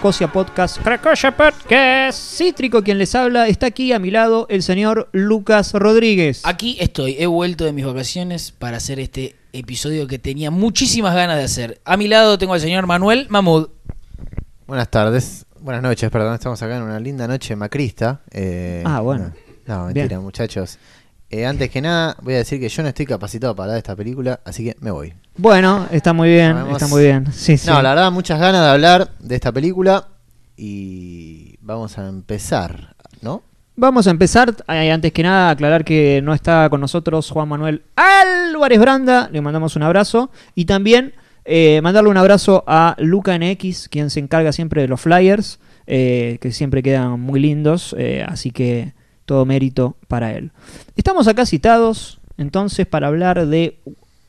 Cracosia Podcast. Cracosia Podcast. Cítrico, quien les habla, está aquí a mi lado el señor Lucas Rodríguez. Aquí estoy, he vuelto de mis vacaciones para hacer este episodio que tenía muchísimas ganas de hacer. A mi lado tengo al señor Manuel Mamud. Buenas tardes, buenas noches, perdón, estamos acá en una linda noche macrista. Eh, ah, bueno. No, mentira, muchachos. Eh, antes que nada, voy a decir que yo no estoy capacitado para hablar de esta película, así que me voy. Bueno, está muy bien, está muy bien. Sí, No, la verdad, muchas ganas de hablar de esta película y vamos a empezar, ¿no? Vamos a empezar, antes que nada, aclarar que no está con nosotros Juan Manuel Álvarez Branda, le mandamos un abrazo y también eh, mandarle un abrazo a Luca NX, quien se encarga siempre de los flyers, eh, que siempre quedan muy lindos, así que todo mérito para él. Estamos acá citados entonces para hablar de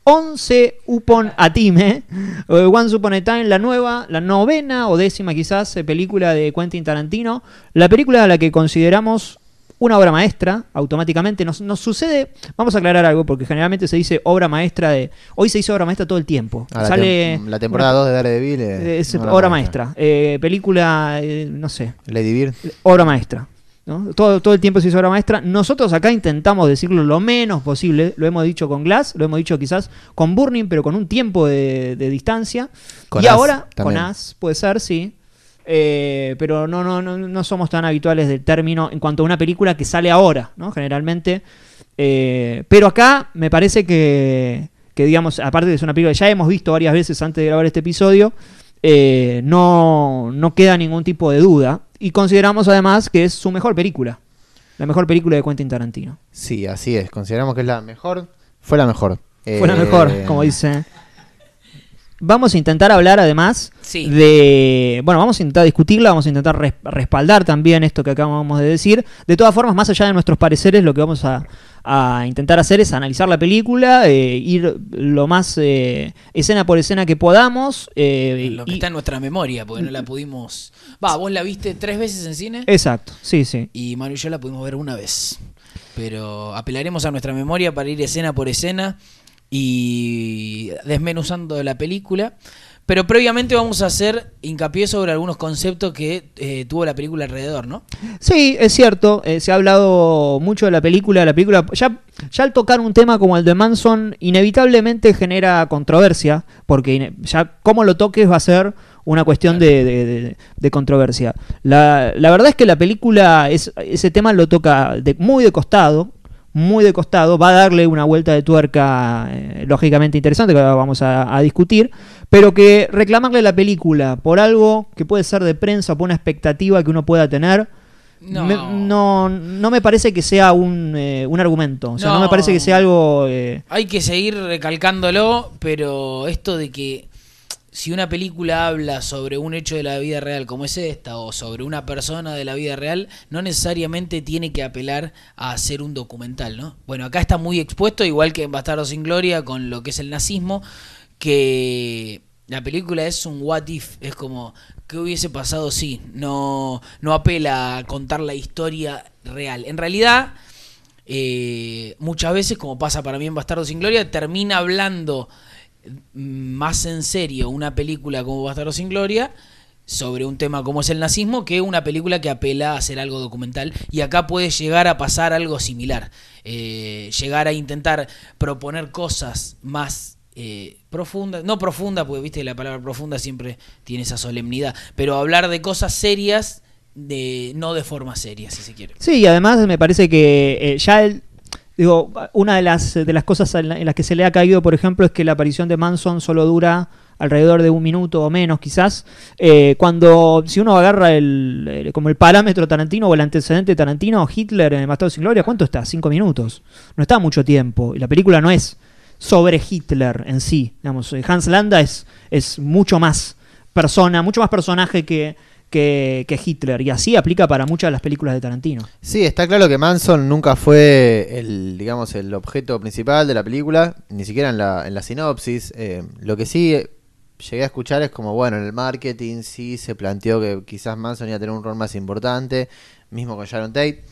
Once Upon a Time, eh, Once Upon a Time, la nueva, la novena o décima quizás eh, película de Quentin Tarantino, la película a la que consideramos una obra maestra, automáticamente nos, sucede, vamos a aclarar algo, porque generalmente se dice obra maestra de, hoy se dice obra maestra todo el tiempo. Ah, Sale la, temporada 2 de Daredevil. Es, obra, maestra, eh, película, eh, no sé. Lady Bird. Obra maestra. Todo, el tiempo se hizo obra maestra. Nosotros acá intentamos decirlo lo menos posible. Lo hemos dicho con Glass, lo hemos dicho quizás con Burning, pero con un tiempo de, distancia. y ahora, con As, puede ser, sí. Eh, pero no, no, no, no somos tan habituales del término en cuanto a una película que sale ahora, ¿no? Generalmente. Eh, pero acá me parece que, digamos, aparte de que es una película que ya hemos visto varias veces antes de grabar este episodio, eh, no, no queda ningún tipo de duda. Y consideramos además que es su mejor película. La mejor película de Quentin Tarantino. Sí, así es. Consideramos que es la mejor. Fue la mejor. Fue la mejor, eh, como dice. Vamos a intentar hablar además de. Bueno, vamos a intentar discutirla, vamos a intentar respaldar también esto que acabamos de decir. De todas formas, más allá de nuestros pareceres, lo que vamos a, intentar hacer es analizar la película, eh, ir lo más eh, escena por escena que podamos. Eh, lo que está en nuestra memoria, porque no la pudimos. Va, vos la viste tres veces en cine. Exacto, sí, sí. Y Mario y yo la pudimos ver una vez. Pero apelaremos a nuestra memoria para ir escena por escena y desmenuzando la película. Pero previamente vamos a hacer hincapié sobre algunos conceptos que eh, tuvo la película alrededor, ¿no? Sí, es cierto. Eh, se ha hablado mucho de la película. La película ya, al tocar un tema como el de Manson, inevitablemente genera controversia, porque ya como lo toques va a ser una cuestión de, controversia. La, verdad es que la película ese tema lo toca muy de costado muy de costado, va a darle una vuelta de tuerca eh, lógicamente interesante que vamos a, discutir, pero que reclamarle la película por algo que puede ser de prensa o por una expectativa que uno pueda tener, no. Me, no, me parece que sea un, eh, argumento. O sea, no. no. me parece que sea algo. Eh, Hay que seguir recalcándolo, pero esto de que si una película habla sobre un hecho de la vida real como es esta, o sobre una persona de la vida real, no necesariamente tiene que apelar a hacer un documental, ¿no? Bueno, acá está muy expuesto, igual que en Bastardo sin Gloria, con lo que es el nazismo, que la película es un what if, es como, ¿qué hubiese pasado si? no, no apela a contar la historia real. En realidad, eh, muchas veces, como pasa para mí en Bastardo sin Gloria, termina hablando más en serio una película como Bastardo sin Gloria sobre un tema como es el nazismo que una película que apela a hacer algo documental y acá puede llegar a pasar algo similar, eh, llegar a intentar proponer cosas más eh, profundas, no profundas, porque viste la palabra profunda siempre tiene esa solemnidad, pero hablar de cosas serias, de, no de forma seria, si se quiere. Sí, y además me parece que eh, ya el, Digo, una de las, de las cosas en, las que se le ha caído, por ejemplo, es que la aparición de Manson solo dura alrededor de un minuto o menos quizás, eh, cuando si uno agarra el, como el parámetro Tarantino o el antecedente Tarantino, Hitler en El Bastardo sin Gloria, ¿cuánto está? Cinco minutos. No está mucho tiempo. Y la película no es sobre Hitler en sí. Digamos, eh, Hans Landa es, es mucho más persona, mucho más personaje que, que, Hitler. Y así aplica para muchas de las películas de Tarantino. Sí, está claro que Manson nunca fue el, digamos, el objeto principal de la película, ni siquiera en la, en la sinopsis. Eh, lo que sí eh, llegué a escuchar es como, bueno, en el marketing sí se planteó que quizás Manson iba a tener un rol más importante, mismo con Sharon Tate.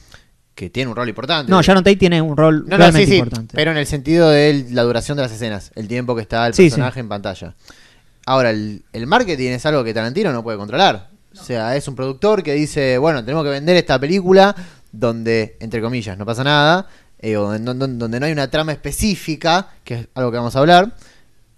Que tiene un rol importante. No, Sharon Tate tiene un rol importante. Pero en el sentido de la duración de las escenas, el tiempo que está el personaje en pantalla. Ahora, el, el marketing es algo que Tarantino no puede controlar. O sea, es un productor que dice, bueno, tenemos que vender esta película donde, entre comillas, no pasa nada, eh, donde, donde no hay una trama específica, que es algo que vamos a hablar.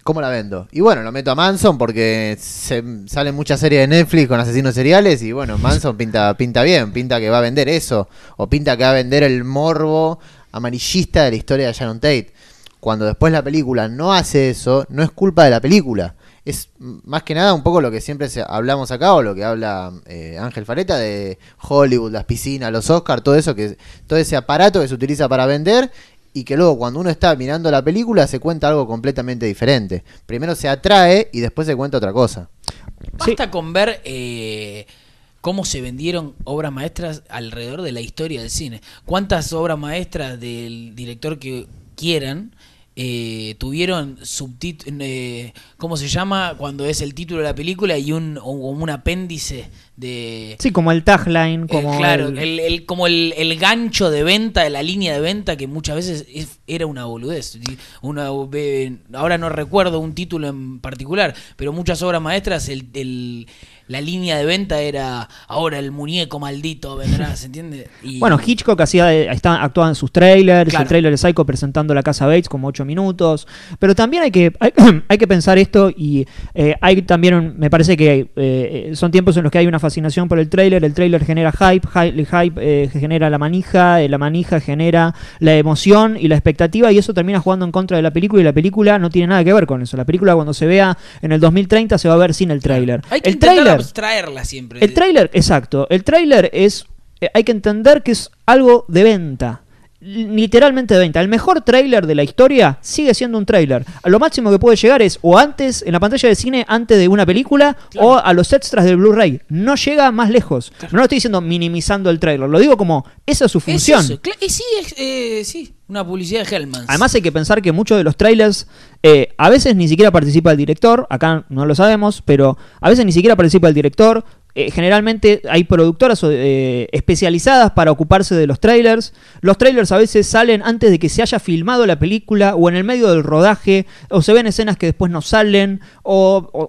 ¿Cómo la vendo? Y bueno, lo meto a Manson porque se, salen muchas series de Netflix con asesinos seriales y bueno, Manson pinta, pinta bien, pinta que va a vender eso, o pinta que va a vender el morbo amarillista de la historia de Sharon Tate. Cuando después la película no hace eso, no es culpa de la película es más que nada un poco lo que siempre hablamos acá o lo que habla eh, Ángel Fareta de Hollywood, las piscinas, los Oscars, todo eso que todo ese aparato que se utiliza para vender y que luego cuando uno está mirando la película se cuenta algo completamente diferente. Primero se atrae y después se cuenta otra cosa. Basta con ver eh, cómo se vendieron obras maestras alrededor de la historia del cine. ¿Cuántas obras maestras del director que quieran eh, tuvieron subtítulos, eh, ¿cómo se llama? Cuando es el título de la película y un, un apéndice de... Sí, como el tagline, eh, como... claro, el, como el, el, gancho de venta, de la línea de venta que muchas veces era una boludez. Una, ahora no recuerdo un título en particular, pero muchas obras maestras, el la línea de venta era ahora el muñeco maldito vendrá, ¿se entiende? Bueno, Hitchcock hacía, eh, está, actuaba en sus trailers, el trailer de Psycho presentando la casa Bates como 8 minutos, pero también hay que, hay, que pensar esto y eh, hay también, me parece que eh, son tiempos en los que hay una fascinación por el trailer, el trailer genera hype, el hype genera la manija, la manija genera la emoción y la expectativa y eso termina jugando en contra de la película y la película no tiene nada que ver con eso, la película cuando se vea en el 2030 se va a ver sin el trailer. el trailer pues, siempre. El trailer, exacto. El trailer es. Eh, hay que entender que es algo de venta literalmente 20. El mejor tráiler de la historia sigue siendo un trailer... Lo máximo que puede llegar es o antes, en la pantalla de cine, antes de una película, o a los extras del Blu-ray. No llega más lejos. No lo estoy diciendo minimizando el trailer... lo digo como, esa es su función. Es eso. Eh, sí, una publicidad de Hellman. Además hay que pensar que muchos de los trailers, eh, a veces ni siquiera participa el director, acá no lo sabemos, pero a veces ni siquiera participa el director, eh, generalmente hay productoras eh, especializadas para ocuparse de los trailers. Los trailers a veces salen antes de que se haya filmado la película o en el medio del rodaje, o se ven escenas que después no salen, o,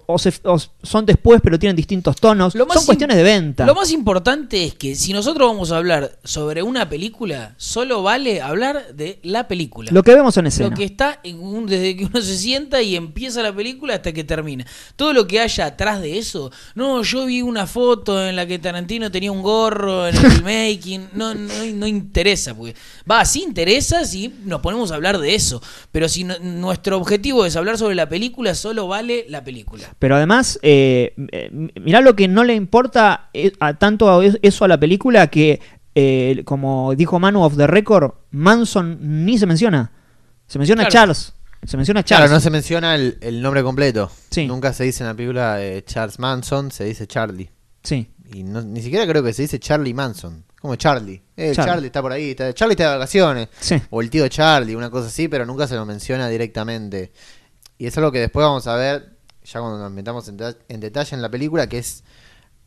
son después pero tienen distintos tonos. son cuestiones de venta. Lo más importante es que si nosotros vamos a hablar sobre una película, solo vale hablar de la película. Lo que vemos en escena. Lo que está desde que uno se sienta y empieza la película hasta que termina. Todo lo que haya atrás de eso. No, yo vi una foto en la que Tarantino tenía un gorro en el making. No, no, interesa. Porque, va, sí interesa si nos ponemos a hablar de eso. Pero si nuestro objetivo es hablar sobre la película, solo vale la película. Pero además, eh, eh mirá lo que no le importa eh, tanto eso a la película que, eh, como dijo Manu of the Record, Manson ni se menciona. Se menciona Charles. Se menciona Charles. Claro, no se menciona el, nombre completo. Nunca se dice en la película Charles Manson, se dice Charlie. Y ni siquiera creo que se dice Charlie Manson. Como Charlie. Eh, Charlie. está por ahí. Charlie está de vacaciones. O el tío Charlie, una cosa así, pero nunca se lo menciona directamente. Y es algo que después vamos a ver, ya cuando nos metamos en, detalle en la película, que es,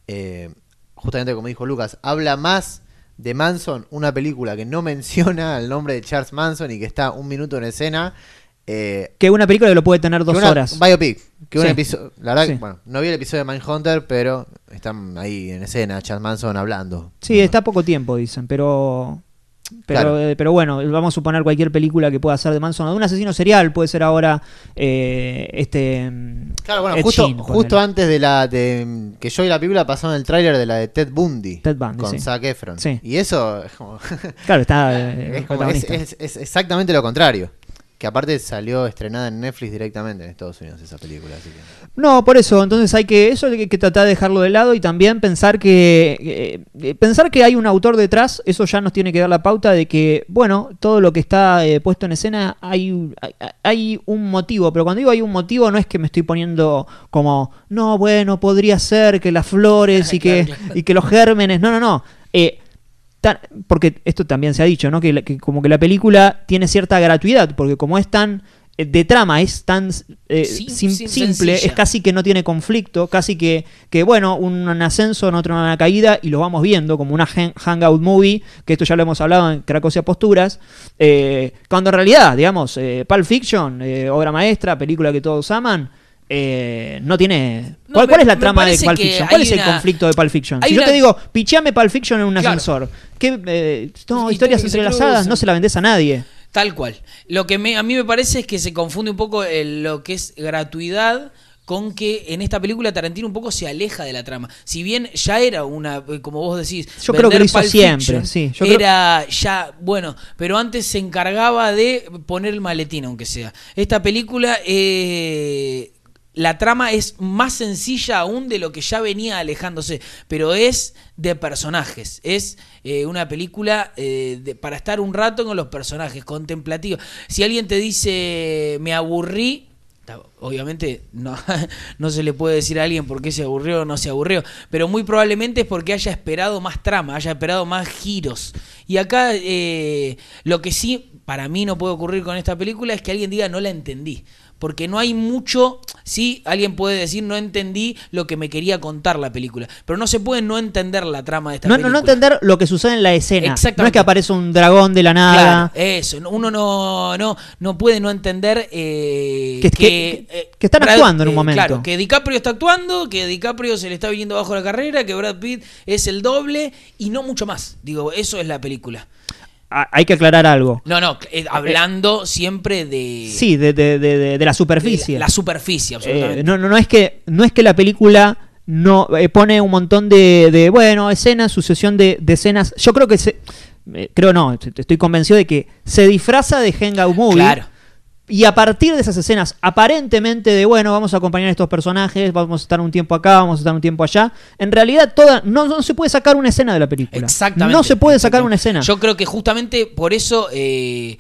eh, justamente como dijo Lucas, habla más de Manson, una película que no menciona el nombre de Charles Manson y que está un minuto en escena. Eh, que una película que lo puede tener dos horas. Biopic. Que un episodio. La verdad, bueno, no vi el episodio de Mindhunter, pero están ahí en escena, Chad Manson hablando. Sí, está poco tiempo, dicen, pero. Eh, pero, bueno, vamos a suponer cualquier película que pueda ser de Manson, un asesino serial, puede ser ahora eh, este. Mm, claro, bueno, justo, justo antes de la mm, que yo vi la película pasaron el tráiler de la de Ted Bundy, con Efron. Y eso es como, claro, está, eh, es, exactamente lo contrario. Que aparte salió estrenada en Netflix directamente en Estados Unidos esa película. No, por eso. Entonces hay que eso hay que tratar de dejarlo de lado y también pensar que eh, pensar que hay un autor detrás. Eso ya nos tiene que dar la pauta de que bueno todo lo que está eh, puesto en escena hay, hay, un motivo. Pero cuando digo hay un motivo no es que me estoy poniendo como no bueno podría ser que las flores y que que los gérmenes. No no no. Eh, porque esto también se ha dicho, ¿no? Que, como que la película tiene cierta gratuidad, porque como es tan eh, de trama es tan eh, simple, es casi que no tiene conflicto, casi que, que bueno, un, ascenso, en otro una caída, y lo vamos viendo como una hangout movie, que esto ya lo hemos hablado en Cracosia Posturas, eh, cuando en realidad, digamos, Pulp Fiction, obra maestra, película que todos aman, eh, no tiene. ¿Cuál, es la trama de Pulp Fiction? ¿Cuál es el conflicto de Pulp Fiction? Si yo te digo, pichame Pulp Fiction en un ascensor. ¿Qué, eh, no, historias entrelazadas, no se la vendes a nadie. Tal cual. Lo que a mí me parece es que se confunde un poco eh, lo que es gratuidad con que en esta película Tarantino un poco se aleja de la trama. Si bien ya era una, eh, como vos decís, yo creo que lo hizo siempre, sí, yo era ya, bueno, pero antes se encargaba de poner el maletín, aunque sea. Esta película la trama es más sencilla aún de lo que ya venía alejándose, pero es de personajes, es eh, una película eh, para estar un rato con los personajes, contemplativo. Si alguien te dice, me aburrí, obviamente no, se le puede decir a alguien por qué se aburrió o no se aburrió, pero muy probablemente es porque haya esperado más trama, haya esperado más giros. Y acá eh, lo que sí, para mí no puede ocurrir con esta película es que alguien diga, no la entendí porque no hay mucho, sí, alguien puede decir, no entendí lo que me quería contar la película, pero no se puede no entender la trama de esta película. No, no entender lo que sucede en la escena. Exactamente. No es que aparece un dragón de la nada. Claro, eso, uno no, no, no puede no entender eh, que, que, eh, están actuando en un momento. Claro, que DiCaprio está actuando, que DiCaprio se le está viniendo bajo la carrera, que Brad Pitt es el doble y no mucho más. Digo, eso es la película hay que aclarar algo. No, no, eh, hablando siempre de... Sí, de, de, de, la superficie. La, superficie, eh, absolutamente. no, no, no, es que, no es que la película no eh, pone un montón de, bueno, escenas, sucesión de, escenas. Yo creo que se... creo no, estoy convencido de que se disfraza de Hangout Movie. Claro y a partir de esas escenas, aparentemente de bueno, vamos a acompañar a estos personajes, vamos a estar un tiempo acá, vamos a estar un tiempo allá. En realidad, toda, no, no se puede sacar una escena de la película. Exactamente. No se puede sacar una escena. Yo creo que justamente por eso eh,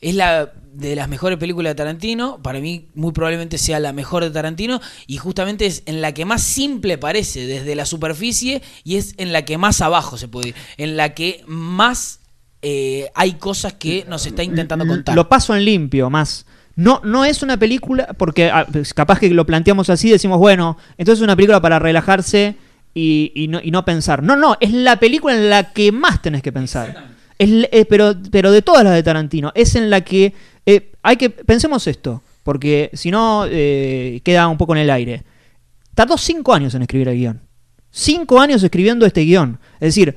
es la de las mejores películas de Tarantino, para mí muy probablemente sea la mejor de Tarantino y justamente es en la que más simple parece desde la superficie y es en la que más abajo se puede ir, en la que más eh, hay cosas que nos está intentando contar. Lo paso en limpio más. No, no es una película, porque ah, pues, capaz que lo planteamos así, decimos, bueno, entonces es una película para relajarse y, no, pensar. No, no, es la película en la que más tenés que pensar. Es, eh, pero, de todas las de Tarantino, es en la que eh, hay que, pensemos esto, porque si no queda un poco en el aire. Tardó cinco años en escribir el guión. Cinco años escribiendo este guión. Es decir,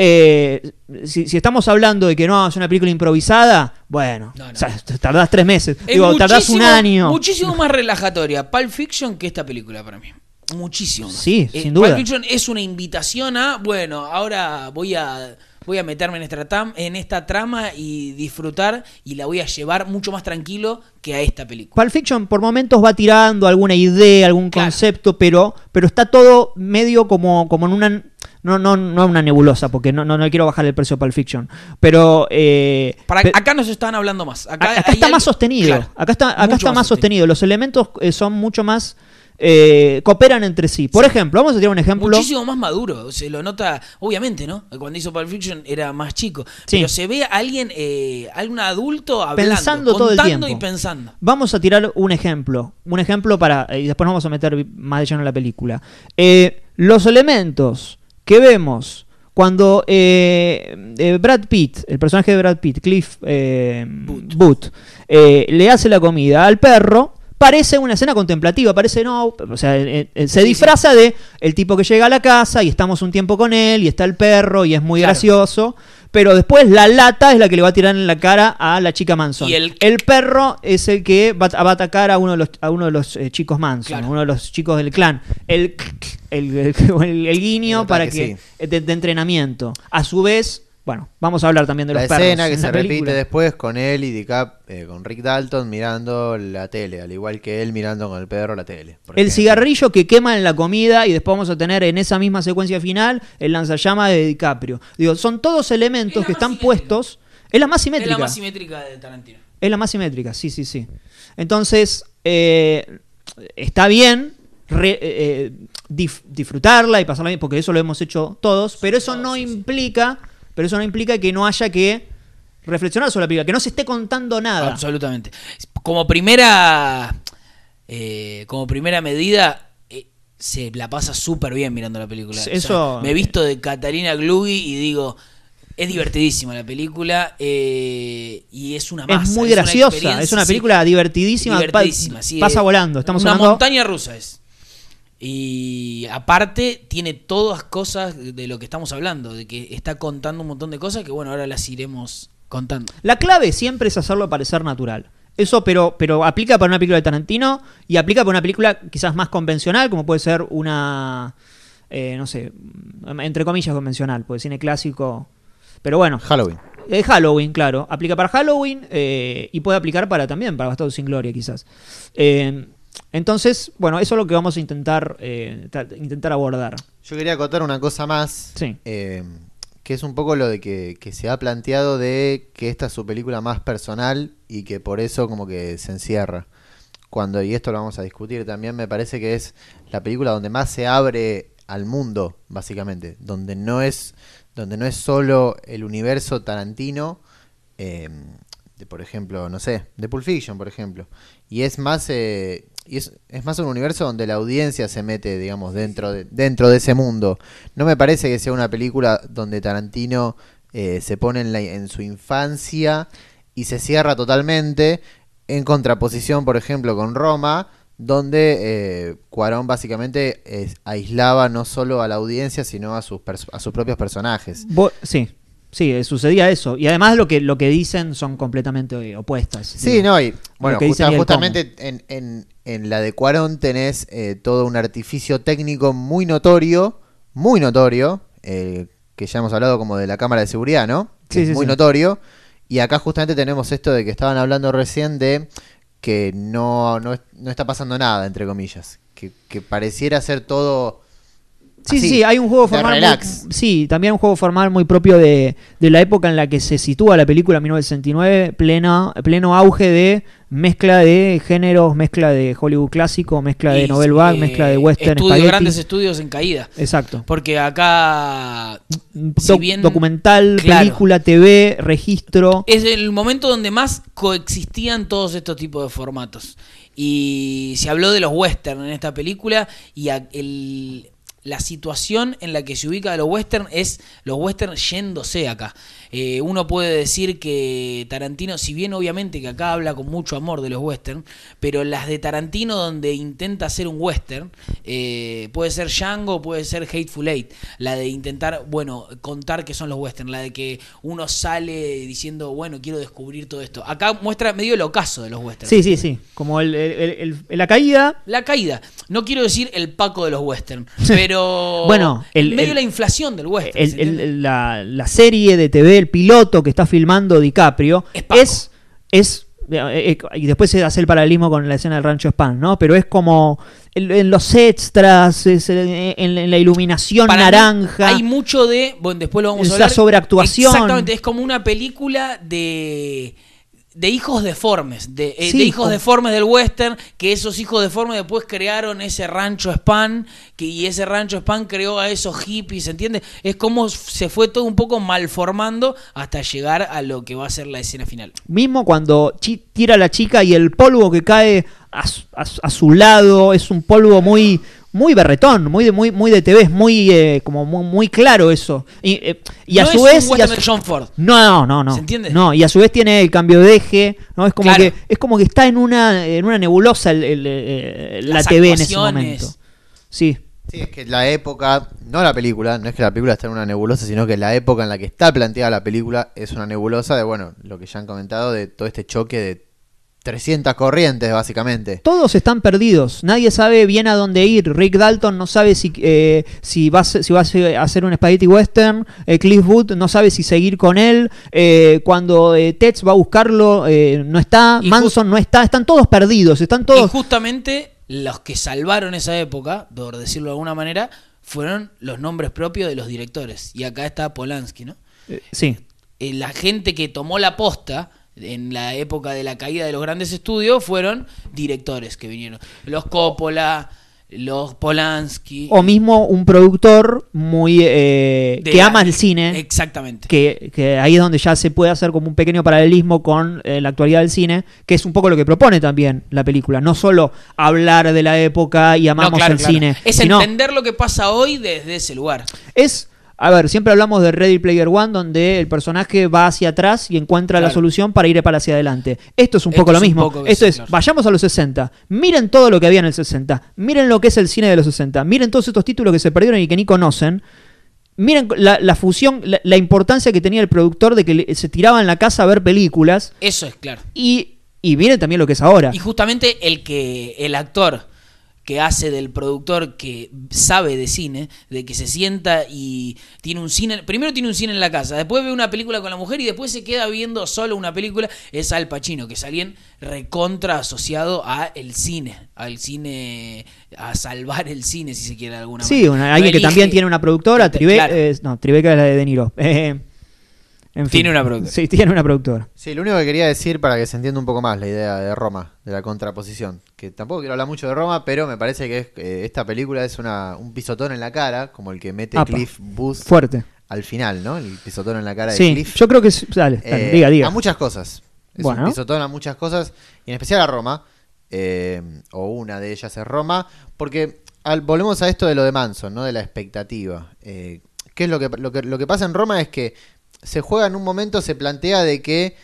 eh, si, estamos hablando de que no es una película improvisada, bueno, tardás tres meses, digo, tardás un año. Muchísimo más relajatoria Pulp Fiction que esta película para mí. Muchísimo. Sí, eh, sin duda. Pulp Fiction es una invitación a, bueno, ahora voy a voy a meterme en esta, trama y disfrutar y la voy a llevar mucho más tranquilo que a esta película. Pulp Fiction por momentos va tirando alguna idea, algún concepto, pero, pero está todo medio como, como en una... No, no, no una nebulosa, porque no, no, quiero bajar el precio de Pulp Fiction. Pero. Eh, Para, acá nos están hablando más. Acá, está más sostenido. acá está, acá está más sostenido. Los elementos eh, son mucho más eh, cooperan entre sí. Por ejemplo, vamos a tirar un ejemplo. Muchísimo más maduro, se lo nota, obviamente, ¿no? Cuando hizo Pulp Fiction era más chico. Pero se ve a alguien, a eh, algún adulto hablando, todo el tiempo. y pensando. Vamos a tirar un ejemplo. Un ejemplo para. Eh, y después vamos a meter más de lleno en la película. los elementos que vemos cuando Brad Pitt, el personaje de Brad Pitt, Cliff Boot le hace la comida al perro, parece una escena contemplativa, parece no, o sea, eh, eh, eh, se disfraza de el tipo que llega a la casa y estamos un tiempo con él y está el perro y es muy gracioso, pero después la lata es la que le va a tirar en la cara a la chica Manson. Y el... perro es el que va, a atacar a uno de los, a uno de los chicos Manson, uno de los chicos del clan. El, el, el guiño para que, de entrenamiento. A su vez bueno, vamos a hablar también de la los perros. La escena que se repite después con él y Dicap, eh, con Rick Dalton mirando la tele, al igual que él mirando con el perro la tele. El cigarrillo que quema en la comida y después vamos a tener en esa misma secuencia final el lanzallama de DiCaprio. Digo, son todos elementos que están puestos. Es la más simétrica. Es la más simétrica de Tarantino. Es la más simétrica, sí, sí, sí. Entonces, eh, está bien, eh, disfrutarla y pasarla bien, porque eso lo hemos hecho todos, pero eso no implica pero eso no implica que no haya que reflexionar sobre la película, que no se esté contando nada. Absolutamente. Como primera, eh, como primera medida, eh, se la pasa súper bien mirando la película. Eso... me he visto de Catalina Glugi y digo, es divertidísima la película eh, y es una masa, Es muy graciosa, es una, película divertidísima. pasa volando. Estamos una montaña rusa es. Y aparte tiene todas cosas de lo que estamos hablando, de que está contando un montón de cosas que bueno, ahora las iremos contando. La clave siempre es hacerlo parecer natural. Eso, pero, pero aplica para una película de Tarantino y aplica para una película quizás más convencional, como puede ser una, eh, no sé, entre comillas convencional, pues cine clásico. Pero bueno. Halloween. es eh, Halloween, claro. Aplica para Halloween eh, y puede aplicar para también, para Bastardo sin Gloria quizás. Eh, entonces, bueno, eso es lo que vamos a intentar, eh, intentar abordar. Yo quería acotar una cosa más. Eh, que es un poco lo de que, se ha planteado de que esta es su película más personal y que por eso como que se encierra. Cuando, y esto lo vamos a discutir también, me parece que es la película donde más se abre al mundo, básicamente. Donde no es, donde no es solo el universo tarantino. Eh, por ejemplo, no sé, de Pulp Fiction, por ejemplo. Y es más eh, y es, más un universo donde la audiencia se mete, digamos, dentro de, dentro de ese mundo. No me parece que sea una película donde Tarantino eh, se pone en, en su infancia y se cierra totalmente, en contraposición, por ejemplo, con Roma, donde eh, Cuarón básicamente aislaba no solo a la audiencia, sino a sus, a sus propios personajes. sí. Sí, eh, sucedía eso. Y además lo que, lo que dicen son completamente eh, opuestas. Sí, no, y bueno, justamente en, en, la de Cuarón tenés eh, todo un artificio técnico muy notorio, muy notorio, que ya hemos hablado como de la cámara de seguridad, ¿no? sí, sí, muy notorio. Y acá justamente tenemos esto de que estaban hablando recién de que no, no, está pasando nada, entre comillas. Que, que pareciera ser todo Sí, sí, hay un juego formal. sí, también un juego formal muy propio de, la época en la que se sitúa la película 1969, plena, pleno auge de mezcla de géneros, mezcla de Hollywood clásico, mezcla de Nobel bag, mezcla de eh, western. Estudios, grandes estudios en caída. Exacto. Porque acá. documental, película, TV, registro. Es el momento donde más coexistían todos estos tipos de formatos. Y se habló de los western en esta película y el la situación en la que se ubica los western es los western yéndose acá. Eh, uno puede decir que Tarantino, si bien obviamente que acá habla con mucho amor de los western, pero las de Tarantino donde intenta hacer un western, eh, puede ser Django, puede ser Hateful Eight, la de intentar, bueno, contar que son los western, la de que uno sale diciendo, bueno, quiero descubrir todo esto. Acá muestra medio el ocaso de los western. Sí, sí, sí, como la caída. La caída. No quiero decir el Paco de los western, pero... bueno, medio la inflación del western. la serie de TV el piloto que está filmando DiCaprio es, es, eh, eh, y después se hace el paralelismo con la escena del rancho Span, ¿no? Pero es como en, los extras, eh, en, la iluminación naranja. hay mucho de, bueno, después La sobreactuación. Exactamente, es como una película de de hijos deformes, de, eh, hijos deformes del western, que esos hijos deformes después crearon ese rancho Span, que, y ese rancho Span creó a esos hippies, ¿entiendes? Es como se fue todo un poco malformando hasta llegar a lo que va a ser la escena final. Mismo cuando tira a la chica y el polvo que cae a su lado es un polvo muy muy berretón, muy de, muy, muy de TV, es muy, eh, como muy, muy, claro eso. Y, eh, a su es vez. Un y John Ford. No, no, no, ¿Se entiende? No, y a su vez tiene el cambio de eje, ¿no? Es como que, es como que está en una, en una nebulosa eh, la TV en ese momento. Sí. es que la época, no la película, no es que la película esté en una nebulosa, sino que la época en la que está planteada la película es una nebulosa de, bueno, lo que ya han comentado, de todo este choque de 300 corrientes, básicamente. Todos están perdidos. Nadie sabe bien a dónde ir. Rick Dalton no sabe si, eh, si, va, a, si va a hacer un spaghetti western. Eh, Cliff Wood no sabe si seguir con él. Eh, cuando Tets va a buscarlo, no está. Manson no está. Están todos perdidos. Están todos. Y justamente los que salvaron esa época, por decirlo de alguna manera, fueron los nombres propios de los directores. Y acá está Polanski, ¿no? sí. la gente que tomó la posta en la época de la caída de los grandes estudios fueron directores que vinieron. Los Coppola, los Polanski. O mismo un productor muy eh, que ama el cine. Exactamente. Que, ahí es donde ya se puede hacer como un pequeño paralelismo con eh, la actualidad del cine, que es un poco lo que propone también la película. No solo hablar de la época y amamos el cine. Es entender lo que pasa hoy desde ese lugar. Es a ver, siempre hablamos de Ready Player One, donde el personaje va hacia atrás y encuentra la solución para ir para hacia adelante. Esto es un poco lo mismo. Esto es, vayamos a los 60. Miren todo lo que había en el 60. Miren lo que es el cine de los 60. Miren todos estos títulos que se perdieron y que ni conocen. Miren la, fusión, la, importancia que tenía el productor de que se tiraba en la casa a ver películas. Eso es claro. Y, y miren también lo que es ahora. Y justamente el que el actor que hace del productor que sabe de cine, de que se sienta y tiene un cine, primero tiene un cine en la casa, después ve una película con la mujer y después se queda viendo solo una película, es Al Pacino, que es alguien recontra asociado a el cine, al cine, a salvar el cine, si se quiere de alguna sí, manera. Sí, alguien que también tiene una productora, Tribeca... Eh, no, Tribeca es la de De Niro. Eh, en fin, tiene una productora. Sí, tiene una productora. Sí, lo único que quería decir para que se entienda un poco más la idea de Roma, de la contraposición, que tampoco quiero hablar mucho de Roma, pero me parece que eh, esta película es un pisotón en la cara, como el que mete Cliff Booth fuerte. al final, ¿no? El pisotón en la cara de Cliff. Yo creo que eh, diga, diga. A muchas cosas. Es bueno. un pisotón a muchas cosas, y en especial a Roma, eh, o una de ellas es Roma, porque al, volvemos a esto de lo de Manson, ¿no? De la expectativa. ¿Qué es lo lo que, lo que pasa en Roma? Es que se juega en un momento, se plantea de que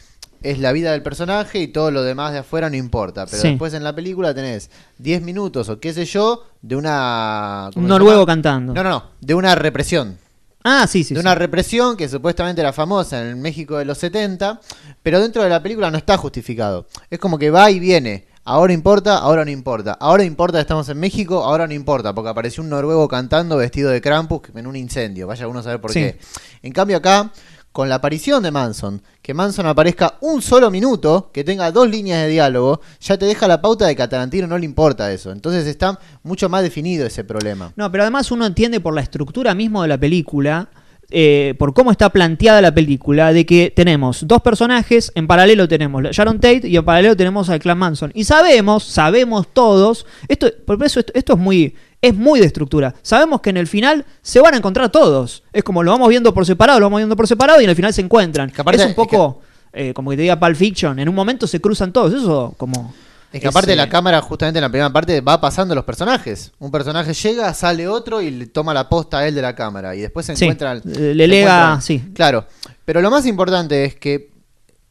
es la vida del personaje y todo lo demás de afuera no importa. Pero después en la película tenés 10 minutos o qué sé yo de una... Un noruego cantando. No, no, no, de una represión. Ah, sí, sí. De una represión que supuestamente era famosa en el México de los 70, pero dentro de la película no está justificado. Es como que va y viene. Ahora importa, ahora no importa. Ahora importa estamos en México, ahora no importa, porque apareció un noruego cantando vestido de Krampus en un incendio. Vaya uno a saber por qué. En cambio acá con la aparición de Manson, que Manson aparezca un solo minuto, que tenga dos líneas de diálogo, ya te deja la pauta de que Tarantino no le importa eso. Entonces está mucho más definido ese problema. No, pero además uno entiende por la estructura mismo de la película. Eh, por cómo está planteada la película, de que tenemos dos personajes, en paralelo tenemos Sharon Tate y en paralelo tenemos al Clan Manson. Y sabemos, sabemos todos, esto, por eso esto es muy es muy de estructura. Sabemos que en el final se van a encontrar todos. Es como lo vamos viendo por separado, lo vamos viendo por separado y en el final se encuentran. Es, un poco eh, como que te diga Pulp Fiction, en un momento se cruzan todos. Eso como... Es que aparte la cámara, justamente en la primera parte, va pasando los personajes. Un personaje llega, sale otro y le toma la posta a él de la cámara. Y después se encuentran. le lega, sí. Claro. Pero lo más importante es que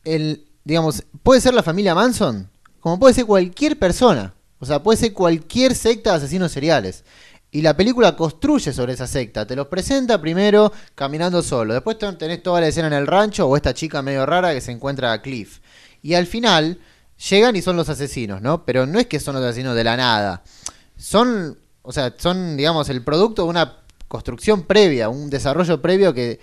el, digamos, puede ser la familia Manson, como puede ser cualquier persona. O sea, puede ser cualquier secta de asesinos seriales. Y la película construye sobre esa secta. Te los presenta primero caminando solo. Después tenés toda la escena en el rancho o esta chica medio rara que se encuentra a Cliff. Y al final llegan y son los asesinos, ¿no? Pero no es que son los asesinos de la nada. Son, o sea, son, digamos, el producto de una construcción previa, un desarrollo previo que,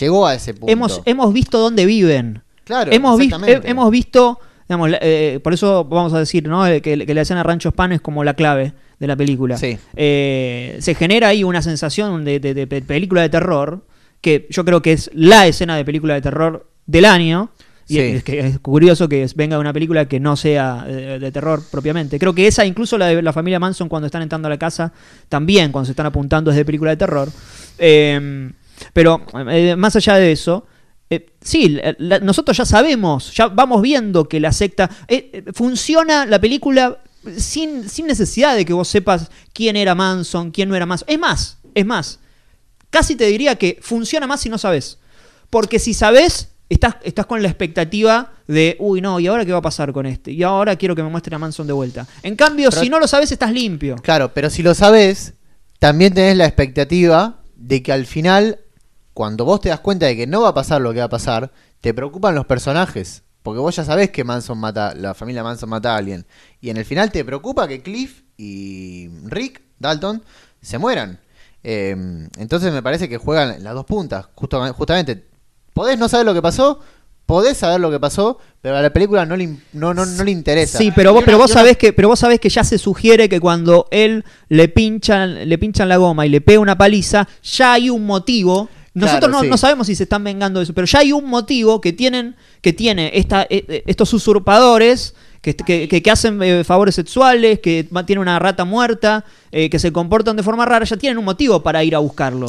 llegó a ese punto. Hemos, hemos visto dónde viven. Claro, hemos, hemos visto Digamos, eh, por eso vamos a decir, ¿no? Eh, que, la escena hacen Rancho Spano es como la clave de la película. Eh, se genera ahí una sensación de, película de terror, que yo creo que es la escena de película de terror del año. Y es, curioso que venga de una película que no sea de, terror propiamente. Creo que esa, incluso la de la familia Manson cuando están entrando a la casa, también cuando se están apuntando es de película de terror. pero más allá de eso, eh, sí, nosotros ya sabemos, ya vamos viendo que la secta eh, eh, funciona la película sin, necesidad de que vos sepas quién era Manson, quién no era Manson. Es más, es más, casi te diría que funciona más si no sabes. Porque si sabes, estás, estás con la expectativa de, uy, no, ¿y ahora qué va a pasar con este? Y ahora quiero que me muestre a Manson de vuelta. En cambio, si no lo sabes, estás limpio. Claro, pero si lo sabes, también tenés la expectativa de que al final cuando vos te das cuenta de que no va a pasar lo que va a pasar, te preocupan los personajes. Porque vos ya sabés que Manson mata, la familia Manson mata a alguien. Y en el final te preocupa que Cliff y Rick Dalton se mueran. Em, entonces me parece que juegan las dos puntas. Justo, justamente, podés no saber lo que pasó, podés saber lo que pasó, pero a la película no le, no, no, le interesa. Sí, pero vos, pero vos sabés que, pero vos sabés que ya se sugiere que cuando él le pinchan, le pinchan la goma y le pega una paliza, ya hay un motivo nosotros no, sabemos si se están vengando de eso, pero ya hay un motivo que tienen, que tiene esta, eh, eh, estos usurpadores que, que, hacen eh, favores sexuales, que tienen una rata muerta, que se comportan de forma rara, ya tienen un motivo para ir a buscarlo.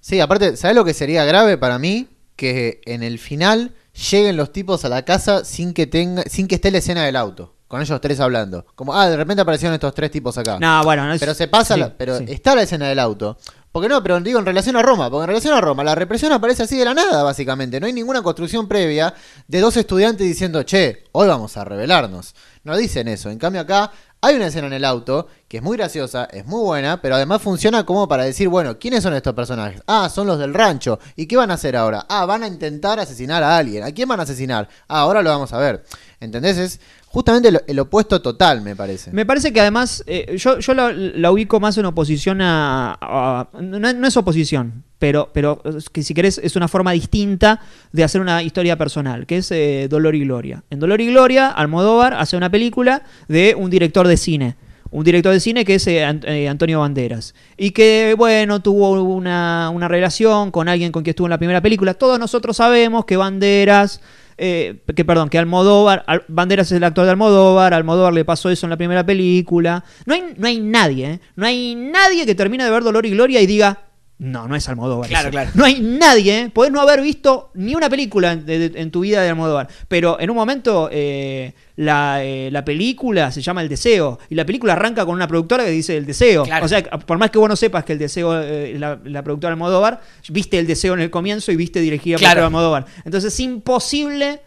Sí, aparte, ¿sabes lo que sería grave para mí? Que en el final lleguen los tipos a la casa sin que tenga, sin que esté la escena del auto. Con ellos tres hablando. Como, ah, de repente aparecieron estos tres tipos acá. No, bueno, no es... Pero se pasa, pero está la escena del auto. Porque no, pero digo en relación a Roma, porque en relación a Roma, la represión aparece así de la nada, básicamente. No hay ninguna construcción previa de dos estudiantes diciendo, che, hoy vamos a rebelarnos. No dicen eso. En cambio, acá hay una escena en el auto que es muy graciosa, es muy buena, pero además funciona como para decir, bueno, ¿quiénes son estos personajes? Ah, son los del rancho. ¿Y qué van a hacer ahora? Ah, van a intentar asesinar a alguien. ¿A quién van a asesinar? Ah, ahora lo vamos a ver. ¿Entendés? justamente el opuesto total, me parece. Me parece que además, eh, yo, la, ubico más en oposición a... no, es oposición, pero, pero que si querés es una forma distinta de hacer una historia personal, que es eh, Dolor y Gloria. En Dolor y Gloria, Almodóvar hace una película de un director de cine un director de cine que es eh, Antonio Banderas. Y que, bueno, tuvo una, una, relación con alguien con quien estuvo en la primera película. Todos nosotros sabemos que Banderas eh, que perdón, que Almodóvar, Banderas es el actor de Almodóvar, Almodóvar le pasó eso en la primera película. No hay, no hay nadie, ¿eh? no hay nadie que termine de ver Dolor y Gloria y diga, no, no es Almodóvar. Claro, claro. No hay nadie, ¿eh? podés no haber visto ni una película en, tu vida de Almodóvar. Pero en un momento eh, eh, la, película se llama El Deseo y la película arranca con una productora que dice El Deseo. O sea, por más que vos no sepas que El Deseo, la, la, productora Almodóvar, viste El Deseo en el comienzo y viste dirigida por Almodóvar. Entonces es imposible...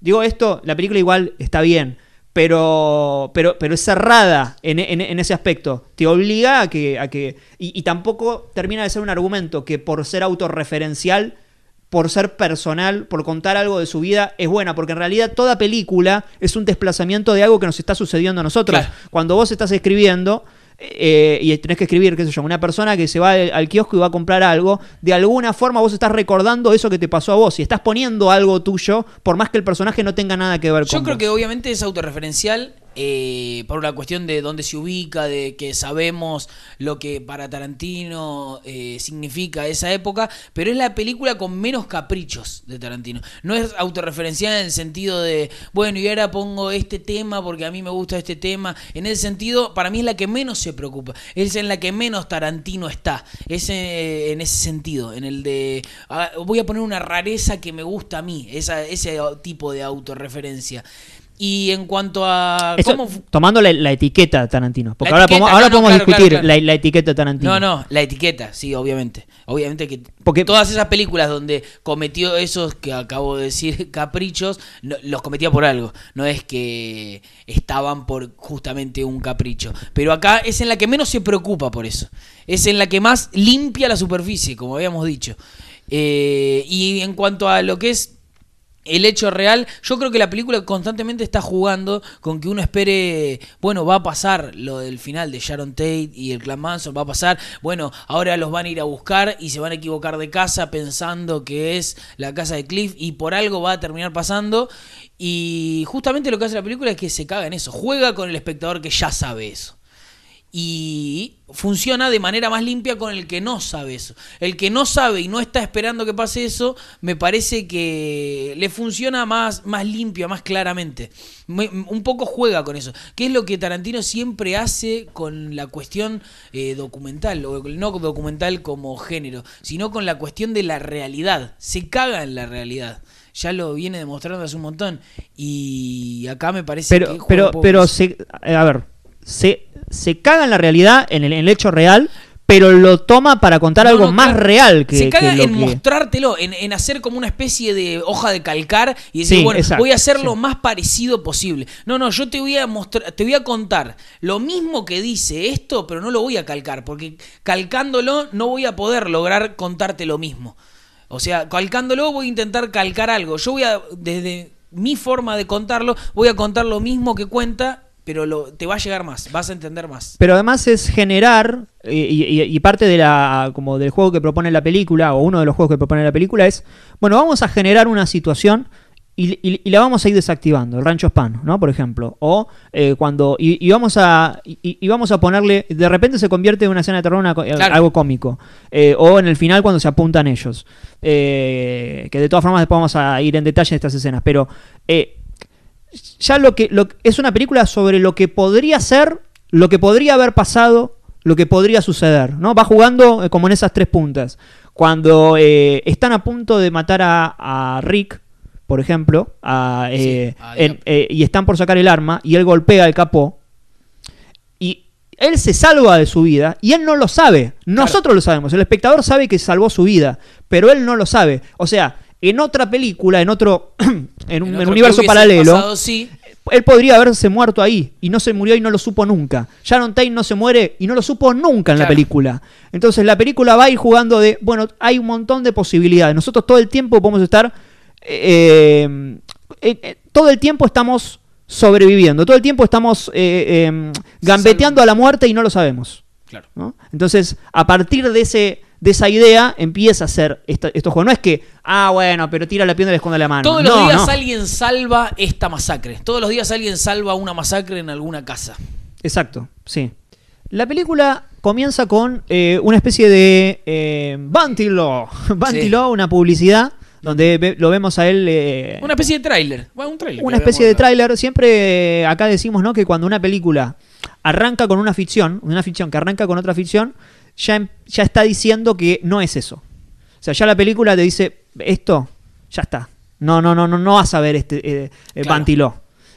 Digo esto, la película igual está bien pero, pero, pero es cerrada en, ese aspecto. Te obliga a que... A que y, tampoco termina de ser un argumento que por ser autorreferencial, por ser personal, por contar algo de su vida, es buena, porque en realidad toda película es un desplazamiento de algo que nos está sucediendo a nosotros. Cuando vos estás escribiendo eh, y tenés que escribir, qué sé yo, una persona que se va al kiosco y va a comprar algo, de alguna forma vos estás recordando eso que te pasó a vos y estás poniendo algo tuyo, por más que el personaje no tenga nada que ver con con Yo creo que obviamente es autorreferencial eh, por la cuestión de dónde se ubica, de que sabemos lo que para Tarantino eh, significa esa época, pero es la película con menos caprichos de Tarantino. No es autorreferenciada en el sentido de, bueno, y ahora pongo este tema porque a mí me gusta este tema. En ese sentido, para mí es la que menos se preocupa, es en la que menos Tarantino está, es eh, en, ese sentido, en el de, ah, voy a poner una rareza que me gusta a mí, ese tipo de autorreferencia. Y en cuanto a. Tomando la etiqueta Tarantino. Porque ahora, podemos, ahora discutir La, etiqueta Tarantino. No, no, la etiqueta, sí, obviamente. Obviamente que. Porque todas esas películas donde cometió esos que acabo de decir caprichos, los cometía por algo. No es que estaban por justamente un capricho. Pero acá es en la que menos se preocupa por eso. Es en la que más limpia la superficie, como habíamos dicho. Eh, y en cuanto a lo que es el hecho real. Yo creo que la película constantemente está jugando con que uno espere, bueno, va a pasar lo del final de Sharon Tate y el clan Manson, va a pasar, bueno, ahora los van a ir a buscar y se van a equivocar de casa pensando que es la casa de Cliff y por algo va a terminar pasando. Y justamente lo que hace la película es que se caga en eso, juega con el espectador que ya sabe eso y funciona de manera más limpia con el que no sabe eso. El que no sabe y no está esperando que pase eso, me parece que le funciona más, más limpia, más claramente. un poco juega con eso, qué es lo que Tarantino siempre hace con la cuestión eh, documental, no documental como género, sino con la cuestión de la realidad. Se caga en la realidad ya lo viene demostrando hace un montón. Y acá me parece pero, que. Pero, se, eh, a ver, se se caga en la realidad, en el, hecho real, pero lo toma para contar algo más real que. Se caga en mostrártelo, en, hacer como una especie de hoja de calcar y decir, bueno, voy a hacer lo más parecido posible. No, no, yo te voy a mostrar, te voy a contar lo mismo que dice esto, pero no lo voy a calcar, porque calcándolo no voy a poder lograr contarte lo mismo. O sea, calcándolo voy a intentar calcar algo. Yo voy a, desde mi forma de contarlo, voy a contar lo mismo que cuenta pero te va a llegar más, vas a entender más. Pero además es generar, y, parte de la, como del juego que propone la película, o uno de los juegos que propone la película, es, bueno, vamos a generar una situación y, la vamos a ir desactivando, el rancho spam, ¿no? Por ejemplo. O eh, cuando, y, vamos a, y, vamos a ponerle, de repente se convierte en una escena de terror eh, algo cómico. Eh, o en el final cuando se apuntan ellos. que de todas formas después vamos a ir en detalle en estas escenas, pero... Eh, ya lo que es una película sobre lo que podría ser, lo que podría haber pasado, lo que podría suceder, ¿no? Va jugando eh, como en esas tres puntas. Cuando eh, están a punto de matar a, Rick, por ejemplo, eh, y están por sacar el arma y él golpea el capó y él se salva de su vida y él no lo sabe. Nosotros lo sabemos, el espectador sabe que salvó su vida, pero él no lo sabe. O sea, en otra película, en otro, en, un, universo paralelo, él podría haberse muerto ahí y no se murió y no lo supo nunca. Sharon Tate no se muere y no lo supo nunca en la película. Entonces la película va a ir jugando de, bueno, hay un montón de posibilidades. Nosotros todo el tiempo podemos estar, eh, eh, eh, todo el tiempo estamos sobreviviendo, todo el tiempo estamos em, gambeteando a la muerte y no lo sabemos. Claro. Entonces, a partir de ese de esa idea empieza a ser estos juegos. No es que, ah, bueno, pero tira la piedra y le esconde la mano. Todos los días alguien salva esta masacre. Todos los días alguien salva una masacre en alguna casa. Exacto, sí. La película comienza con eh, una especie de eh, Bantilo. una publicidad donde lo vemos a él. Eh, una especie de tráiler. Bueno, un trailer una especie de tráiler. Siempre eh, acá decimos ¿no? que cuando una película arranca con una ficción, una ficción que arranca con otra ficción, Em, ya, está diciendo que no es eso. O sea, ya la película te dice, esto, ya está. No, no, no, no, no vas a ver este eh, eh,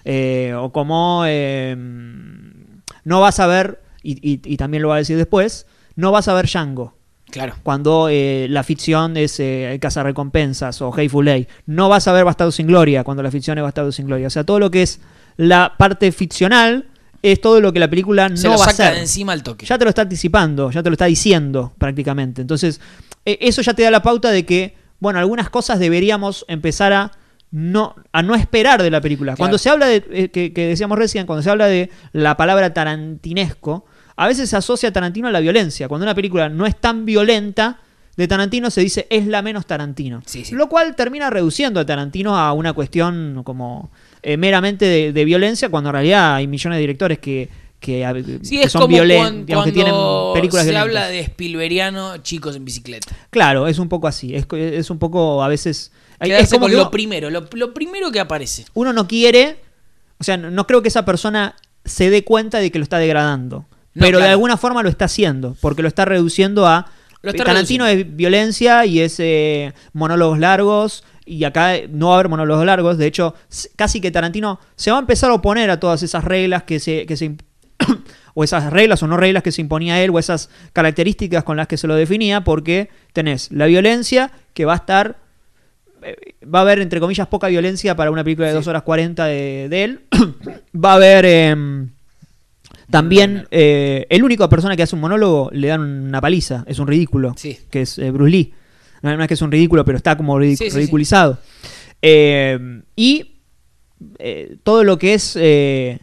eh o como em, no vas a ver, y, también lo va a decir después, no vas a ver Django. Claro. Cuando eh, la ficción es Casa Recompensas o Hateful Eight. No vas a ver Bastardo sin Gloria cuando la ficción es Bastardo sin Gloria. O sea, todo lo que es la parte ficcional es todo lo que la película no va a hacer. encima al toque. Ya te lo está anticipando, ya te lo está diciendo prácticamente. Entonces, e, eso ya te da la pauta de que, bueno, algunas cosas deberíamos empezar a no, a no esperar de la película. Cuando se habla de, eh, que, decíamos recién, cuando se habla de la palabra tarantinesco, a veces se asocia Tarantino a la violencia. Cuando una película no es tan violenta, de Tarantino se dice es la menos Tarantino. Lo cual termina reduciendo a Tarantino a una cuestión como eh, meramente de, violencia, cuando en realidad hay millones de directores que, que, sí, son violentos, que tienen películas se habla de Spielberiano, chicos en bicicleta. Claro, es un poco así, es, es un poco a veces... es como lo primero, lo, primero que aparece. Uno no quiere, o sea, no, creo que esa persona se dé cuenta de que lo está degradando. pero de alguna forma lo está haciendo, porque lo está reduciendo a Tarantino es violencia y es eh, monólogos largos. Y acá eh, no va a haber monólogos largos. De hecho, casi que Tarantino se va a empezar a oponer a todas esas reglas que se, o esas reglas o no reglas que se imponía él, o esas características con las que se lo definía, porque tenés la violencia que va a estar, eh, va a haber, entre comillas, poca violencia para una película de 2 horas 40 de, él, va a haber em, también eh, el único persona que hace un monólogo le dan una paliza, es un ridículo, que es eh, Bruce Lee. No, es que es un ridículo, pero está como ridiculizado. Eh, y todo lo que es...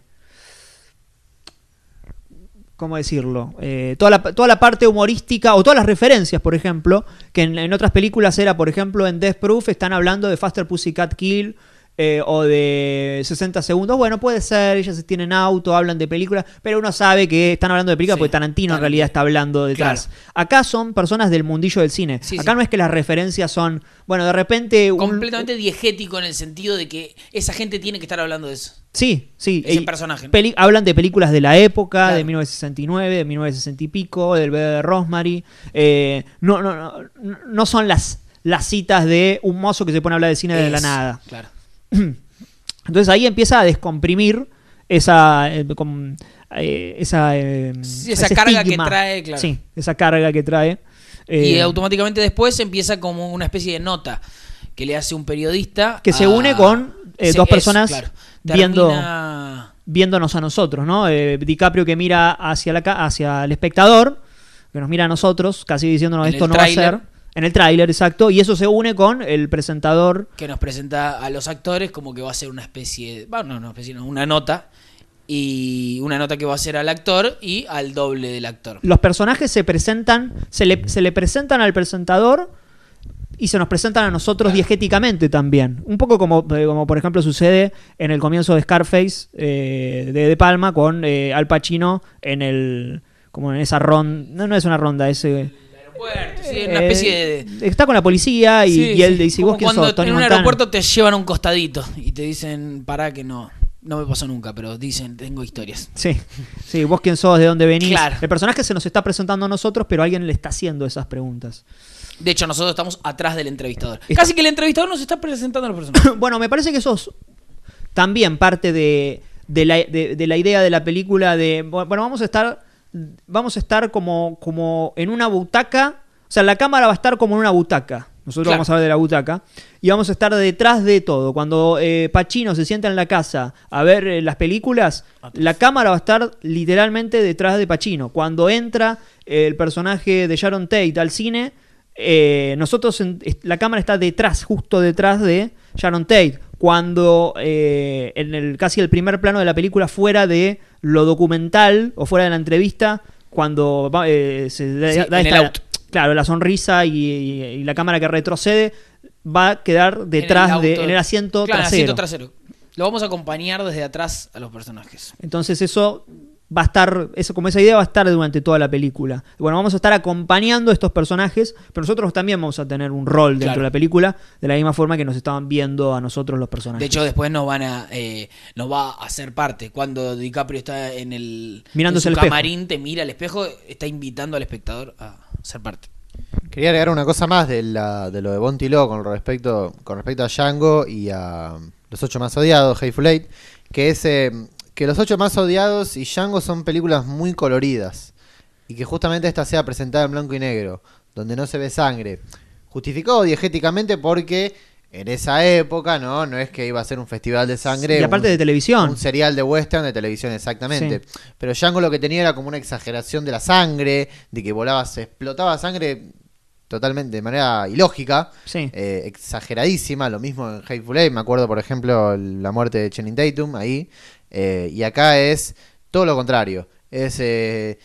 ¿Cómo decirlo? toda, la, parte humorística o todas las referencias, por ejemplo, que en, en otras películas era, por ejemplo, en Death Proof están hablando de Faster Pussycat Kill eh, o de 60 segundos. Bueno, puede ser, ellas tienen auto, hablan de películas, pero uno sabe que están hablando de películas porque Tarantino, en realidad está hablando detrás. Acá son personas del mundillo del cine. Acá no es que las referencias son, bueno, de repente... Completamente diegético en el sentido de que esa gente tiene que estar hablando de eso. Sí, sí. personaje. Hablan de películas de la época, de 1969, de 1960 y pico, del bebé de Rosemary. Eh, no, no, no, no son las, las citas de un mozo que se pone a hablar de cine de la nada. Claro. Entonces ahí empieza a descomprimir esa, eh, eh, em, esa, carga que trae, esa carga que trae. y eh, automáticamente después empieza como una especie de nota que le hace un periodista. Que se une con dos personas viendo viéndonos a nosotros, ¿no? DiCaprio que mira hacia, la, hacia el espectador, que nos mira a nosotros, casi diciéndonos esto no va a ser. En el tráiler, exacto. Y eso se une con el presentador. Que nos presenta a los actores como que va a ser una especie de... Bueno, no, una especie, una nota. Y una nota que va a ser al actor y al doble del actor. Los personajes se presentan, se le, presentan al presentador y se nos presentan a nosotros claro. diegéticamente también. Un poco como, eh, como, por ejemplo, sucede en el comienzo de Scarface eh, de De Palma con eh, Al Pacino en el... como en esa ronda... No, no es una ronda, ese eh, eh, está con la policía y, él dice, ¿vos quién sos, en un aeropuerto te llevan un costadito y te dicen, pará que no... No me pasó nunca, pero dicen, tengo historias. Sí, sí, vos quién sos, de dónde venís. El personaje se nos está presentando a nosotros, pero alguien le está haciendo esas preguntas. De hecho, nosotros estamos atrás del entrevistador. Casi que el entrevistador nos está presentando a los personajes bueno, me parece que sos también parte de, de, la, de la idea de la película de, bueno, vamos a estar vamos a estar como, como en una butaca, o sea, la cámara va a estar como en una butaca. Nosotros vamos a ver de la butaca y vamos a estar detrás de todo. Cuando eh, Pacino se sienta en la casa a ver eh, las películas, la cámara va a estar literalmente detrás de Pacino. Cuando entra eh, el personaje de Sharon Tate al cine, nosotros la cámara está detrás, justo detrás de Sharon Tate cuando eh, en el casi el primer plano de la película fuera de lo documental o fuera de la entrevista cuando eh, se da, esta, claro la sonrisa y, la cámara que retrocede va a quedar detrás en el, de, en el asiento asiento trasero lo vamos a acompañar desde atrás a los personajes entonces eso va a estar, eso, como esa idea va a estar durante toda la película. Bueno, vamos a estar acompañando a estos personajes, pero nosotros también vamos a tener un rol dentro de la película, de la misma forma que nos estaban viendo a nosotros los personajes. De hecho, después nos van a, eh, nos va a hacer parte. Cuando DiCaprio está en el el camarín, te mira al espejo, está invitando al espectador a ser parte. Quería agregar una cosa más de, la, de lo de Bontiló con respecto, con respecto a Django y a Los Ocho Más Odiados, Hateful Eight, que es eh, que Los Ocho Más Odiados y Django son películas muy coloridas. Y que justamente esta sea presentada en blanco y negro, donde no se ve sangre. justificó diegéticamente porque en esa época, ¿no? No es que iba a ser un festival de sangre. Y aparte de televisión. Un serial de western de televisión, exactamente. Pero Django lo que tenía era como una exageración de la sangre, de que volaba, se explotaba sangre totalmente, de manera ilógica, eh, exageradísima. Lo mismo en Hateful Eight, me acuerdo, por ejemplo, la muerte de Channing Tatum ahí. Eh, y acá es todo lo contrario. Es. Eh,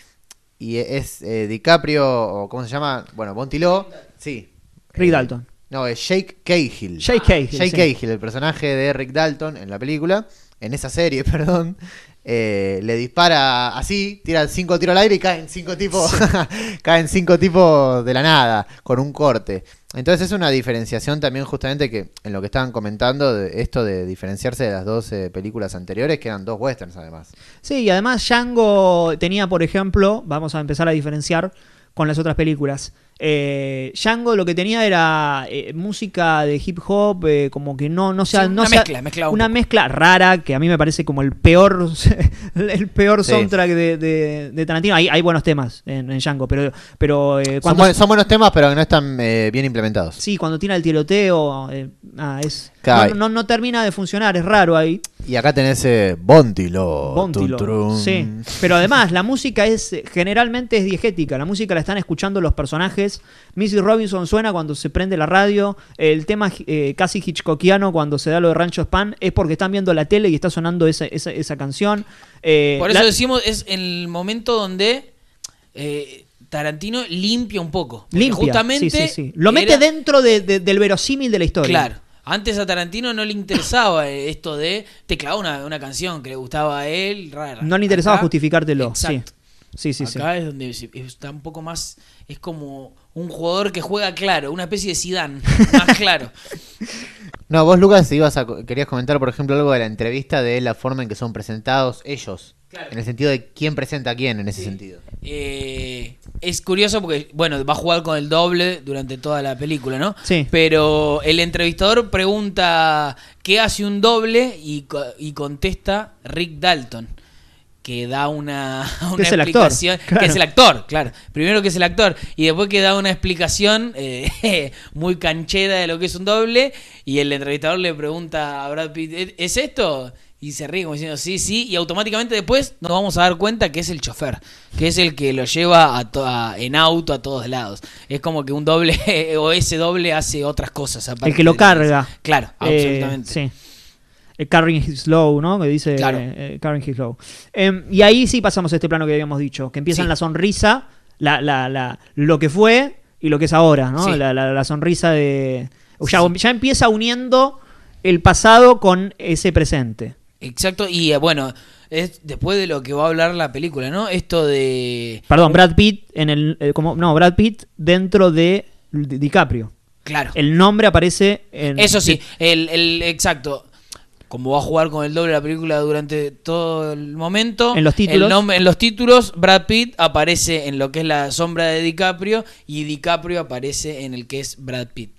y es eh, DiCaprio, o ¿cómo se llama? Bueno, Bontiló. Sí. Rick Dalton. No, es Jake Cahill. Jake ah, Cahill. Jake el personaje de Rick Dalton en la película, en esa serie, perdón. le dispara así, tira cinco tiros al aire y caen cinco tipos, caen cinco tipos de la nada, con un corte. Entonces es una diferenciación también justamente que en lo que estaban comentando, esto de diferenciarse de las dos eh, películas anteriores, que eran dos westerns además. Sí, y además Django tenía, por ejemplo, vamos a empezar a diferenciar con las otras películas. Eh, Django lo que tenía era eh, música de hip hop, eh, como que no, no sea. una, mezcla, una mezcla, rara que a mí me parece como el peor el peor soundtrack de, Tarantino. Hay, buenos temas en, Django, pero. pero son, buenos temas, pero que no están bien implementados. Sí, cuando tiene el tiroteo, ah, es, no, termina de funcionar, es raro ahí. Y acá tenés Bontilo. Bontilo. sí, pero además la música es generalmente es diegética, la música la están escuchando los personajes Missy Robinson suena cuando se prende la radio. El tema eh, casi hitchcockiano cuando se da lo de Rancho Span es porque están viendo la tele y está sonando esa, canción. Eh, Por eso decimos, es el momento donde. Eh, Tarantino limpia un poco. Limpia. Justamente. Lo mete dentro del verosímil de la historia. Claro. Antes a Tarantino no le interesaba esto de. Te una, canción que le gustaba a él. No le interesaba justificártelo. Exacto. Sí, sí, sí. es donde está un poco más. Es como un jugador que juega claro, una especie de Sidán, más claro. No, vos, Lucas, ibas a, querías comentar, por ejemplo, algo de la entrevista de la forma en que son presentados ellos. En el sentido de quién presenta a quién, en ese sentido. Eh, es curioso porque, bueno, va a jugar con el doble durante toda la película, ¿no? Sí. Pero el entrevistador pregunta qué hace un doble y, y contesta Rick Dalton que da una, explicación. Que es el actor, claro. Primero que es el actor. Y después que da una explicación eh, muy canchera de lo que es un doble. Y el entrevistador le pregunta a Brad Pitt, ¿es esto? Y se ríe como diciendo, sí, sí, y automáticamente después nos vamos a dar cuenta que es el chofer, que es el que lo lleva a en auto a todos lados. Es como que un doble, o ese doble hace otras cosas. Aparte el que lo carga. Claro, eh, absolutamente. Sí eh, Carrying ¿no? Que dice claro. eh, em, y ahí sí pasamos a este plano que habíamos dicho, que empieza en la sonrisa, la, la, lo que fue y lo que es ahora, ¿no? La, sonrisa de... Ya, ya empieza uniendo el pasado con ese presente. Exacto, y eh, bueno, es después de lo que va a hablar la película, ¿no? Esto de. Perdón, Brad Pitt en el. Eh, como, no, Brad Pitt dentro de, DiCaprio. Claro. El nombre aparece en. Eso sí, el exacto como va a jugar con el doble la película durante todo el momento. En los títulos. en los títulos, Brad Pitt aparece en lo que es la sombra de DiCaprio y DiCaprio aparece en el que es Brad Pitt.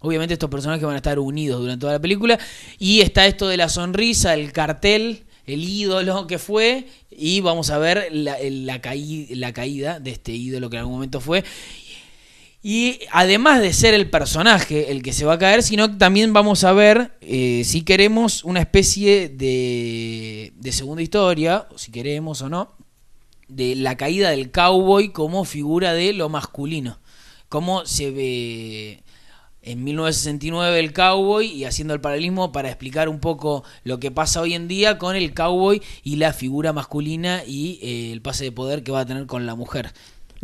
Obviamente estos personajes van a estar unidos durante toda la película. Y está esto de la sonrisa, el cartel, el ídolo que fue. Y vamos a ver la, la caída de este ídolo que en algún momento fue. Y además de ser el personaje el que se va a caer, sino que también vamos a ver, eh, si queremos, una especie de, segunda historia, o si queremos o no, de la caída del cowboy como figura de lo masculino. Cómo se ve en 1969 el cowboy y haciendo el paralelismo para explicar un poco lo que pasa hoy en día con el cowboy y la figura masculina y eh, el pase de poder que va a tener con la mujer.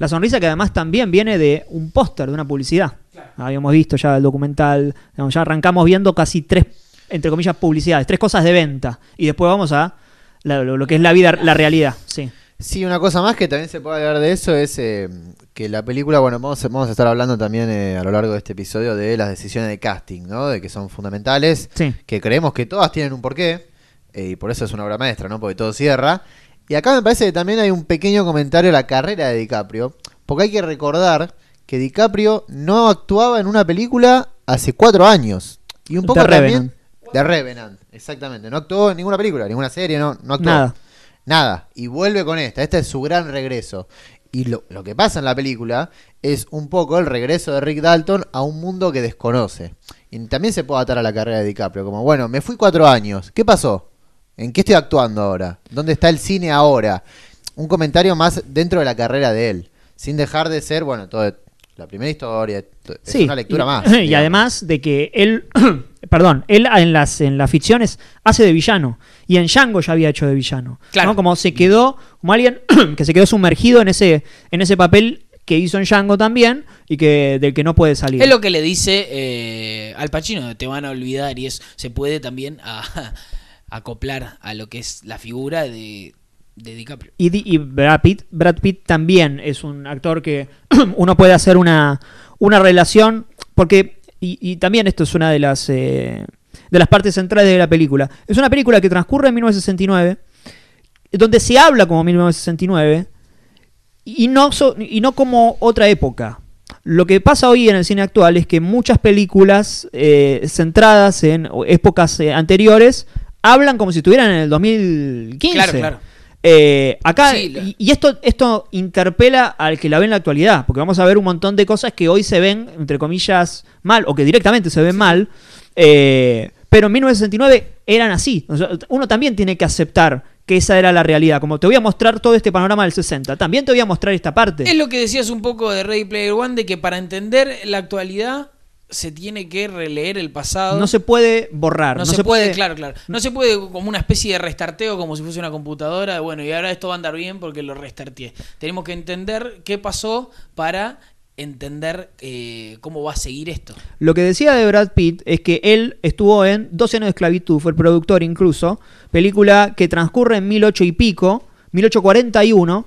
La sonrisa que además también viene de un póster, de una publicidad. Habíamos visto ya el documental, ya arrancamos viendo casi tres, entre comillas, publicidades, tres cosas de venta. Y después vamos a lo, que es la vida, la realidad. Sí. Sí, una cosa más que también se puede hablar de eso es eh, que la película, bueno, vamos, a estar hablando también eh, a lo largo de este episodio de las decisiones de casting, ¿no? De que son fundamentales, que creemos que todas tienen un porqué, eh, y por eso es una obra maestra, ¿no? Porque todo cierra, y acá me parece que también hay un pequeño comentario a la carrera de DiCaprio, porque hay que recordar que DiCaprio no actuaba en una película hace cuatro años. Y un poco Revenant. de Revenant, exactamente. No actuó en ninguna película, ninguna serie, no, actuó. Nada. Nada. Y vuelve con esta. Este es su gran regreso. Y lo, lo, que pasa en la película es un poco el regreso de Rick Dalton a un mundo que desconoce. Y también se puede atar a la carrera de DiCaprio, como, bueno, me fui cuatro años, ¿qué pasó? ¿En qué estoy actuando ahora? ¿Dónde está el cine ahora? Un comentario más dentro de la carrera de él, sin dejar de ser, bueno, toda la primera historia, es una lectura más. Y además de que él, perdón, él en las, en las ficciones hace de villano. Y en Django ya había hecho de villano. Claro. Como se quedó, como alguien que se quedó sumergido en ese, en ese papel que hizo en Django también y que del que no puede salir. Es lo que le dice eh, al Pacino, te van a olvidar y es se puede también a, acoplar a lo que es la figura de, DiCaprio. Y, Brad, Pitt, Brad, Pitt, también es un actor que uno puede hacer una, relación, porque, y, también esto es una de las, eh, de las partes centrales de la película, es una película que transcurre en 1969, donde se habla como 1969, y no, y no como otra época. Lo que pasa hoy en el cine actual es que muchas películas eh, centradas en épocas eh, anteriores hablan como si estuvieran en el 2015. Claro, claro. Eh, acá, y esto, esto interpela al que la ve en la actualidad, porque vamos a ver un montón de cosas que hoy se ven, entre comillas, mal, o que directamente se ven mal, eh, pero en 1969 eran así. Uno también tiene que aceptar que esa era la realidad. Como te voy a mostrar todo este panorama del 60, también te voy a mostrar esta parte. Es lo que decías un poco de Ready Player One, de que para entender la actualidad se tiene que releer el pasado. No se puede borrar. No, se, puede, claro, claro. Mm. No se puede como una especie de restarteo, como si fuese una computadora. Bueno, y ahora esto va a andar bien porque lo restarteé. Tenemos que entender qué pasó para entender eh, cómo va a seguir esto. Lo que decía de Brad Pitt es que él estuvo en 12 años de esclavitud, fue el productor incluso, película que transcurre en ocho y pico, 1841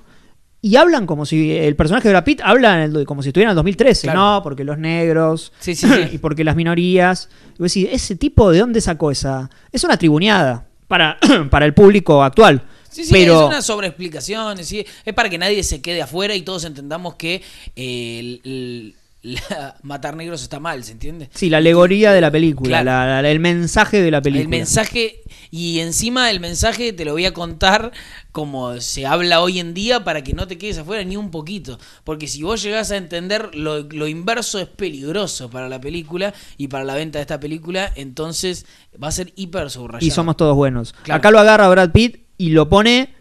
y hablan como si eh, el personaje de la Pitt habla como si estuviera en el 2013, ¿no? Porque los negros y porque las minorías. Y ese tipo de dónde sacó esa. Es una tribuneada para, para el público actual. Sí, sí, pero... es una sobreexplicación, es, para que nadie se quede afuera y todos entendamos que eh, el la, matar negros está mal, ¿se entiende? Sí, la alegoría de la película, el mensaje de la película. El mensaje, y encima el mensaje te lo voy a contar como se habla hoy en día para que no te quedes afuera ni un poquito. Porque si vos llegás a entender lo, inverso es peligroso para la película y para la venta de esta película, entonces va a ser hiper subrayado. Y somos todos buenos. Acá lo agarra Brad Pitt y lo pone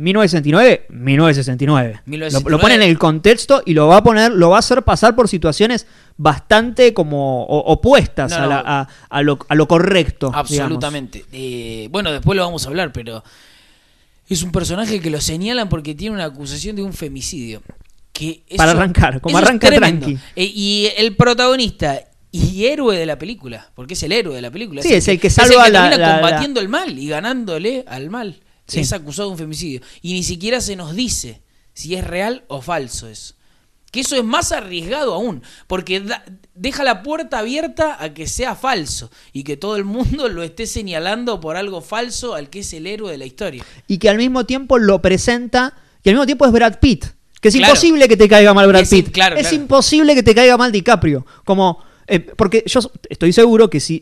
1969, 1969. Lo, pone en el contexto y lo va a poner, lo va a hacer pasar por situaciones bastante como opuestas a, lo, correcto. Absolutamente. Eh, bueno, después lo vamos a hablar, pero es un personaje que lo señalan porque tiene una acusación de un femicidio. Para arrancar, como arranca tranqui. Eh, y el protagonista y héroe de la película, porque es el héroe de la película. Sí, es, el que, salva la, combatiendo el mal y ganándole al mal. Es acusado de un femicidio. Y ni siquiera se nos dice si es real o falso eso. Que eso es más arriesgado aún, porque deja la puerta abierta a que sea falso y que todo el mundo lo esté señalando por algo falso al que es el héroe de la historia. Y que al mismo tiempo lo presenta, que al mismo tiempo es Brad Pitt. Que es imposible que te caiga mal Brad Pitt. Claro, es imposible que te caiga mal DiCaprio. Como, eh, porque yo estoy seguro que si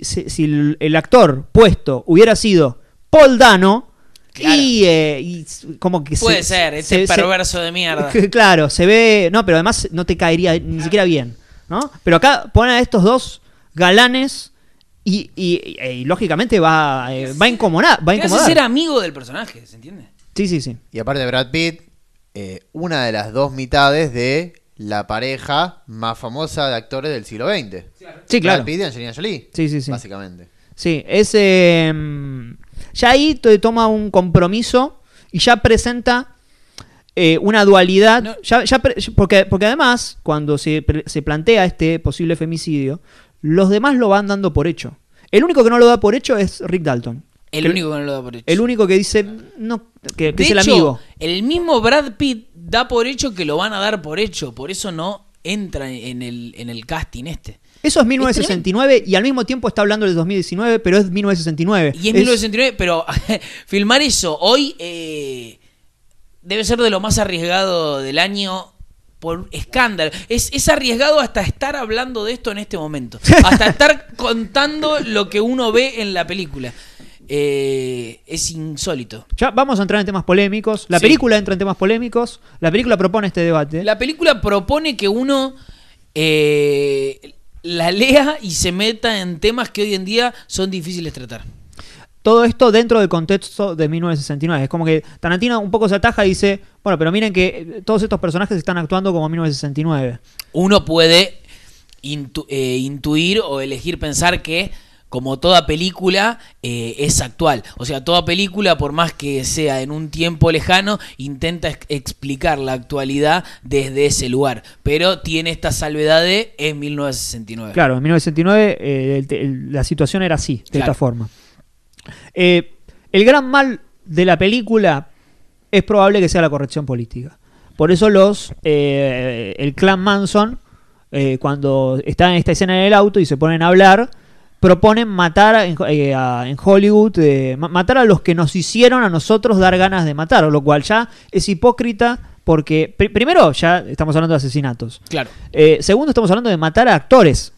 el actor puesto hubiera sido Paul Dano, y, eh, como que Puede ser, ese perverso de mierda. Claro, se ve. No, pero además no te caería ni siquiera bien. ¿no? Pero acá pone a estos dos galanes. Y, eh, lógicamente va, eh, va a incomodar. Va a ser amigo del personaje, ¿se entiende? Sí, sí, sí. Y aparte, Brad Pitt, una de las dos mitades de la pareja más famosa de actores del siglo XX. Sí, claro. Brad Pitt y Angelina Jolie. Sí, sí, sí. Básicamente. Sí, es. Em, ya ahí toma un compromiso y ya presenta eh, una dualidad. porque, además, cuando se, plantea este posible femicidio, los demás lo van dando por hecho. El único que no lo da por hecho es Rick Dalton. El único que no lo da por hecho. El único que dice, no, que, es el amigo. El mismo Brad Pitt da por hecho que lo van a dar por hecho, por eso no entra en el casting este. Eso es 1969 y al mismo tiempo está hablando de 2019, pero es 1969. Y es, 1969, pero filmar eso hoy eh, debe ser de lo más arriesgado del año por escándalo. Es, arriesgado hasta estar hablando de esto en este momento. Hasta estar contando lo que uno ve en la película. Eh, es insólito. Ya vamos a entrar en temas polémicos. La película entra en temas polémicos. La película propone este debate. La película propone que uno... Eh, la lea y se meta en temas que hoy en día son difíciles de tratar. Todo esto dentro del contexto de 1969. Es como que Tarantino un poco se ataja y dice, bueno, pero miren que eh, todos estos personajes están actuando como 1969. Uno puede eh, intuir o elegir pensar que como toda película, eh, es actual. O sea, toda película, por más que sea en un tiempo lejano, intenta explicar la actualidad desde ese lugar. Pero tiene esta salvedad de en 1969. Claro, en 1969 eh, la situación era así, de esta forma. Eh, el gran mal de la película es probable que sea la corrección política. Por eso los el clan Manson, cuando está en esta escena en el auto y se ponen a hablar, proponen matar en, eh, Hollywood, eh, matar a los que nos hicieron a nosotros dar ganas de matar, lo cual ya es hipócrita porque primero ya estamos hablando de asesinatos. Claro. Eh, segundo estamos hablando de matar a actores.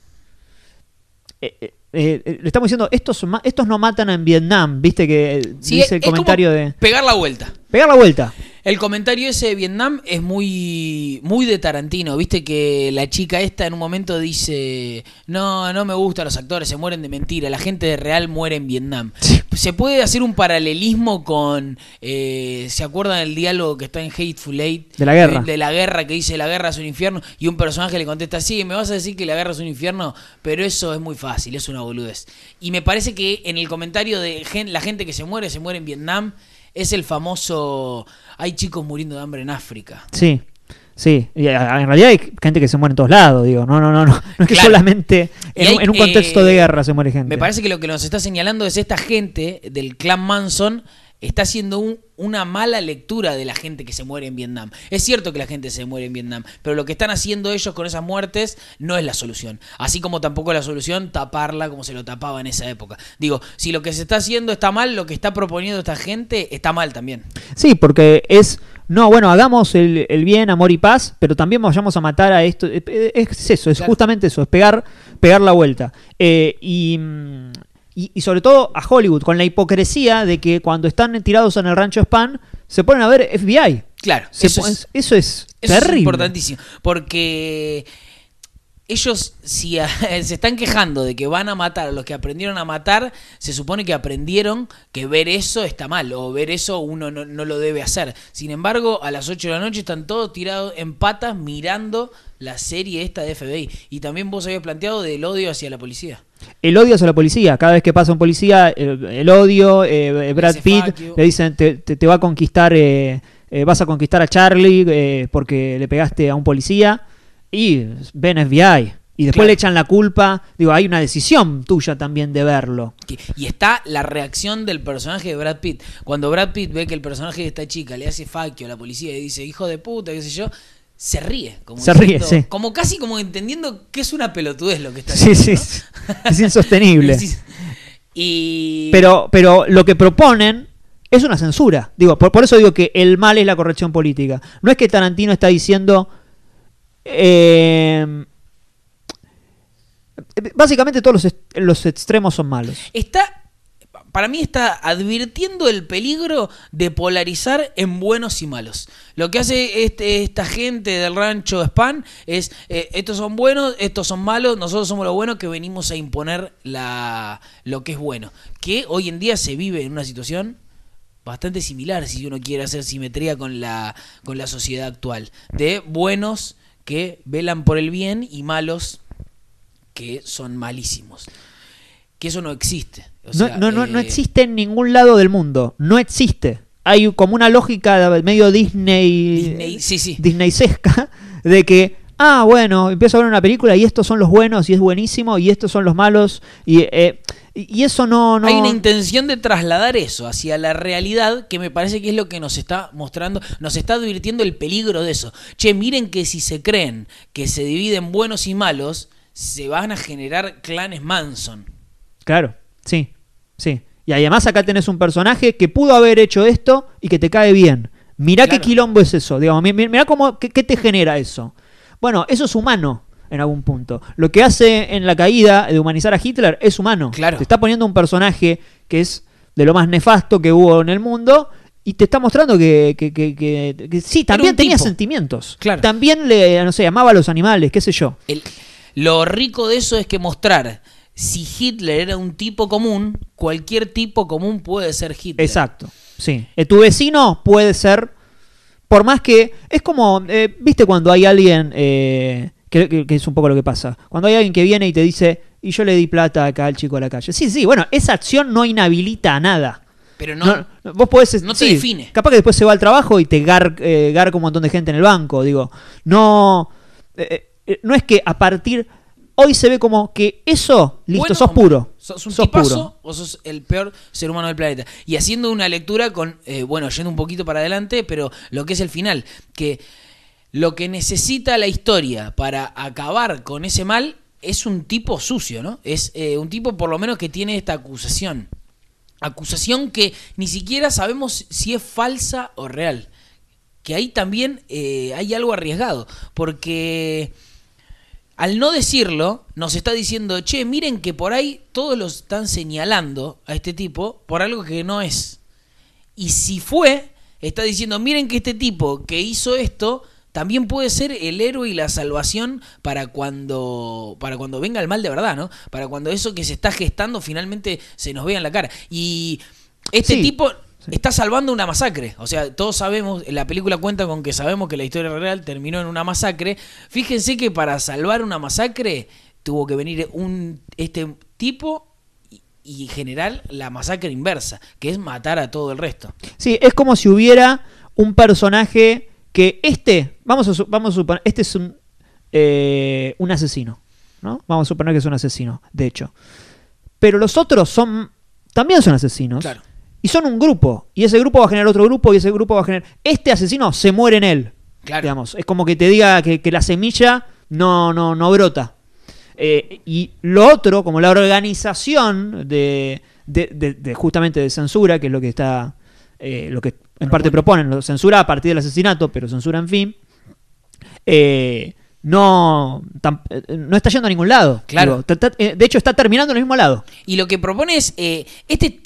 le estamos diciendo, estos, estos no matan en Vietnam, viste que dice el comentario de... Pegar la vuelta. Pegar la vuelta. El comentario ese de Vietnam es muy, muy de Tarantino. Viste que la chica esta en un momento dice, no, no me gustan los actores, se mueren de mentira, la gente de real muere en Vietnam. Se puede hacer un paralelismo con, eh, ¿se acuerdan del diálogo que está en Hateful Eight? De la guerra. Eh, de, la guerra, que dice, la guerra es un infierno, y un personaje le contesta, sí, me vas a decir que la guerra es un infierno, pero eso es muy fácil, es una boludez. Y me parece que en el comentario de la gente que se muere, se muere en Vietnam, es el famoso hay chicos muriendo de hambre en África. Sí. Sí, y en realidad hay gente que se muere en todos lados, digo, no, no, no, no, no es que solamente en, un eh, contexto de guerra se muere gente. Me parece que lo que nos está señalando es esta gente del clan Manson está haciendo una mala lectura de la gente que se muere en Vietnam. Es cierto que la gente se muere en Vietnam, pero lo que están haciendo ellos con esas muertes no es la solución. Así como tampoco la solución taparla como se lo tapaba en esa época. Digo, si lo que se está haciendo está mal, lo que está proponiendo esta gente está mal también. Sí, porque es... No, bueno, hagamos el, bien, amor y paz, pero también vayamos a matar a esto. Es eso, es justamente eso, es pegar, pegar la vuelta. Eh, y y, sobre todo a Hollywood, con la hipocresía de que cuando están tirados en el rancho Span, se ponen a ver FBI. Claro, se eso, es, eso, es, terrible. Es importantísimo, porque ellos si ah, se están quejando de que van a matar a los que aprendieron a matar, se supone que aprendieron que ver eso está mal o ver eso uno no, no lo debe hacer. Sin embargo, a las 8 de la noche están todos tirados en patas mirando la serie esta de FBI. Y también vos habías planteado del odio hacia la policía. El odio hacia la policía. Cada vez que pasa un policía, eh, el, odio, eh, Brad Pitt, le dicen, te, va a conquistar, eh, vas a conquistar a Charlie porque le pegaste a un policía. Y ven FBI. Y después le echan la culpa. Digo, hay una decisión tuya también de verlo. Y está la reacción del personaje de Brad Pitt. Cuando Brad Pitt ve que el personaje de esta chica le hace faquio a la policía y dice, hijo de puta, qué sé yo, se ríe. Como se ríe, Como casi como entendiendo que es una pelotudez lo que está diciendo. Sí, sí, es insostenible. pero, pero lo que proponen es una censura. Digo, por, por, eso digo que el mal es la corrección política. No es que Tarantino está diciendo... Eh, básicamente todos los, los extremos son malos. Está para mí está advirtiendo el peligro de polarizar en buenos y malos. Lo que hace este, esta gente del rancho Span es, eh, estos son buenos, estos son malos, nosotros somos los buenos que venimos a imponer la, lo que es bueno. Que hoy en día se vive en una situación bastante similar, si uno quiere hacer simetría con la sociedad actual, de buenos que velan por el bien y malos que son malísimos. Que eso no existe no, no, no, eh, existe en ningún lado del mundo. No existe. Hay como una lógica medio Disney. Disney sí, de que ah, bueno, empiezo a ver una película y estos son los buenos y es buenísimo y estos son los malos y, eh, y eso no, no, Hay una intención de trasladar eso hacia la realidad que me parece que es lo que nos está mostrando, nos está advirtiendo el peligro de eso. Che, miren que si se creen que se dividen buenos y malos, se van a generar clanes Manson. Claro. Sí, sí. Y además acá tenés un personaje que pudo haber hecho esto y que te cae bien. Mirá qué quilombo es eso, digamos, mirá cómo, qué, te genera eso. Bueno, eso es humano, en algún punto. Lo que hace en la caída de humanizar a Hitler es humano. Claro. Te está poniendo un personaje que es de lo más nefasto que hubo en el mundo y te está mostrando que, sí, también tenía sentimientos. Claro. También le, no sé, amaba a los animales, qué sé yo. El, lo rico de eso es que mostrar si Hitler era un tipo común, cualquier tipo común puede ser Hitler. Exacto, sí. Eh, tu vecino puede ser, por más que, es como, eh, viste cuando hay alguien, eh, que, es un poco lo que pasa, cuando hay alguien que viene y te dice, y yo le di plata acá al chico a la calle. Sí, sí, bueno, esa acción no inhabilita a nada. Pero no, vos podés, no te define. Capaz que después se va al trabajo y te gar, un montón de gente en el banco, digo. No, no es que a partir hoy se ve como que eso, listo, sos puro. Sos un puro. o sos el peor ser humano del planeta. Y haciendo una lectura con, eh, bueno, yendo un poquito para adelante, pero lo que es el final, que lo que necesita la historia para acabar con ese mal es un tipo sucio, ¿no? Es eh, un tipo por lo menos que tiene esta acusación. Acusación que ni siquiera sabemos si es falsa o real. Que ahí también eh, hay algo arriesgado, porque al no decirlo, nos está diciendo, che, miren que por ahí todos los están señalando a este tipo por algo que no es. Y si fue, está diciendo, miren que este tipo que hizo esto también puede ser el héroe y la salvación para cuando para cuando venga el mal de verdad, ¿no? Para cuando eso que se está gestando finalmente se nos vea en la cara. Y este tipo Está salvando una masacre. O sea, todos sabemos, la película cuenta con que sabemos que la historia real terminó en una masacre. Fíjense que para salvar una masacre tuvo que venir un este tipo y, en general la masacre inversa, que es matar a todo el resto. Sí, es como si hubiera un personaje que este, vamos a, vamos a suponer, este es un, eh, un asesino, ¿no? Vamos a suponer que es un asesino, de hecho. Pero los otros son, también son asesinos. Claro y son un grupo. Y ese grupo va a generar otro grupo y ese grupo va a generar... Este asesino se muere en él. Digamos. Es como que te diga que, la semilla no, no, brota. Eh, y lo otro, como la organización de, de, justamente de censura, que es lo que está, eh, lo que en parte proponen proponen, censura a partir del asesinato, pero censura en fin, eh, no, no está yendo a ningún lado. Claro. de hecho, está terminando en el mismo lado. Y lo que propone es, este,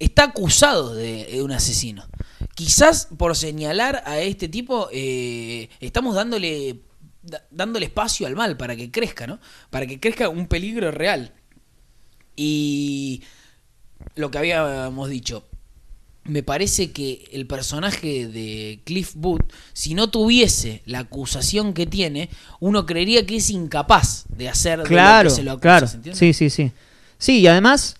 está acusado de, un asesino. Quizás por señalar a este tipo eh, estamos dándole, dándole espacio al mal para que crezca, ¿no? Para que crezca un peligro real. Y lo que habíamos dicho, me parece que el personaje de Cliff Booth, si no tuviese la acusación que tiene, uno creería que es incapaz de hacer claro, lo que se lo claro. Sí, sí, sí. Sí, y además,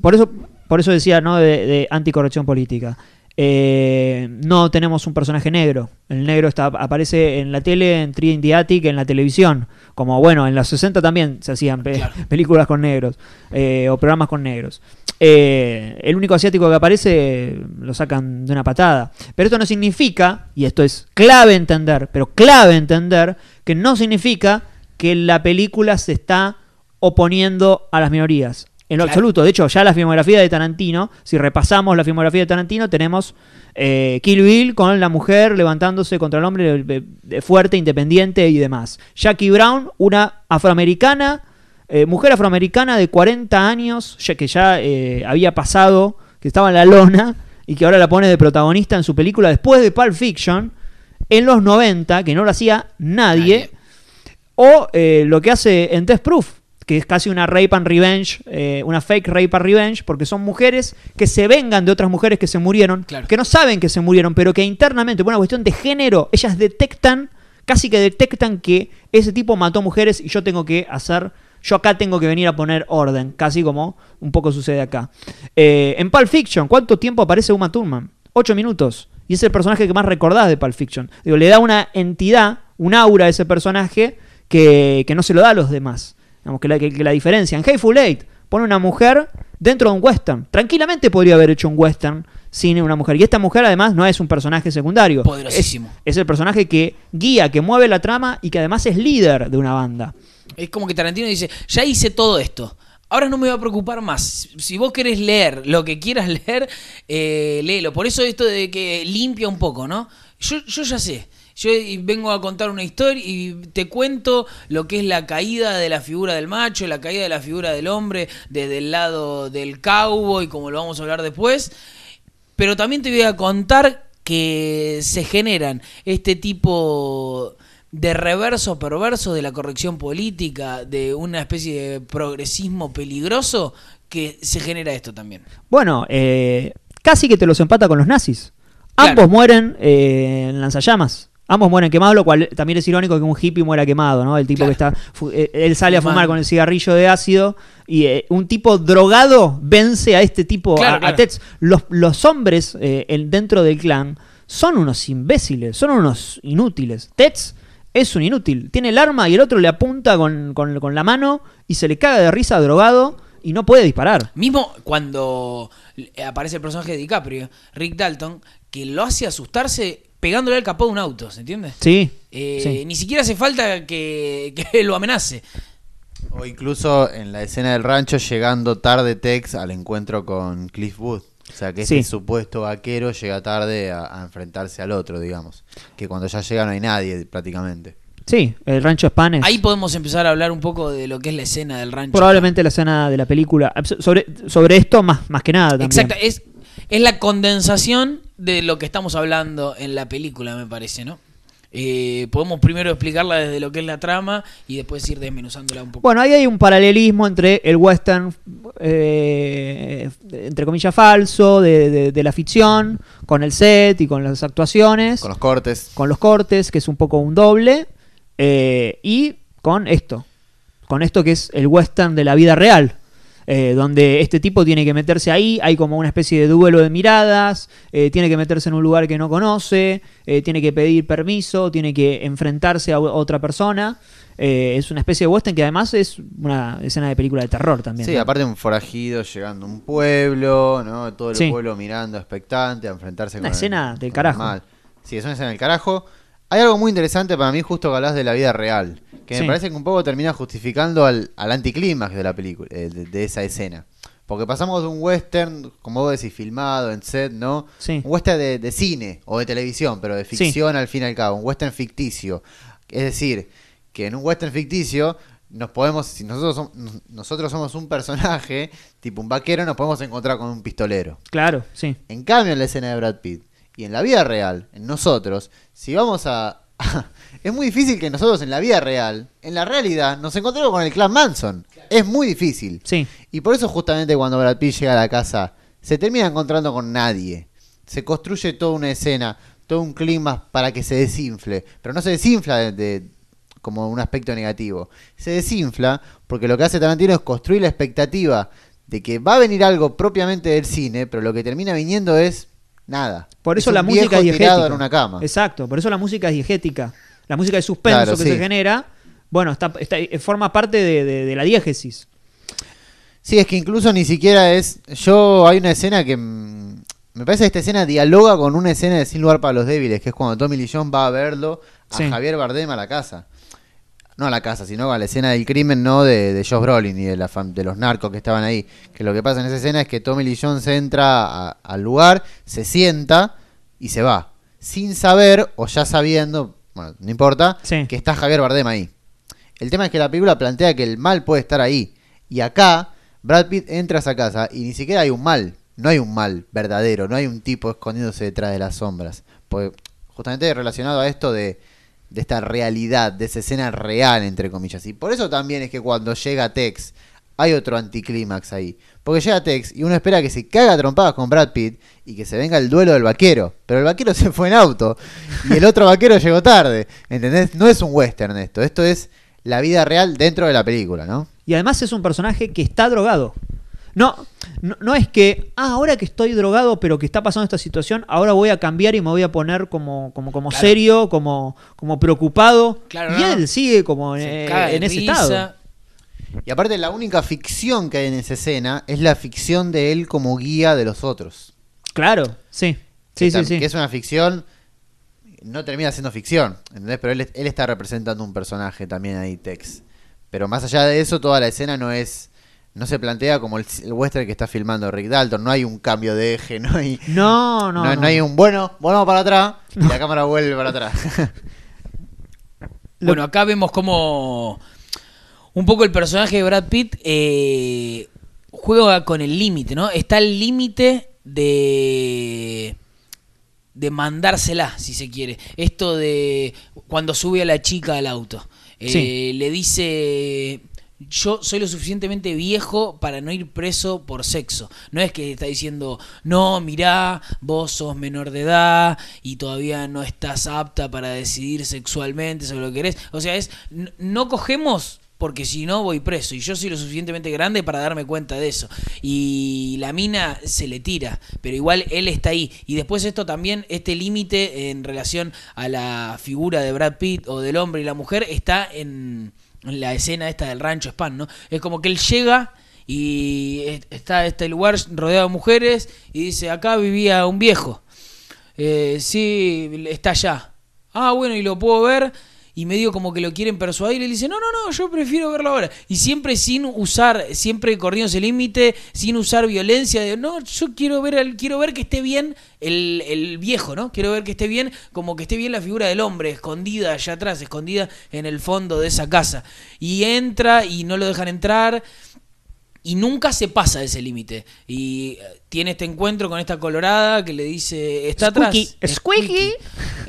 por eso por eso decía, ¿no? De, de anticorrección política. Eh, no tenemos un personaje negro. El negro está, aparece en la tele, en tri Indiatic, en la televisión. Como bueno, en los 60 también se hacían películas con negros eh, o programas con negros. Eh, el único asiático que aparece lo sacan de una patada. Pero esto no significa, y esto es clave entender, pero clave entender, que no significa que la película se está oponiendo a las minorías. En lo absoluto. De hecho, ya la filmografía de Tarantino, si repasamos la filmografía de Tarantino, tenemos eh, Kill Bill con la mujer levantándose contra el hombre eh, eh, fuerte, independiente y demás. Jackie Brown, una afroamericana, mujer afroamericana de 40 años, que ya había pasado, que estaba en la lona y que ahora la pone de protagonista en su película después de Pulp Fiction, en los 90, que no lo hacía nadie. O lo que hace en Test Proof, que es casi una rape and revenge, eh, una fake rape and revenge, porque son mujeres que se vengan de otras mujeres que se murieron, que no saben que se murieron, pero que internamente, por una cuestión de género, ellas detectan, casi que detectan que ese tipo mató mujeres y yo tengo que hacer, yo acá tengo que venir a poner orden, casi como un poco sucede acá. Eh, en Pulp Fiction, ¿cuánto tiempo aparece Uma Thurman? Ocho minutos. Y es el personaje que más recordás de Pulp Fiction. Digo, le da una entidad, un aura a ese personaje que, que no se lo da a los demás. Digamos que la, diferencia en Hey Full Hateful Eight pone una mujer dentro de un western. Tranquilamente podría haber hecho un western sin una mujer. Y esta mujer además no es un personaje secundario. Poderosísimo. Es, el personaje que guía, que mueve la trama y que además es líder de una banda. Es como que Tarantino dice, ya hice todo esto. Ahora no me voy a preocupar más. Si vos querés leer lo que quieras leer, eh, léelo. Por eso esto de que limpia un poco, ¿no? Yo, yo ya sé. Yo vengo a contar una historia y te cuento lo que es la caída de la figura del macho, la caída de la figura del hombre desde el lado del y como lo vamos a hablar después. Pero también te voy a contar que se generan este tipo de reverso perverso de la corrección política, de una especie de progresismo peligroso, que se genera esto también. Bueno, eh, casi que te los empata con los nazis. Ambos mueren eh, en lanzallamas. Ambos mueren quemados, lo cual también es irónico que un hippie muera quemado, ¿no? El tipo que está. Eh, él sale a fumar con el cigarrillo de ácido y eh, un tipo drogado vence a este tipo, a, Tets. Los, hombres el, eh, dentro del clan son unos imbéciles, son unos inútiles. Tets es un inútil. Tiene el arma y el otro le apunta con, con la mano y se le caga de risa drogado y no puede disparar. Mismo cuando aparece el personaje de DiCaprio, Rick Dalton, que lo hace asustarse pegándole al capó de un auto, ¿se entiende? Sí, eh, Ni siquiera hace falta que, lo amenace. O incluso en la escena del rancho llegando tarde Tex al encuentro con Cliff Wood. O sea, que este Sí. supuesto vaquero llega tarde a, enfrentarse al otro, digamos. Que cuando ya llega no hay nadie prácticamente. Sí, el rancho panes. Ahí podemos empezar a hablar un poco de lo que es la escena del rancho. Probablemente la escena de la película. Sobre, sobre esto más, más que nada Exacto, es es la condensación de lo que estamos hablando en la película, me parece, ¿no? Eh, podemos primero explicarla desde lo que es la trama y después ir desmenuzándola un poco. Bueno, ahí hay un paralelismo entre el western, eh, entre comillas, falso, de, la ficción, con el set y con las actuaciones. Con los cortes. Con los cortes, que es un poco un doble. Eh, y con esto. Con esto que es el western de la vida real. Eh, donde este tipo tiene que meterse ahí, hay como una especie de duelo de miradas, eh, tiene que meterse en un lugar que no conoce, eh, tiene que pedir permiso, tiene que enfrentarse a otra persona. es una especie de western que además es una escena de película de terror también. Sí, aparte un forajido llegando a un pueblo, ¿no? todo el pueblo mirando, expectante, a enfrentarse una escena del carajo. es una escena del carajo. Hay algo muy interesante para mí, justo que hablas de la vida real. Que me parece que un poco termina justificando al, anticlimax de la película, eh, de, esa escena. Porque pasamos de un western, como vos decís, filmado en set, ¿no? Sí. Un western de, cine o de televisión, pero de ficción al fin y al cabo, un western ficticio. Es decir, que en un western ficticio nos podemos, si nosotros somos, nosotros somos un personaje, tipo un vaquero, nos podemos encontrar con un pistolero. Claro, sí. En cambio, en la escena de Brad Pitt y en la vida real, en nosotros, si vamos a es muy difícil que nosotros en la vida real, en la realidad, nos encontremos con el clan Manson. Es muy difícil. Sí. Y por eso justamente cuando Brad Pitt llega a la casa, se termina encontrando con nadie. Se construye toda una escena, todo un clima para que se desinfle. Pero no se desinfla de, como un aspecto negativo. Se desinfla porque lo que hace Tarantino es construir la expectativa de que va a venir algo propiamente del cine, pero lo que termina viniendo es nada. Por eso la música es diegética. En una cama. Exacto, por eso la música es diegética la música de suspenso que se genera, bueno, está, eh, forma parte de, la diégesis. Sí, es que incluso ni siquiera es. Yo hay una escena que. Mm, me parece que esta escena dialoga con una escena de Sin lugar para los débiles, que es cuando Tommy Lee va a verlo a Javier Bardem a la casa no a la casa, sino a la escena del crimen, no de, Josh Brolin y de, la de los narcos que estaban ahí. Que lo que pasa en esa escena es que Tommy Lee se entra al lugar, se sienta y se va. Sin saber, o ya sabiendo, bueno, no importa, que está Javier Bardem ahí. El tema es que la película plantea que el mal puede estar ahí. Y acá, Brad Pitt entra a esa casa y ni siquiera hay un mal. No hay un mal verdadero, no hay un tipo escondiéndose detrás de las sombras. pues justamente relacionado a esto de, de esta realidad, de esa escena real, entre comillas. Y por eso también es que cuando llega Tex hay otro anticlímax ahí. Porque llega Tex y uno espera que se caga con Brad Pitt y que se venga el duelo del vaquero. Pero el vaquero se fue en auto y el otro vaquero llegó tarde. ¿Entendés? No es un western esto. Esto es la vida real dentro de la película, ¿no? Y además es un personaje que está drogado. No, no, es que, ah, ahora que estoy drogado, pero que está pasando esta situación, ahora voy a cambiar y me voy a poner como, como, como serio, como, como preocupado. y él sigue como en, eh, ese estado. Y aparte la única ficción que hay en esa escena es la ficción de él como guía de los otros. Claro, sí. Sí, sí, Que es una ficción, no termina siendo ficción, ¿entendés? Pero él, está representando un personaje también ahí, Tex. Pero más allá de eso, toda la escena no es no se plantea como el, western que está filmando Rick Dalton. No hay un cambio de eje, no hay. No, no. No, hay un bueno, bueno para atrás y la cámara vuelve para atrás. bueno, acá vemos cómo un poco el personaje de Brad Pitt eh, juega con el límite, ¿no? Está al límite de de mandársela, si se quiere. Esto de cuando sube a la chica al auto. Eh, le dice, yo soy lo suficientemente viejo para no ir preso por sexo. No es que está diciendo, no, mirá, vos sos menor de edad y todavía no estás apta para decidir sexualmente sobre lo que eres O sea, es, no cogemos porque si no voy preso y yo soy lo suficientemente grande para darme cuenta de eso. Y la mina se le tira, pero igual él está ahí. Y después esto también, este límite en relación a la figura de Brad Pitt o del hombre y la mujer está en la escena esta del rancho Span, ¿no? Es como que él llega y está este lugar rodeado de mujeres y dice, acá vivía un viejo. Eh, sí, está allá. Ah, bueno, y lo puedo ver y medio como que lo quieren persuadir y le dicen, no, no, no, yo prefiero verlo ahora. Y siempre sin usar, siempre corriendo ese límite, sin usar violencia, de, no, yo quiero ver, quiero ver que esté bien el, el, viejo, ¿no? Quiero ver que esté bien, como que esté bien la figura del hombre, escondida allá atrás, escondida en el fondo de esa casa. Y entra y no lo dejan entrar y nunca se pasa ese límite. Y eh, tiene este encuentro con esta colorada que le dice, está atrás. Squeaky.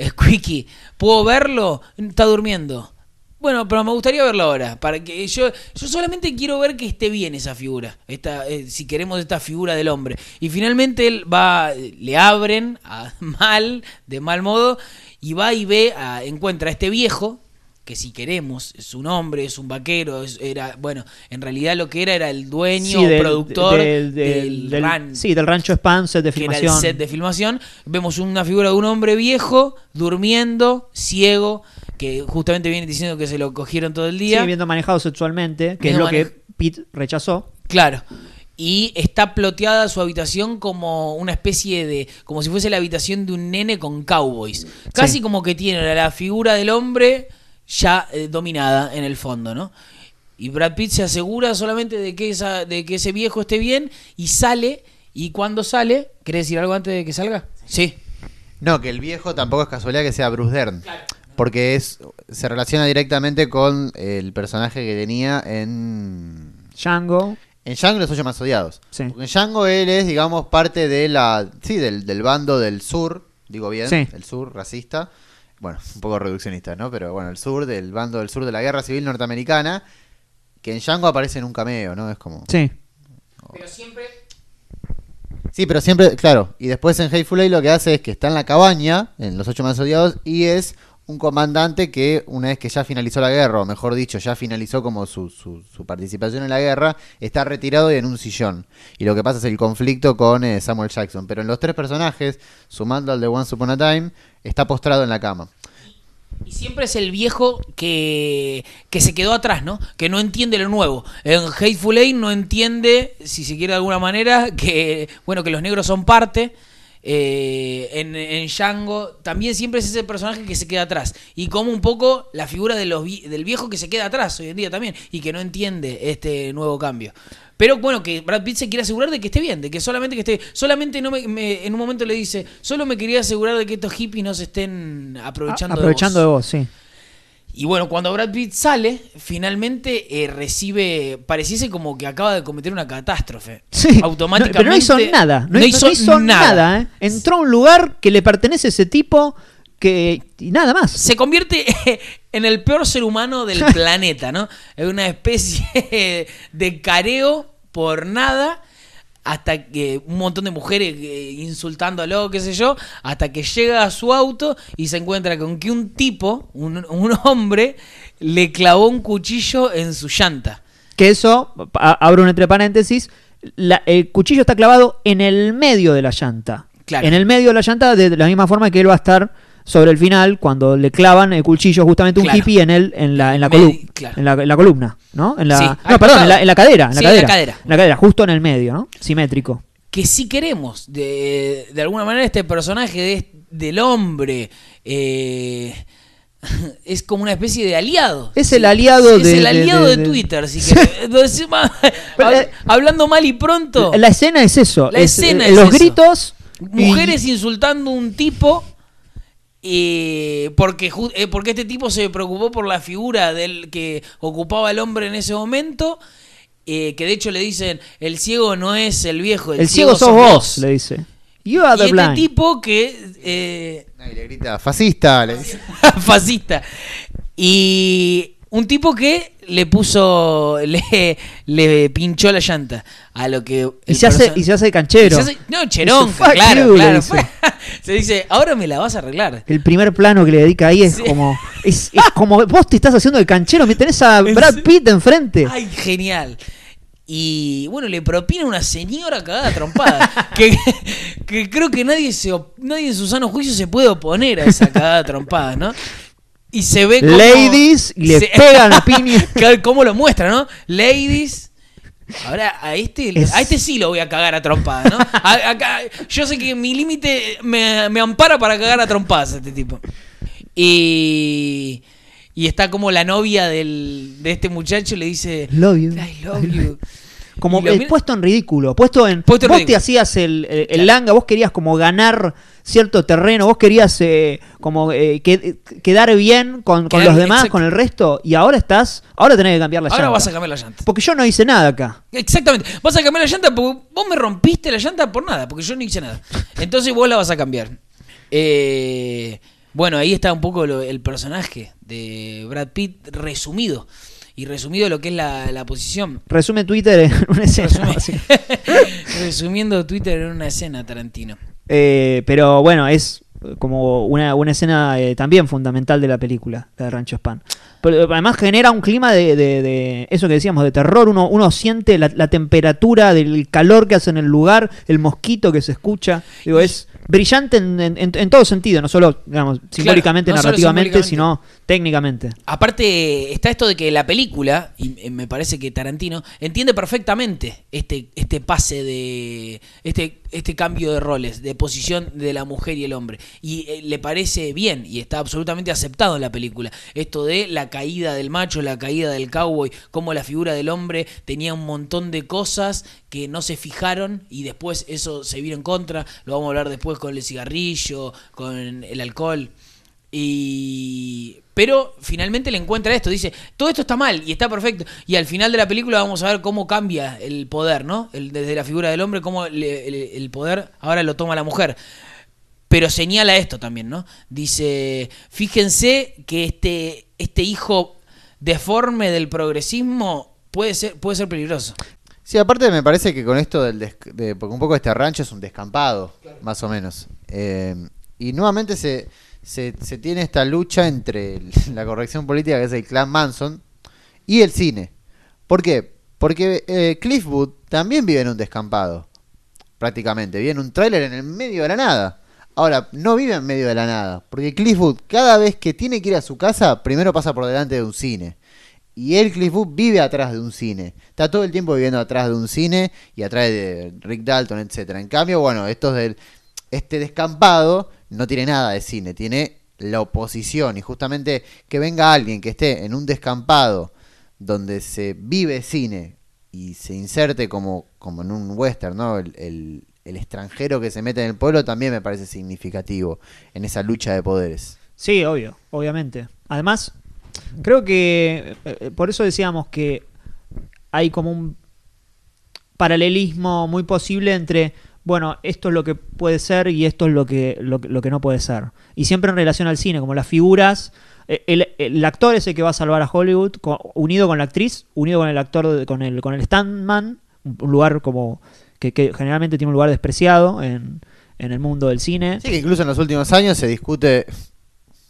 Squeaky. ¿Puedo verlo? Está durmiendo. Bueno, pero me gustaría verlo ahora. Para que yo, yo solamente quiero ver que esté bien esa figura. Esta, eh, si queremos esta figura del hombre. Y finalmente él va, le abren a mal, de mal modo, y va y ve, encuentra a este viejo que si queremos es un hombre, es un vaquero, era, bueno, en realidad lo que era era el dueño o productor del, rancho. Sí, del rancho Spam, set de filmación. el set de filmación. Vemos una figura de un hombre viejo, durmiendo, ciego, que justamente viene diciendo que se lo cogieron todo el día. Sí, viendo manejado sexualmente, que es lo que Pete rechazó. Claro y está ploteada su habitación como una especie de como si fuese la habitación de un nene con cowboys casi como que tiene la figura del hombre ya eh, dominada en el fondo, ¿no? Y Brad Pitt se asegura solamente de que, esa, de que ese viejo esté bien y sale. Y cuando sale, ¿querés decir algo antes de que salga? Sí. No, que el viejo tampoco es casualidad que sea Bruce Dern. Porque es, se relaciona directamente con el personaje que tenía en. Django. En Django los ocho más odiados. Porque en Django él es, digamos, parte de la. del, bando del sur, digo bien, el sur racista bueno, un poco reduccionista, ¿no? Pero bueno, el sur, del bando del sur de la guerra civil norteamericana, que en Django aparece en un cameo, ¿no? Es como. Sí. Pero siempre. Sí, pero siempre, claro. Y después en Hey Eight lo que hace es que está en la cabaña, en Los Ocho Más Odiados, y es un comandante que una vez que ya finalizó la guerra, o mejor dicho, ya finalizó como su, su, participación en la guerra, está retirado y en un sillón. Y lo que pasa es el conflicto con eh, Samuel Jackson. Pero en los tres personajes, sumando al de Once Upon a Time, está postrado en la cama. Y siempre es el viejo que, que, se quedó atrás, ¿no? Que no entiende lo nuevo. En Hateful Eight no entiende, si se quiere de alguna manera, que bueno, que los negros son parte eh, en, Django, también siempre es ese personaje que se queda atrás. Y como un poco la figura de los, del viejo que se queda atrás hoy en día también y que no entiende este nuevo cambio. Pero bueno, que Brad Pitt se quiere asegurar de que esté bien, de que solamente que esté. Solamente no me, en un momento le dice, solo me quería asegurar de que estos hippies no se estén aprovechando. aprovechando de de vos sí. Y bueno, cuando Brad Pitt sale, finalmente eh, recibe, pareciese como que acaba de cometer una catástrofe. Sí, Automáticamente. pero no hizo nada. No, hizo, nada. ¿eh? Entró a un lugar que le pertenece a ese tipo que y nada más. Se convierte en el peor ser humano del planeta, ¿no? Es una especie de careo por nada hasta que un montón de mujeres eh, insultándolo, qué sé yo, hasta que llega a su auto y se encuentra con que un tipo, un, hombre, le clavó un cuchillo en su llanta. Que eso, abro un entre paréntesis, el cuchillo está clavado en el medio de la llanta. En el medio de la llanta, de la misma forma que él va a estar sobre el final, cuando le clavan el cuchillo justamente un hippie en el, en la, columna, ¿no? En la, perdón, en la, cadera, en la, cadera, justo en el medio, Simétrico. Que si queremos, de, alguna manera, este personaje del hombre. Eh, es como una especie de aliado. Es el aliado, de, es el aliado de, Twitter. Así que, eh, hablando mal y pronto. La escena es eso. escena eh, los gritos. Mujeres insultando a un tipo eh, porque, eh, porque este tipo se preocupó por la figura del que ocupaba el hombre en ese momento. Eh, que de hecho le dicen, el ciego no es el viejo. El, ciego, sos vos, le dice. y este tipo que... le grita, fascista, le dice. fascista. Y un tipo que le puso, le, le pinchó la llanta a lo que... Y se, hace, y se hace canchero. no, cherón, claro, claro. se dice, ahora me la vas a arreglar. El primer plano que le dedica ahí es como... Es, como vos te estás haciendo el canchero, tenés a Brad Pitt enfrente. Ay, genial. Y bueno, le propina una señora cagada trompada. que, que creo que nadie, se, nadie en su sano juicio se puede oponer a esa cagada trompada, ¿no? Y se ve como. Ladies, le se... pegan a ¿Cómo lo muestra, no? Ladies. Ahora, a este, a este sí lo voy a cagar a trompadas, ¿no? yo sé que mi límite me, me, ampara para cagar a trompadas este tipo. Y. Y está como la novia del, de este muchacho y le dice. love I love you. Como eh, puesto en ridículo, puesto en... vos te hacías el, langa, vos querías como ganar cierto terreno, vos querías eh, como eh, quedar bien con, los demás, con el resto, y ahora estás, ahora tenés que cambiar la llanta. Ahora vas a cambiar la llanta. Porque yo no hice nada acá. Exactamente, vas a cambiar la llanta porque vos me rompiste la llanta por nada, porque yo no hice nada. Entonces vos la vas a cambiar. Eh... Bueno, ahí está un poco el personaje de Brad Pitt resumido y resumido lo que es la, posición. Resume Twitter en una escena. resumiendo Twitter en una escena, Tarantino. Eh, pero bueno, es como una, una escena eh, también fundamental de la película, la de Rancho Span. Pero además genera un clima de, eso que decíamos, de terror. Uno, uno siente la, temperatura del calor que hace en el lugar, el mosquito que se escucha. Digo, es brillante en, todo sentido, no solo digamos, simbólicamente, narrativamente, sino técnicamente. Aparte, está esto de que la película, y eh, me parece que Tarantino, entiende perfectamente este, este pase de. Este, este cambio de roles, de posición de la mujer y el hombre. Y eh, le parece bien y está absolutamente aceptado en la película. Esto de la caída del macho, la caída del cowboy, cómo la figura del hombre tenía un montón de cosas que no se fijaron y después eso se vino en contra. Lo vamos a hablar después con el cigarrillo, con el alcohol. Y pero finalmente le encuentra esto, dice, todo esto está mal y está perfecto. Y al final de la película vamos a ver cómo cambia el poder, ¿no? El, desde la figura del hombre, cómo el, poder ahora lo toma la mujer pero señala esto también, ¿no? Dice, fíjense que este, este hijo deforme del progresismo puede ser, puede ser peligroso. Sí, aparte me parece que con esto del... porque un poco este rancho es un descampado, más o menos. Eh, y nuevamente se, se, tiene esta lucha entre la corrección política, que es el clan Manson, y el cine. ¿Por qué? Porque eh, Cliffwood también vive en un descampado, prácticamente. Vive en un tráiler en el medio de la nada. Ahora, no vive en medio de la nada, porque Cliffwood cada vez que tiene que ir a su casa, primero pasa por delante de un cine. Y él, Cliffwood, vive atrás de un cine. Está todo el tiempo viviendo atrás de un cine y atrás de Rick Dalton, etc. En cambio, bueno, es del este descampado no tiene nada de cine, tiene la oposición. Y justamente que venga alguien que esté en un descampado donde se vive cine y se inserte como, como en un western, ¿no? El, extranjero que se mete en el pueblo también me parece significativo en esa lucha de poderes. Sí, obvio, obviamente. Además, creo que eh, eh, por eso decíamos que hay como un paralelismo muy posible entre bueno, esto es lo que puede ser y esto es lo que, lo, que no puede ser. Y siempre en relación al cine, como las figuras, eh, el, actor es el que va a salvar a Hollywood, unido con la actriz, unido con el actor, con el, con el standman, un lugar como que, que generalmente tiene un lugar despreciado en, en el mundo del cine. Sí, que incluso en los últimos años se discute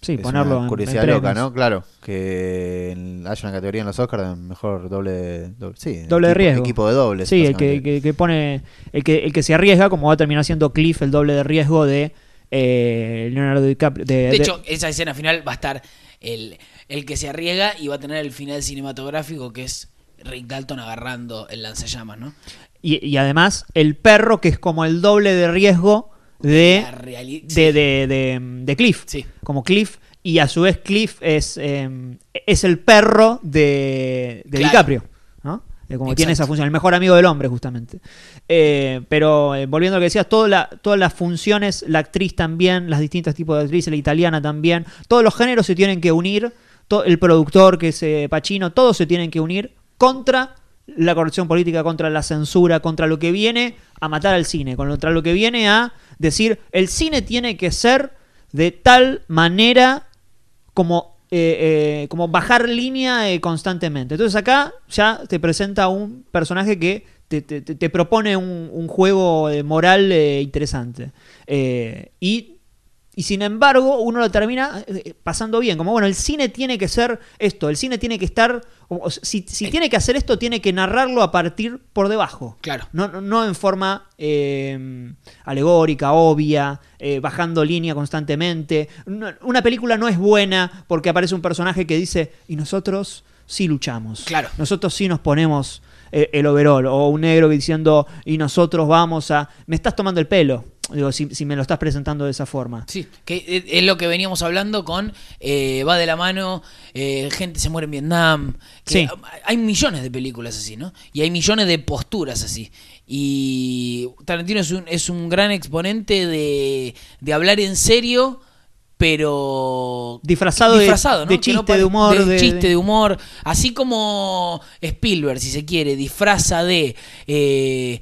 Sí, ponerlo una curiosidad loca, ¿no? Claro, que haya una categoría en los Oscars de mejor doble, doble sí, doble de riesgo. Equipo de doble. Sí, el que, pone el que, se arriesga, como va a terminar siendo Cliff el doble de riesgo de eh, Leonardo DiCaprio. De, hecho, esa escena final va a estar el, que se arriesga y va a tener el final cinematográfico que es Rick Dalton agarrando el lanzallamas, ¿no? Y, y además el perro que es como el doble de riesgo de, de, Cliff. Como Cliff. Y a su vez Cliff es, em, es el perro de, DiCaprio. Eh, como tiene esa función, el mejor amigo del hombre, justamente. Eh, pero eh, volviendo a lo que decías, todas las funciones, la actriz también, las distintas tipos de actrices, la italiana también, todos los géneros se tienen que unir, el productor que es pachino, Pacino, todos se tienen que unir contra la corrupción política, contra la censura, contra lo que viene a matar al cine, contra lo que viene a decir el cine tiene que ser de tal manera como, eh, eh, como bajar línea eh, constantemente. Entonces acá ya te presenta un personaje que te, propone un, un, juego moral interesante. y y sin embargo, uno lo termina eh, eh, pasando bien. Como, bueno, el cine tiene que ser esto, el cine tiene que estar. Si, si eh. tiene que hacer esto, tiene que narrarlo a partir por debajo. Claro. No, en forma em, alegórica, obvia, bajando línea constantemente. una película no es buena porque aparece un personaje que dice, y nosotros sí luchamos. Claro. Nosotros sí nos ponemos el overall. O un negro diciendo, y nosotros vamos a. Me estás tomando el pelo. Digo, si, me lo estás presentando de esa forma. Sí, que es lo que veníamos hablando con eh, Va de la mano, eh, Gente se muere en Vietnam. Hay millones de películas así, ¿no? Y hay millones de posturas así. Y Tarantino es un, es un gran exponente de, de hablar en serio pero disfrazado, de, ¿no? de, chiste de humor de, chiste de humor así como Spielberg si se quiere disfraza de eh,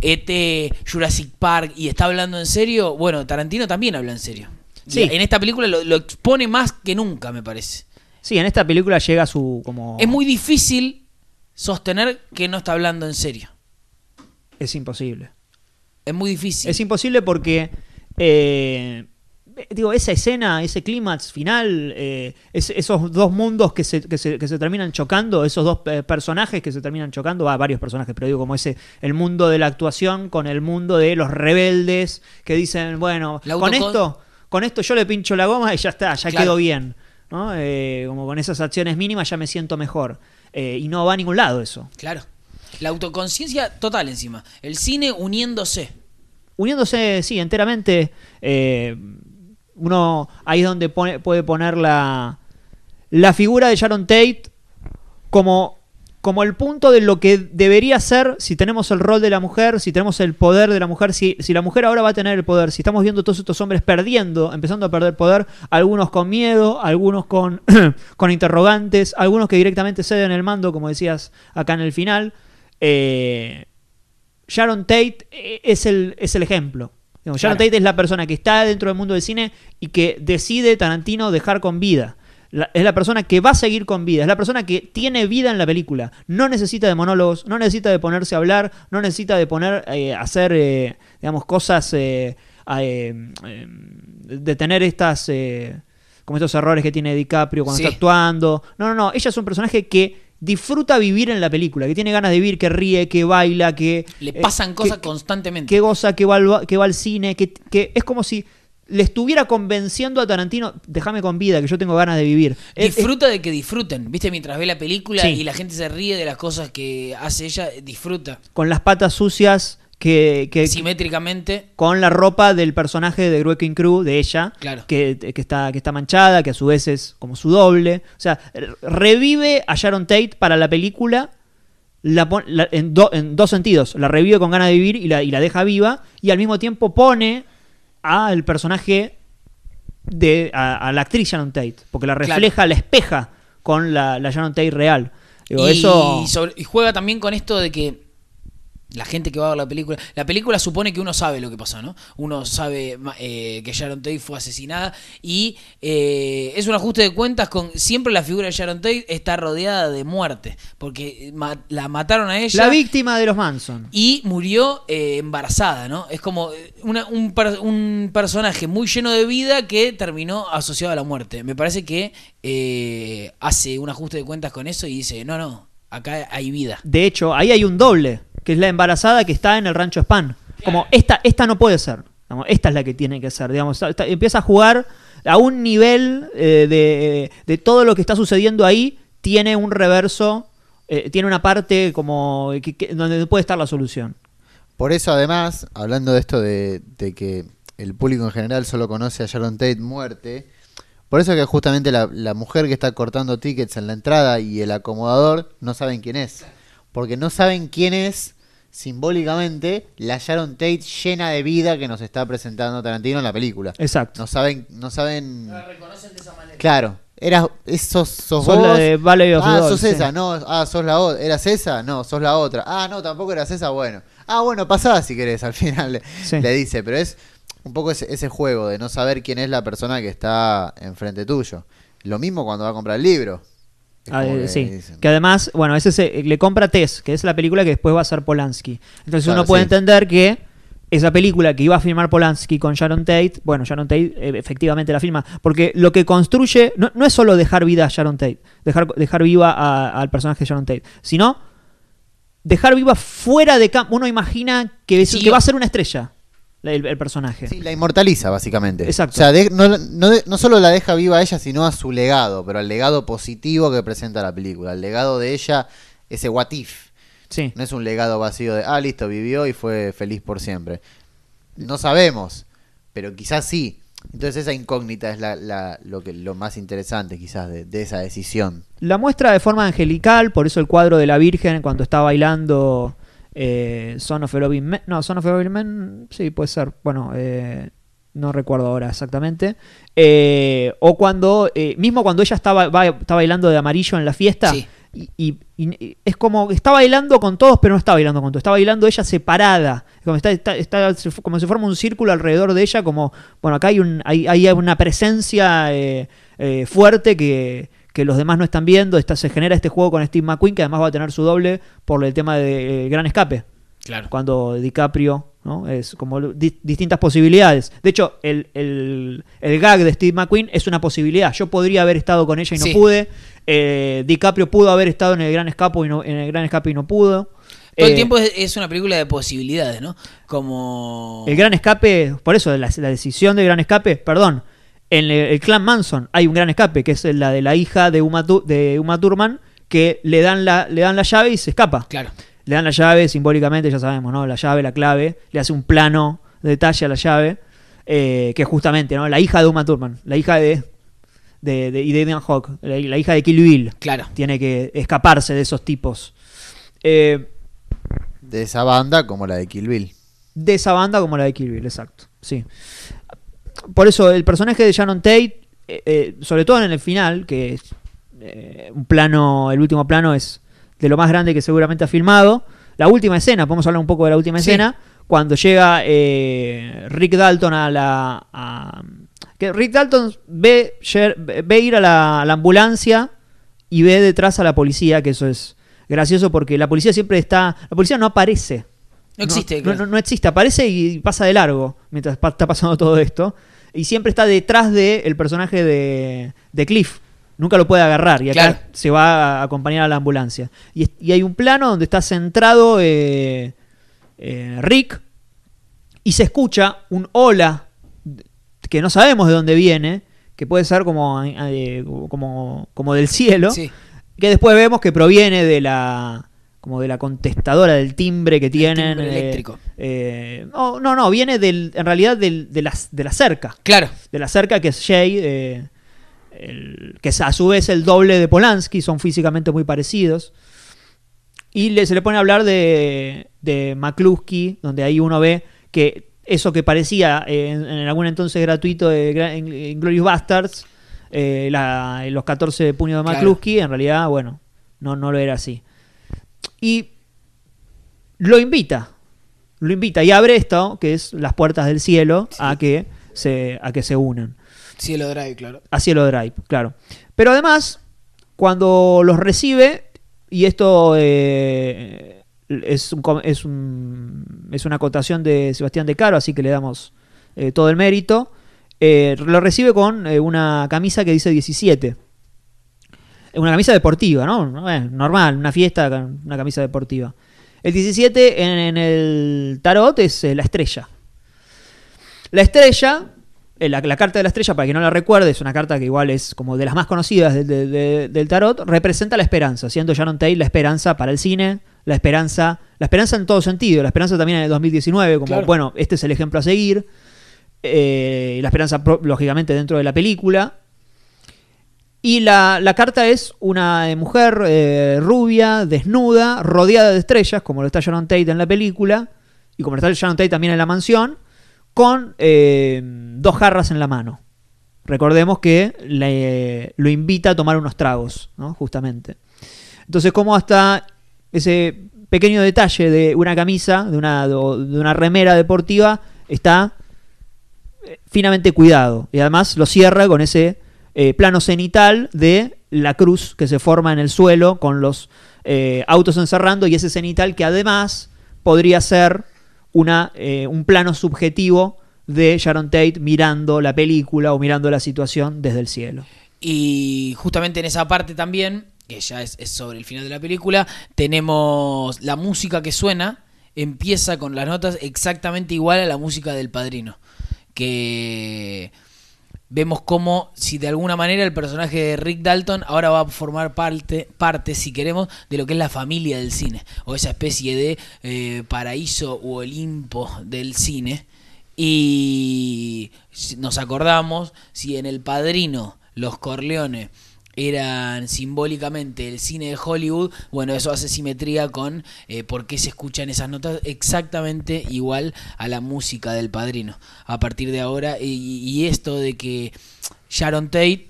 este Jurassic Park y está hablando en serio, bueno, Tarantino también habla en serio. Sí. En esta película lo, expone más que nunca, me parece. Sí, en esta película llega su como... Es muy difícil sostener que no está hablando en serio. Es imposible. Es muy difícil. Es imposible porque eh, digo, esa escena, ese clímax final, eh, esos dos mundos que se, terminan chocando, esos dos eh, personajes que se terminan chocando, va, varios personajes, pero digo, como ese, el mundo de la actuación con el mundo de los rebeldes que dicen, bueno, con esto, con esto yo le pincho la goma y ya está, ya quedó bien. Eh, como con esas acciones mínimas ya me siento mejor. y no va a ningún lado eso. Claro. La autoconciencia total encima. El cine uniéndose uniéndose, sí, enteramente uno ahí es donde puede poner la, figura de Sharon Tate como, el punto de lo que debería ser si tenemos el rol de la mujer, si tenemos el poder de la mujer, si, la mujer ahora va a tener el poder, si estamos viendo todos estos hombres perdiendo, empezando a perder poder, algunos con miedo, algunos con, con interrogantes, algunos que directamente ceden el mando, como decías acá en el final. Eh, Sharon Tate eh, es el ejemplo. Digamos, Tate es la persona que está dentro del mundo del cine y que decide Tarantino dejar con vida. es la persona que va a seguir con vida, es la persona que tiene vida en la película. No necesita de monólogos, no necesita de ponerse a hablar, no necesita de poner, eh, hacer, eh, digamos, cosas, eh, em, de tener estas, como estos errores que tiene DiCaprio cuando está actuando. No, no, no, ella es un personaje que disfruta vivir en la película, que tiene ganas de vivir, que ríe, que baila, que... Le eh, pasan cosas constantemente. Que goza, que va al, que cine, que, es como si le estuviera convenciendo a Tarantino, déjame con vida, que yo tengo ganas de vivir. Eh, eh, disfruta de que disfruten, ¿viste? Mientras ve la película y la gente se ríe de las cosas que hace ella, disfruta. Con las patas sucias, que, simétricamente con la ropa del personaje de king Crew de ella que, está que está manchada que a su vez es como su doble o sea revive a Sharon Tate para la película la, en, en, dos sentidos la revive con ganas de vivir y la, y la deja viva y al mismo tiempo pone al personaje de a, la actriz Sharon Tate porque la refleja la espeja con la, Sharon Tate real y juega también con esto de que la gente que va a ver la película. La película supone que uno sabe lo que pasó, ¿no? Uno sabe eh, que Sharon Tate fue asesinada. Y eh, es un ajuste de cuentas con. Siempre la figura de Sharon Tate está rodeada de muerte. Porque eh, la mataron a ella. La víctima de los Manson. Y murió embarazada, ¿no? Es como un, un, personaje muy lleno de vida que terminó asociado a la muerte. Me parece que hace un ajuste de cuentas con eso y dice: no, no acá hay vida. De hecho, ahí hay un doble, que es la embarazada que está en el rancho Span. Como esta, esta no puede ser. esta es la que tiene que ser. Digamos, empieza a jugar a un nivel eh, de, todo lo que está sucediendo ahí, tiene un reverso, eh, tiene una parte como donde puede estar la solución. Por eso, además, hablando de esto de, de que el público en general solo conoce a Sharon Tate muerte, por eso que justamente la, mujer que está cortando tickets en la entrada y el acomodador no saben quién es. Porque no saben quién es, simbólicamente, la Sharon Tate llena de vida que nos está presentando Tarantino en la película. Exacto. No saben... No, saben... la reconocen de esa manera. Claro. Eras, sos, sos, sos La de Valley of ah, sos esa, no. Ah, sos la otra. ¿Eras esa? No, sos la otra. Ah, no, tampoco eras esa, bueno. Ah, bueno, pasada si querés, al final le dice. Pero es un poco ese, juego de no saber quién es la persona que está enfrente tuyo. Lo mismo cuando va a comprar el libro. Ah, eh, que sí, que además, bueno, ese eh, le compra Tess, que es la película que después va a ser Polanski. Entonces uno puede entender que esa película que iba a filmar Polanski con Sharon Tate, bueno, Sharon Tate eh, efectivamente la filma, porque lo que construye no, es solo dejar vida a Sharon Tate, dejar, dejar viva al personaje de Sharon Tate, sino dejar viva fuera de campo. Uno imagina que va a ser una estrella el, personaje. Sí, la inmortaliza, básicamente. Exacto. O sea, no, no, solo la deja viva a ella, sino a su legado, pero al legado positivo que presenta la película. El legado de ella, ese what if. Sí. No es un legado vacío de, ah, listo, vivió y fue feliz por siempre. No sabemos, pero quizás sí. Entonces esa incógnita es lo, que, lo más interesante quizás de, de, esa decisión. La muestra de forma angelical, por eso el cuadro de la Virgen cuando está bailando eh, Son of Men. No, Son of Men, sí, puede ser. Bueno, eh, no recuerdo ahora exactamente. Eh, o cuando, mismo cuando ella estaba bailando de amarillo en la fiesta. Y, es como está bailando con todos, pero no está bailando con todos. Está bailando ella separada. Como, como se forma un círculo alrededor de ella. Como, bueno, acá hay, hay, una presencia fuerte que, que los demás no están viendo. Está, se genera este juego con Steve McQueen, que además va a tener su doble por el tema de eh, Gran Escape. Claro. Cuando DiCaprio, ¿no? Es como distintas posibilidades. De hecho, el, gag de Steve McQueen es una posibilidad. Yo podría haber estado con ella y no pude. Eh, DiCaprio pudo haber estado en el Gran Escape y no, en el Gran Escape y no pudo. Todo el eh, tiempo es, una película de posibilidades, ¿no? Como. El gran escape, por eso, la, la decisión del gran escape, perdón, en el, clan Manson hay un gran escape, que es la de la hija de Uma, de que le dan, la, le dan la llave y se escapa. Claro. Le dan la llave simbólicamente, ya sabemos, ¿no? La llave, la clave, le hace un plano de detalle a la llave, eh, que justamente, ¿no? La hija de Uma Thurman, la hija de de, de, Hawk, la, hija de Kill Bill. Claro. Tiene que escaparse de esos tipos. Eh, de esa banda como la de Kill Bill. De esa banda como la de Kill Bill, exacto. Sí por eso el personaje de Shannon Tate, eh, eh, sobre todo en el final, que es eh, un plano, el último plano es de lo más grande que seguramente ha filmado. La última escena, podemos hablar un poco de la última escena, cuando llega Rick Dalton a la... que Rick Dalton ve, ve ir a la, ambulancia y ve detrás a la policía, que eso es gracioso porque la policía siempre está... La policía no aparece. No existe. No, no, existe, aparece y pasa de largo mientras está pasando todo esto y siempre está detrás del personaje de, de Cliff. Nunca lo puede agarrar y acá se va a acompañar a la ambulancia. Y, hay un plano donde está centrado eh, eh, Rick y se escucha un hola que no sabemos de dónde viene, que puede ser como, eh, como, como del cielo, que después vemos que proviene de la, como de la contestadora del timbre que tienen. Eh, eléctrico. Eh, no, no, viene del, en realidad de, la, cerca. Claro. De la cerca que es Jay, eh, que es a su vez el doble de Polanski, son físicamente muy parecidos. Y le, se le pone a hablar de, de McCluskey, donde ahí uno ve que eso que parecía en, algún entonces gratuito de, en, Glorious Bastards, los 14 puños de McCluskey, en realidad, bueno, no, no lo era así y lo invita, lo invita y abre esto, que es las puertas del cielo, a, que se, a que se unan. Cielo Drive, claro. A Cielo Drive, claro. Pero además, cuando los recibe, y esto eh, es, una acotación de Sebastián De Caro, así que le damos eh, todo el mérito, eh, lo recibe con una camisa que dice 17 una camisa deportiva, ¿no? normal, una fiesta una camisa deportiva. El 17 en, el tarot es eh, la estrella. La estrella, eh, la, carta de la estrella, para que no la recuerde, es una carta que igual es como de las más conocidas del tarot, representa la esperanza, siendo Sharon Tate la esperanza para el cine, la esperanza, la esperanza en todo sentido, la esperanza también en el 2019, como bueno, este es el ejemplo a seguir, eh, la esperanza lógicamente dentro de la película, y la, carta es una eh, mujer eh, rubia, desnuda, rodeada de estrellas, como lo está Sharon Tate en la película, y como lo está Sharon Tate también en la mansión, con eh, dos jarras en la mano. Recordemos que lo invita a tomar unos tragos, ¿no? Justamente. Entonces, como hasta ese pequeño detalle de una camisa, de una, de una remera deportiva, está finamente cuidado. Y además lo cierra con ese eh, plano cenital de la cruz que se forma en el suelo con los eh, autos encerrando y ese cenital que además podría ser una, eh, un plano subjetivo de Sharon Tate mirando la película o mirando la situación desde el cielo. Y justamente en esa parte también, que ya es, es sobre el final de la película, tenemos la música que suena, empieza con las notas exactamente igual a la música del padrino. Que vemos cómo, si de alguna manera el personaje de Rick Dalton ahora va a formar parte, si queremos, de lo que es la familia del cine, o esa especie de eh, paraíso u olimpo del cine. Y nos acordamos si en El Padrino, Los Corleones, eran simbólicamente el cine de Hollywood, bueno, eso hace simetría con eh, por qué se escuchan esas notas exactamente igual a la música del padrino. A partir de ahora, y, y esto de que Sharon Tate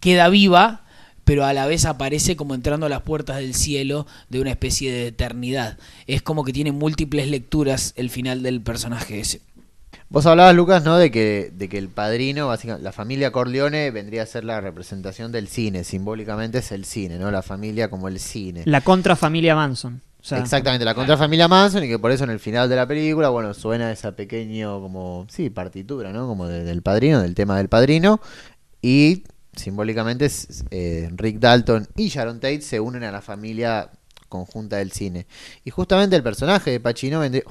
queda viva, pero a la vez aparece como entrando a las puertas del cielo de una especie de eternidad. Es como que tiene múltiples lecturas el final del personaje ese. Vos hablabas, Lucas, ¿no? De que, de que el padrino, básicamente, la familia Corleone vendría a ser la representación del cine, simbólicamente es el cine, ¿no? La familia como el cine. La contrafamilia Manson. Exactamente, la contrafamilia Manson y que por eso en el final de la película, bueno, suena esa pequeño como, sí, partitura, ¿no? Como del padrino, del tema del padrino. Y simbólicamente eh, Rick Dalton y Sharon Tate se unen a la familia conjunta del cine. Y justamente el personaje de Pacino vendría...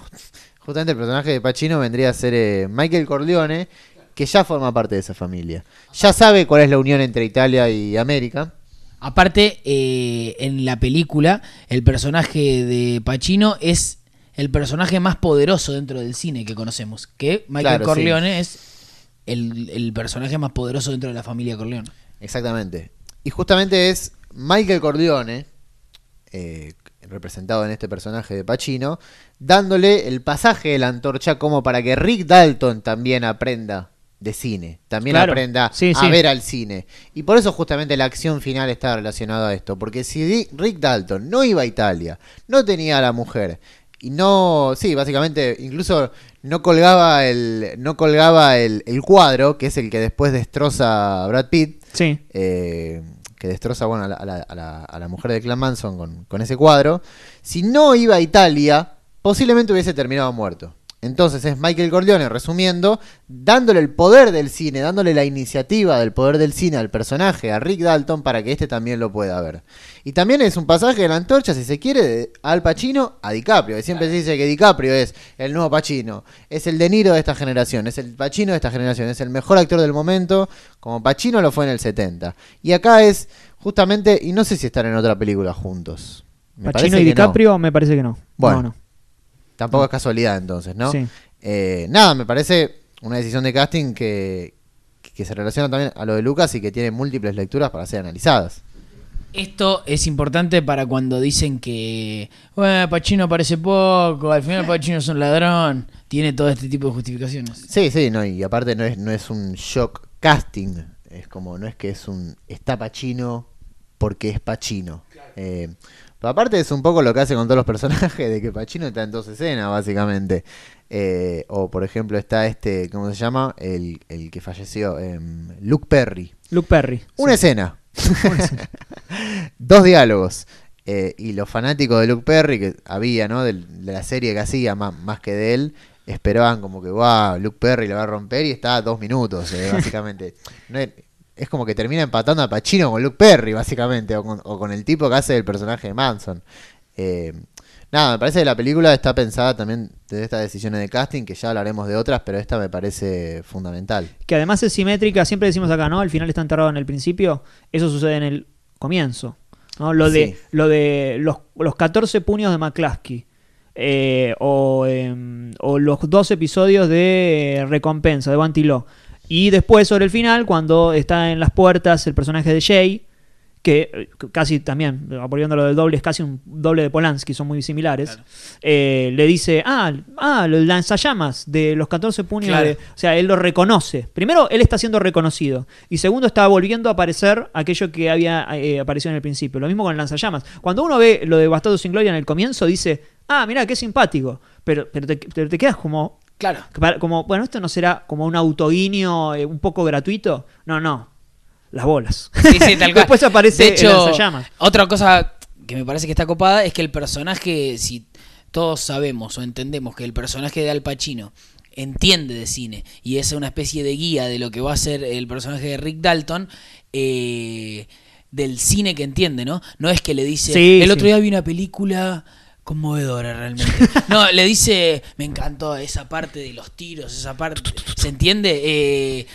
Justamente el personaje de Pacino vendría a ser eh, Michael Corleone, que ya forma parte de esa familia. Ya sabe cuál es la unión entre Italia y América. Aparte, eh, en la película, el personaje de Pacino es el personaje más poderoso dentro del cine que conocemos. Que Michael Corleone es el, personaje más poderoso dentro de la familia Corleone. Exactamente. Y justamente es Michael Corleone, eh, representado en este personaje de Pacino, dándole el pasaje de la antorcha como para que Rick Dalton también aprenda de cine, también aprenda a ver al cine. Y por eso justamente la acción final está relacionada a esto, porque si Rick Dalton no iba a Italia, no tenía a la mujer, y no, sí, básicamente, incluso no colgaba el, no colgaba el, cuadro, que es el que después destroza a Brad Pitt. Sí. Eh, que destroza bueno, a, la, a la, a la mujer de Clan Manson con ese cuadro, si no iba a Italia, posiblemente hubiese terminado muerto. Entonces es Michael Corleone, resumiendo, dándole el poder del cine, dándole la iniciativa del poder del cine al personaje, a Rick Dalton, para que éste también lo pueda ver. Y también es un pasaje de la antorcha, si se quiere, Al Pacino a DiCaprio. Y Siempre se dice que DiCaprio es el nuevo Pacino, es el De Niro de esta generación, es el Pacino de esta generación, es el mejor actor del momento, como Pacino lo fue en el 70. Y acá es justamente, y no sé si están en otra película juntos. ¿Pacino y DiCaprio? Me parece que no. Bueno. no. Tampoco es casualidad entonces, ¿no? Eh, nada, me parece una decisión de casting que, se relaciona también a lo de Lucas y que tiene múltiples lecturas para ser analizadas. Esto es importante para cuando dicen que bueno, Pachino parece poco, al final Pachino es un ladrón, tiene todo este tipo de justificaciones. Sí, sí, no, y aparte no es, no es un shock casting, es como, no es que es un está Pachino porque es Pachino. Claro. Eh, aparte es un poco lo que hace con todos los personajes, de que Pacino está en dos escenas, básicamente. Eh, o por ejemplo está este, ¿cómo se llama? El, el que falleció, em, Luke Perry. Luke Perry. Una escena. dos diálogos. Eh, y los fanáticos de Luke Perry, que había, ¿no? De, la serie que hacía, más, que de él, esperaban como que, wow, Luke Perry le va a romper y está dos minutos, eh, básicamente. No, es como que termina empatando a Pacino con Luke Perry, básicamente, o con, el tipo que hace el personaje de Manson. Eh, nada, me parece que la película está pensada también de estas decisiones de casting, que ya hablaremos de otras, pero esta me parece fundamental. Que además es simétrica, siempre decimos acá, ¿no? Al final está enterrado en el principio, eso sucede en el comienzo. Lo, de, lo de los, los 14 puños de McCluskey. Eh, o, em, o, los dos episodios de eh, Recompensa, de Guantiló y después, sobre el final, cuando está en las puertas el personaje de Jay, que eh, casi también, volviendo lo del doble, es casi un doble de Polanski, son muy similares, eh, le dice, ah, ah, los lanzallamas de los 14 puños. o sea, él lo reconoce. Primero, él está siendo reconocido. Y segundo, está volviendo a aparecer aquello que había eh, aparecido en el principio. Lo mismo con el lanzallamas. Cuando uno ve lo de Bastardo sin Gloria en el comienzo, dice, ah, mira, qué simpático. Pero, pero te quedas como, Claro. Como, bueno, esto no será como un auto eh, un poco gratuito. No, no. Las bolas. Sí, sí, tal cual. Después aparece de hecho, Otra cosa que me parece que está copada es que el personaje, si todos sabemos o entendemos que el personaje de Al Pacino entiende de cine y es una especie de guía de lo que va a ser el personaje de Rick Dalton, eh, del cine que entiende, ¿no? No es que le dice, el otro día vi una película conmovedora realmente. No, le dice, me encantó esa parte de los tiros, esa parte, ¿se entiende? Eh,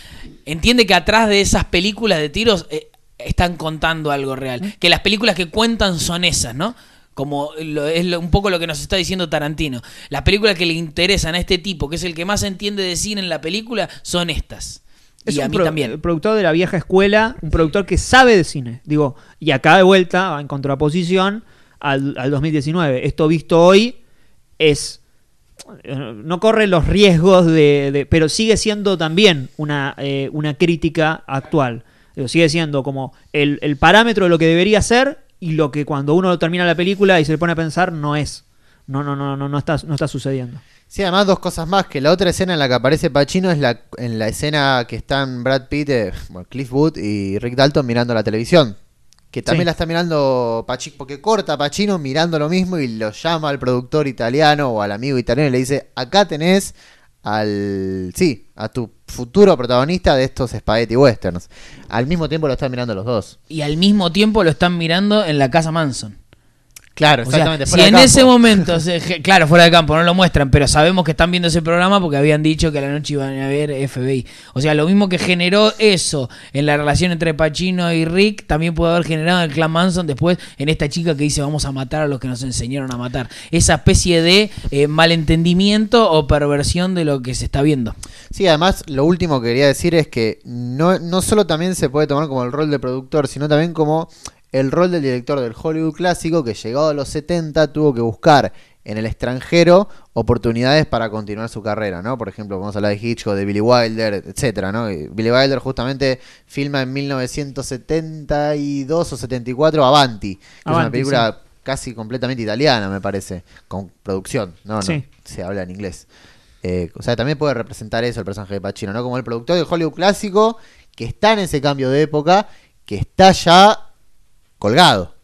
entiende que atrás de esas películas de tiros eh, están contando algo real, ¿Mm? que las películas que cuentan son esas, ¿no? Como es un poco lo que nos está diciendo Tarantino. Las películas que le interesan a este tipo, que es el que más entiende de cine en la película, son estas. y a mí también. El productor de la vieja escuela, un productor que sabe de cine. Digo, y acá de vuelta, en contraposición, al, al 2019. Esto visto hoy es no corre los riesgos de, pero sigue siendo también una, eh, una crítica actual sigue siendo como el, parámetro de lo que debería ser y lo que cuando uno termina la película y se le pone a pensar no es no no no no no está no está sucediendo sí además dos cosas más que la otra escena en la que aparece Pacino es la en la escena que están Brad Pitt eh, Cliff Wood y Rick Dalton mirando la televisión que también la está mirando Pachino, porque corta Pachino mirando lo mismo y lo llama al productor italiano o al amigo italiano y le dice, acá tenés al, sí, a tu futuro protagonista de estos Spaghetti Westerns. Al mismo tiempo lo están mirando los dos. Y al mismo tiempo lo están mirando en la casa Manson. Claro, exactamente. Y en ese momento, claro, fuera de campo, no lo muestran, pero sabemos que están viendo ese programa porque habían dicho que a la noche iban a ver FBI. O sea, lo mismo que generó eso en la relación entre Pacino y Rick, también puede haber generado en el clan Manson después en esta chica que dice vamos a matar a los que nos enseñaron a matar. Esa especie de eh, malentendimiento o perversión de lo que se está viendo. Sí, además, lo último que quería decir es que no, no solo también se puede tomar como el rol de productor, sino también como el rol del director del Hollywood clásico que llegado a los 70 tuvo que buscar en el extranjero oportunidades para continuar su carrera, ¿no? Por ejemplo, vamos a hablar de Hitchcock, de Billy Wilder, etcétera, ¿no? Billy Wilder justamente filma en 1972 o 74 Avanti, que es una película casi completamente italiana, me parece, con producción, ¿no? no se habla en inglés. Eh, o sea, también puede representar eso el personaje de Pacino, ¿no? Como el productor del Hollywood clásico que está en ese cambio de época, que está ya colgado.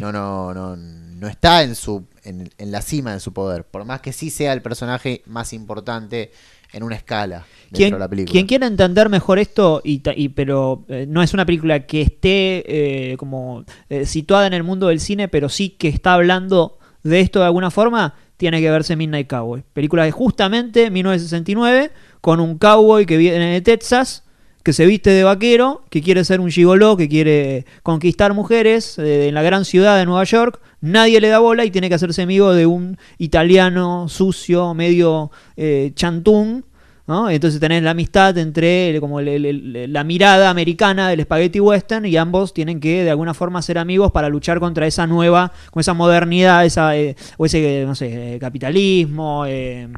No, no, no, no está en, su, en, la cima de su poder. Por más que sí sea el personaje más importante en una escala dentro de la película. Quien quiera entender mejor esto, y, pero eh, no es una película que esté eh, como eh, situada en el mundo del cine, pero sí que está hablando de esto de alguna forma, tiene que verse Midnight Cowboy. Película de justamente 1969, con un cowboy que viene de Texas que se viste de vaquero, que quiere ser un gigoló, que quiere conquistar mujeres eh, en la gran ciudad de Nueva York. Nadie le da bola y tiene que hacerse amigo de un italiano sucio, medio eh, chantún. ¿no? Entonces tenés la amistad entre como la mirada americana del spaghetti western y ambos tienen que de alguna forma ser amigos para luchar contra esa nueva, con esa modernidad, esa eh, o ese no sé, eh, capitalismo, que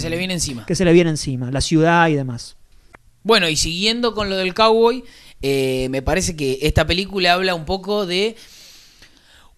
se le viene encima, que se le viene encima, la ciudad y demás. Bueno, y siguiendo con lo del cowboy, eh, me parece que esta película habla un poco de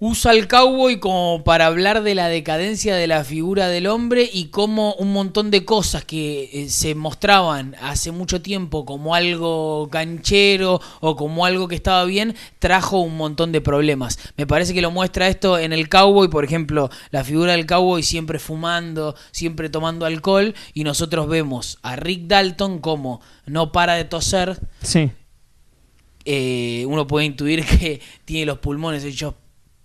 usa al cowboy como para hablar de la decadencia de la figura del hombre y como un montón de cosas que eh, se mostraban hace mucho tiempo como algo canchero o como algo que estaba bien, trajo un montón de problemas. Me parece que lo muestra esto en el cowboy, por ejemplo, la figura del cowboy siempre fumando, siempre tomando alcohol y nosotros vemos a Rick Dalton como no para de toser. Sí. Eh, uno puede intuir que tiene los pulmones hechos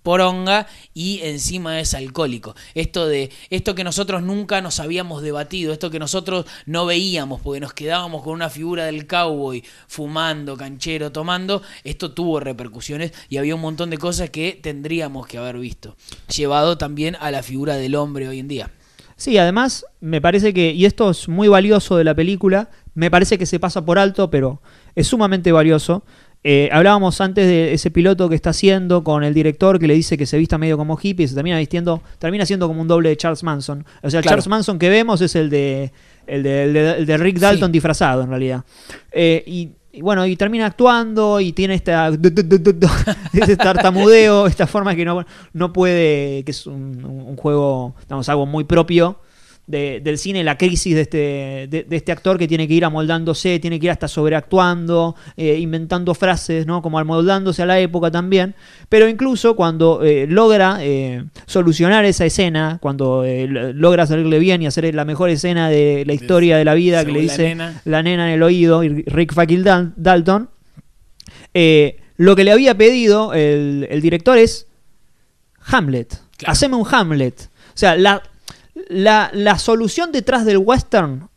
poronga y encima es alcohólico. Esto de esto que nosotros nunca nos habíamos debatido, esto que nosotros no veíamos porque nos quedábamos con una figura del cowboy fumando, canchero, tomando, esto tuvo repercusiones y había un montón de cosas que tendríamos que haber visto, llevado también a la figura del hombre hoy en día. Sí, además me parece que, y esto es muy valioso de la película, me parece que se pasa por alto, pero es sumamente valioso, eh, hablábamos antes de ese piloto que está haciendo con el director que le dice que se vista medio como hippie y se termina vistiendo, termina siendo como un doble de Charles Manson. O sea, el Charles Manson que vemos es el de, el Rick Dalton disfrazado en realidad. Eh, y, bueno, y termina actuando y tiene esta este tartamudeo, esta forma que no, no puede, que es un, un juego, digamos, algo muy propio del cine, la crisis este, de este, actor que tiene que ir amoldándose, tiene que ir hasta sobreactuando, eh, inventando frases, ¿no? Como amoldándose a la época también. Pero incluso cuando eh, logra eh, solucionar esa escena, cuando logra salirle bien y hacer la mejor escena de la historia de la vida que le dice la nena. en el oído, Rick Fakil Dalton, lo que le había pedido el, director es Hamlet. Haceme un Hamlet. O sea, la, la, solución detrás del western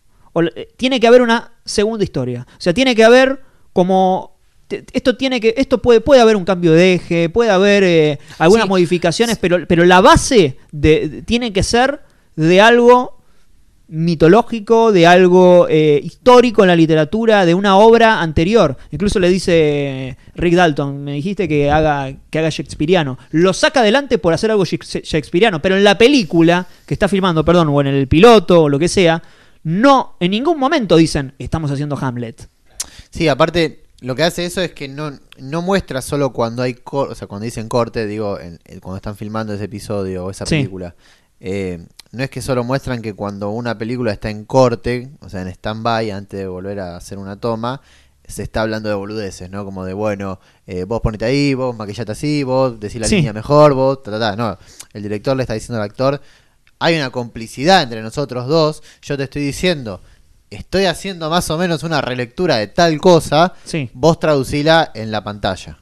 tiene que haber una segunda historia. O sea, tiene que haber como esto tiene que esto puede puede haber un cambio de eje puede haber eh, algunas modificaciones pero pero la base de, tiene que ser de algo mitológico, de algo eh, histórico en la literatura, de una obra anterior. Incluso le dice Rick Dalton, me dijiste que haga, que haga shakespeariano. Lo saca adelante por hacer algo Shakespeareano, pero en la película que está filmando, perdón, o en el piloto o lo que sea, no, en ningún momento dicen, estamos haciendo Hamlet. Sí, aparte, lo que hace eso es que no, no muestra solo cuando hay, o sea, cuando dicen corte, digo, cuando están filmando ese episodio o esa película. Eh, no es que solo muestran que cuando una película está en corte, o sea, en stand-by, antes de volver a hacer una toma, se está hablando de boludeces, ¿no? Como de, bueno, eh, vos ponete ahí, vos maquillate así, vos decís la línea mejor, vos, ta, ta, ta. No, el director le está diciendo al actor, hay una complicidad entre nosotros dos, yo te estoy diciendo, estoy haciendo más o menos una relectura de tal cosa, vos traducila en la pantalla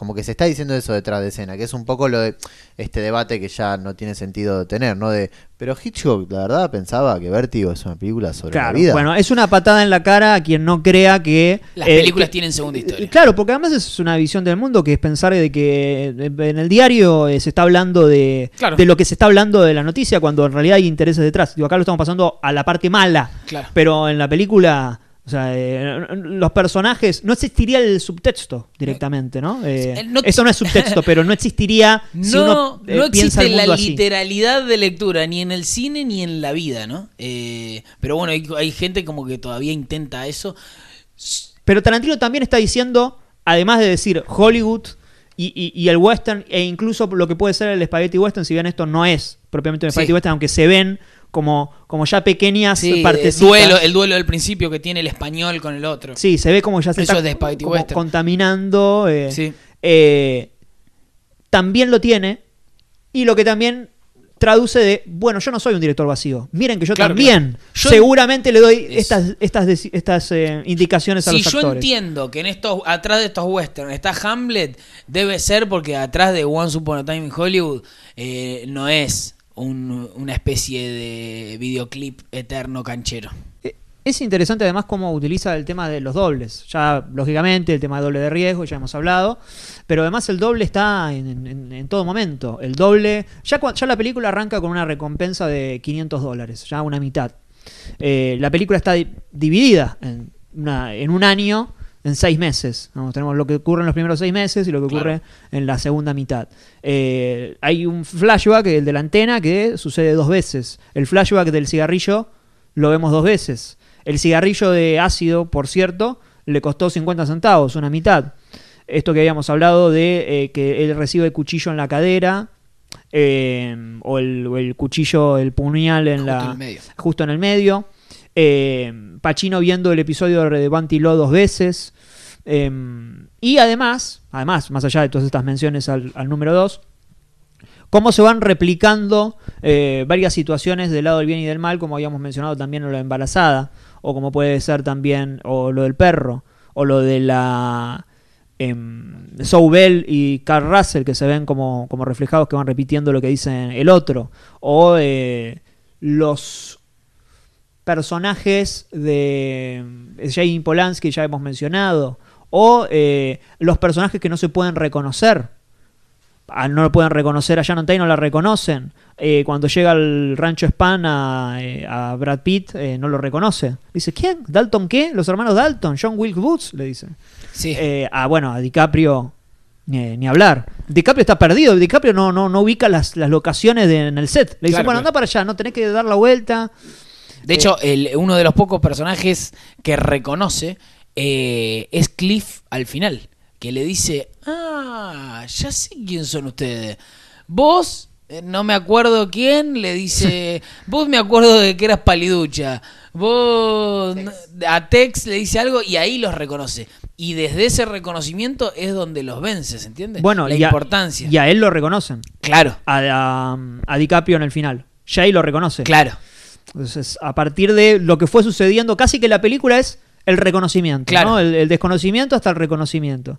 como que se está diciendo eso detrás de escena, que es un poco lo de este debate que ya no tiene sentido tener, ¿no? De, pero Hitchcock, la verdad, pensaba que Vértigo es una película sobre la vida. Bueno, es una patada en la cara a quien no crea que... Las eh, películas tienen segunda eh, historia. Claro, porque además es una visión del mundo que es pensar de que en el diario eh, se está hablando de, de lo que se está hablando de la noticia cuando en realidad hay intereses detrás. Digo, acá lo estamos pasando a la parte mala, claro. pero en la película o sea, eh, los personajes. No existiría el subtexto directamente, ¿no? Eh, eh, eso no es subtexto, pero no existiría. Si uno, piensa existe la literalidad de lectura, ni en el cine ni en la vida, ¿no? pero bueno, hay, gente como que todavía intenta eso. Pero Tarantino también está diciendo, además de decir Hollywood, y, el western, e incluso lo que puede ser el spaghetti western, si bien esto no es propiamente un spaghetti western, aunque se ven como, ya pequeñas sí, El duelo, el duelo del principio que tiene el español con el otro. Sí, se ve como ya se está contaminando. Eh, eh, también lo tiene. Y lo que también traduce de, bueno, yo no soy un director vacío. Miren que yo también seguramente le doy estas, estas, estas eh, indicaciones a los actores. Si yo entiendo que en estos, atrás de estos westerns está Hamlet, debe ser porque atrás de Once Upon a Time in Hollywood no es una especie de videoclip eterno canchero. Eh, es interesante además cómo utiliza el tema de los dobles. Ya, lógicamente, el tema de doble de riesgo, ya hemos hablado. Pero además el doble está en, todo momento. El doble. Ya, ya la película arranca con una recompensa de 500 dólares, ya una mitad. Eh, la película está dividida en, en un año en seis meses. Tenemos lo que ocurre en los primeros seis meses y lo que ocurre en la segunda mitad. Eh, hay un flashback, el de la antena, que sucede dos veces. El flashback del cigarrillo lo vemos dos veces. El cigarrillo de ácido, por cierto, le costó 50 centavos, una mitad. Esto que habíamos hablado de eh, que él recibe el cuchillo en la cadera, eh, o, el, cuchillo, el puñal en la. Justo en el medio. Pachino eh, Pacino viendo el episodio de Banty Law dos veces. Em, y además, además, más allá de todas estas menciones al, número 2, cómo se van replicando eh, varias situaciones del lado del bien y del mal, como habíamos mencionado también lo de la embarazada, o como puede ser también, o lo del perro, o lo de la eh, y Carl Russell, que se ven como, como, reflejados, que van repitiendo lo que dicen el otro, o eh, los personajes de Jane Polanski, ya hemos mencionado, o eh, los personajes que no se pueden reconocer. Ah, no lo pueden reconocer a Shannon Tate, no la reconocen. Eh, cuando llega al rancho Span a, eh, Brad Pitt, no lo reconoce. Dice, ¿quién? ¿Dalton qué? Los hermanos Dalton, John Wilkes Boots, le dice. Sí. Ah, bueno, a DiCaprio ni, hablar. DiCaprio está perdido, DiCaprio no, no, no ubica las, locaciones en el set. Le dice, bueno, anda para allá, no tenés que dar la vuelta. De hecho, el, uno de los pocos personajes que reconoce eh, es Cliff al final, que le dice, ah, ya sé quién son ustedes. Vos, eh, no me acuerdo quién, le dice, vos me acuerdo de que eras paliducha. Vos a Tex le dice algo y ahí los reconoce. Y desde ese reconocimiento es donde los vences, ¿entiendes? Bueno, la importancia. y a él lo reconocen. Claro. A, a, DiCaprio en el final. Ya ahí lo reconoce. Claro. Entonces, a partir de lo que fue sucediendo, casi que la película es el reconocimiento, el, desconocimiento hasta el reconocimiento.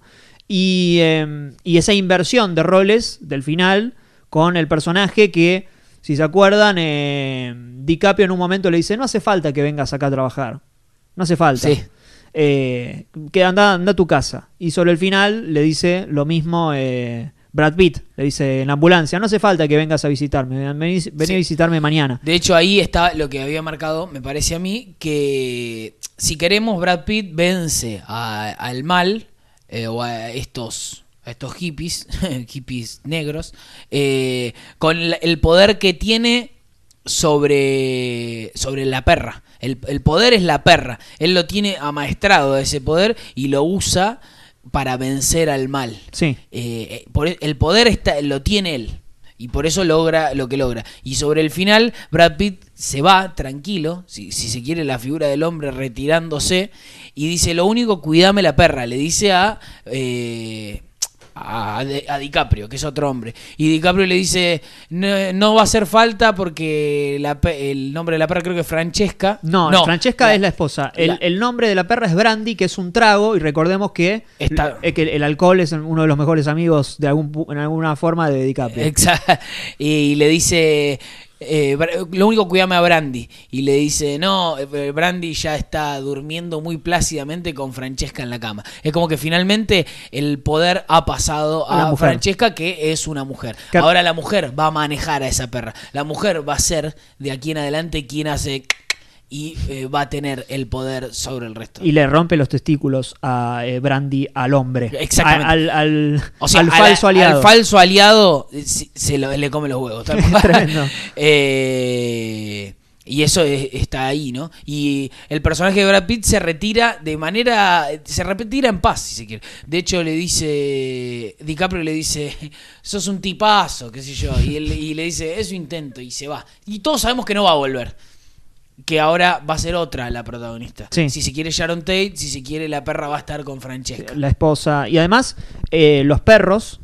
Em, y, esa inversión de roles del final con el personaje que, si se acuerdan, eh, DiCaprio en un momento le dice, no hace falta que vengas acá a trabajar, no hace falta. Sí. Eh, que anda, a tu casa. Y sobre el final le dice lo mismo eh, Brad Pitt le dice en ambulancia, no hace falta que vengas a visitarme, vení, a visitarme mañana. De hecho, ahí está lo que había marcado, me parece a mí, que si queremos, Brad Pitt vence al mal eh, o a estos, estos hippies, hippies negros, eh, con el poder que tiene sobre, sobre la perra. El, el poder es la perra. Él lo tiene amaestrado de ese poder y lo usa para vencer al mal. Sí. Eh, eh, e, el poder está, lo tiene él. Y por eso logra lo que logra. Y sobre el final, Brad Pitt se va tranquilo, si, se quiere la figura del hombre retirándose, y dice, lo único, cuídame la perra, le dice a... Eh, a, DiCaprio, que es otro hombre. Y DiCaprio le dice, no, va a hacer falta porque el nombre de la perra creo que es Francesca. No, Francesca es la esposa. El, nombre de la perra es Brandy, que es un trago, y recordemos que, eh, que el, alcohol es uno de los mejores amigos de algún, en alguna forma de DiCaprio. Exacto. Y le dice, eh, lo único cuídame a Brandy. Y le dice, no, eh, eh, Brandy ya está durmiendo muy plácidamente con Francesca en la cama. Es como que finalmente el poder ha pasado a Francesca, que es una mujer. Ahora la mujer va a manejar a esa perra. La mujer va a ser de aquí en adelante quien hace y eh, va a tener el poder sobre el resto. Y le rompe los testículos a eh, Brandy al hombre. Exactamente. al, falso aliado. Al falso aliado se, le come los huevos. Eh, y eso está ahí, ¿no? Y el personaje de Brad Pitt se retira de manera. Se retira en paz, si se quiere. De hecho, le dice. DiCaprio le dice: Sos un tipazo, qué sé yo. Y, y le dice: eso intento, y se va. Y todos sabemos que no va a volver que ahora va a ser otra la protagonista. Sí. Si se quiere Sharon Tate, si se quiere la perra va a estar con Francesca. La esposa. Y además, eh, los perros,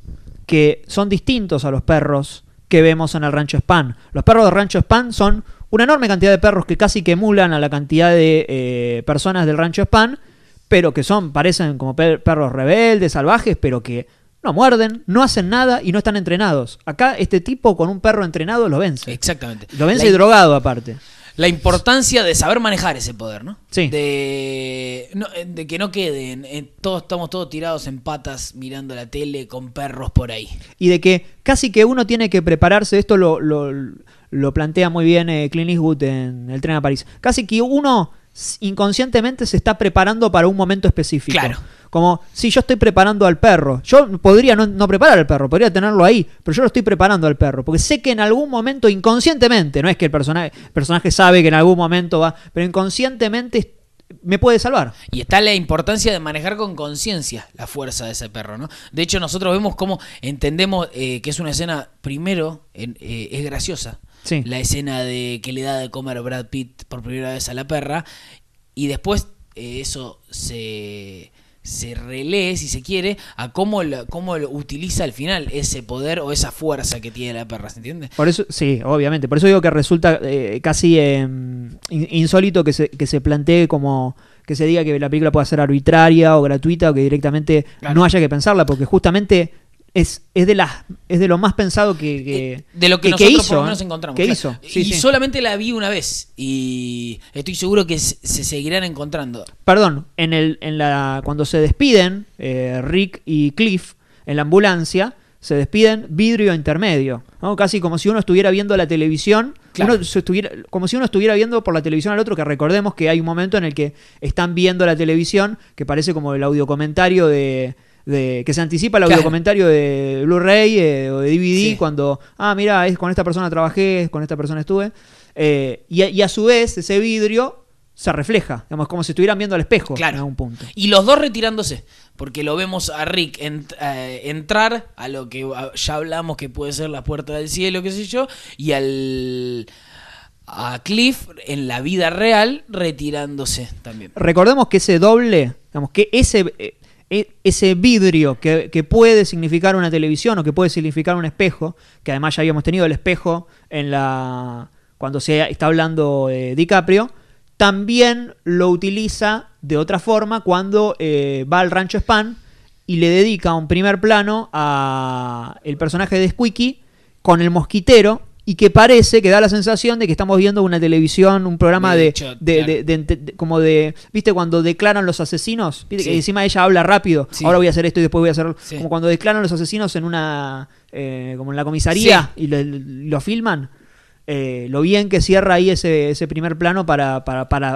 que son distintos a los perros que vemos en el Rancho Span. Los perros de Rancho Span son una enorme cantidad de perros que casi que emulan a la cantidad de eh, personas del Rancho Span, pero que son, parecen como perros rebeldes, salvajes, pero que no muerden, no hacen nada y no están entrenados. Acá este tipo con un perro entrenado lo vence. Exactamente. Lo vence y drogado aparte la importancia de saber manejar ese poder, ¿no? Sí. De, eh, que no queden, eh, todos estamos todos tirados en patas mirando la tele con perros por ahí. Y de que casi que uno tiene que prepararse, esto lo, lo, plantea muy bien eh, Clint Eastwood en El tren a París, casi que uno inconscientemente se está preparando para un momento específico. Claro. Como, si yo estoy preparando al perro. Yo podría no, preparar al perro, podría tenerlo ahí, pero yo lo estoy preparando al perro. Porque sé que en algún momento, inconscientemente, no es que el personaje, personaje sabe que en algún momento va, pero inconscientemente me puede salvar. Y está la importancia de manejar con conciencia la fuerza de ese perro, ¿no? De hecho, nosotros vemos cómo entendemos eh, que es una escena, primero, eh, es graciosa. Sí. La escena de que le da de comer Brad Pitt por primera vez a la perra. Y después eh, eso se se relee, si se quiere, a cómo, cómo utiliza al final ese poder o esa fuerza que tiene la perra, ¿se entiende? Por eso, sí, obviamente. Por eso digo que resulta eh, casi eh, insólito que se, que se plantee como que se diga que la película pueda ser arbitraria o gratuita o que directamente no haya que pensarla, porque justamente es, de las es de lo más pensado que, eh, de lo que, nosotros hizo, por lo ¿eh? menos encontramos que hizo y solamente la vi una vez y estoy seguro que se seguirán encontrando perdón en el en la cuando se despiden eh, Rick y Cliff en la ambulancia se despiden vidrio intermedio casi como si uno estuviera viendo la televisión Claro. estuviera, como si uno estuviera viendo por la televisión al otro, que recordemos que hay un momento en el que están viendo la televisión, que parece como el audio comentario de, que se anticipa el claro. audiocomentario de Blu-ray eh, o de DVD cuando, ah, mira, con esta persona trabajé, con esta persona estuve. Eh, y, a, su vez, ese vidrio se refleja, digamos, como si estuvieran viendo al espejo claro. en punto. Y los dos retirándose, porque lo vemos a Rick eh, entrar a lo que ya hablamos que puede ser la puerta del cielo, qué sé yo, y al a Cliff en la vida real retirándose también. Recordemos que ese doble, digamos, que ese, e, ese vidrio que, puede significar una televisión o que puede significar un espejo, que además ya habíamos tenido el espejo en la cuando se está hablando de DiCaprio, también lo utiliza de otra forma cuando eh, va al rancho Span y le dedica un primer plano a el personaje de Squeaky con el mosquitero y que parece que da la sensación de que estamos viendo una televisión, un programa de, como de, viste cuando declaran los asesinos, que encima ella habla rápido, ahora voy a hacer esto y después voy a hacer, como cuando declaran los asesinos en una, eh, como en la comisaría y lo, filman. Eh, lo bien que cierra ahí ese, ese primer plano para,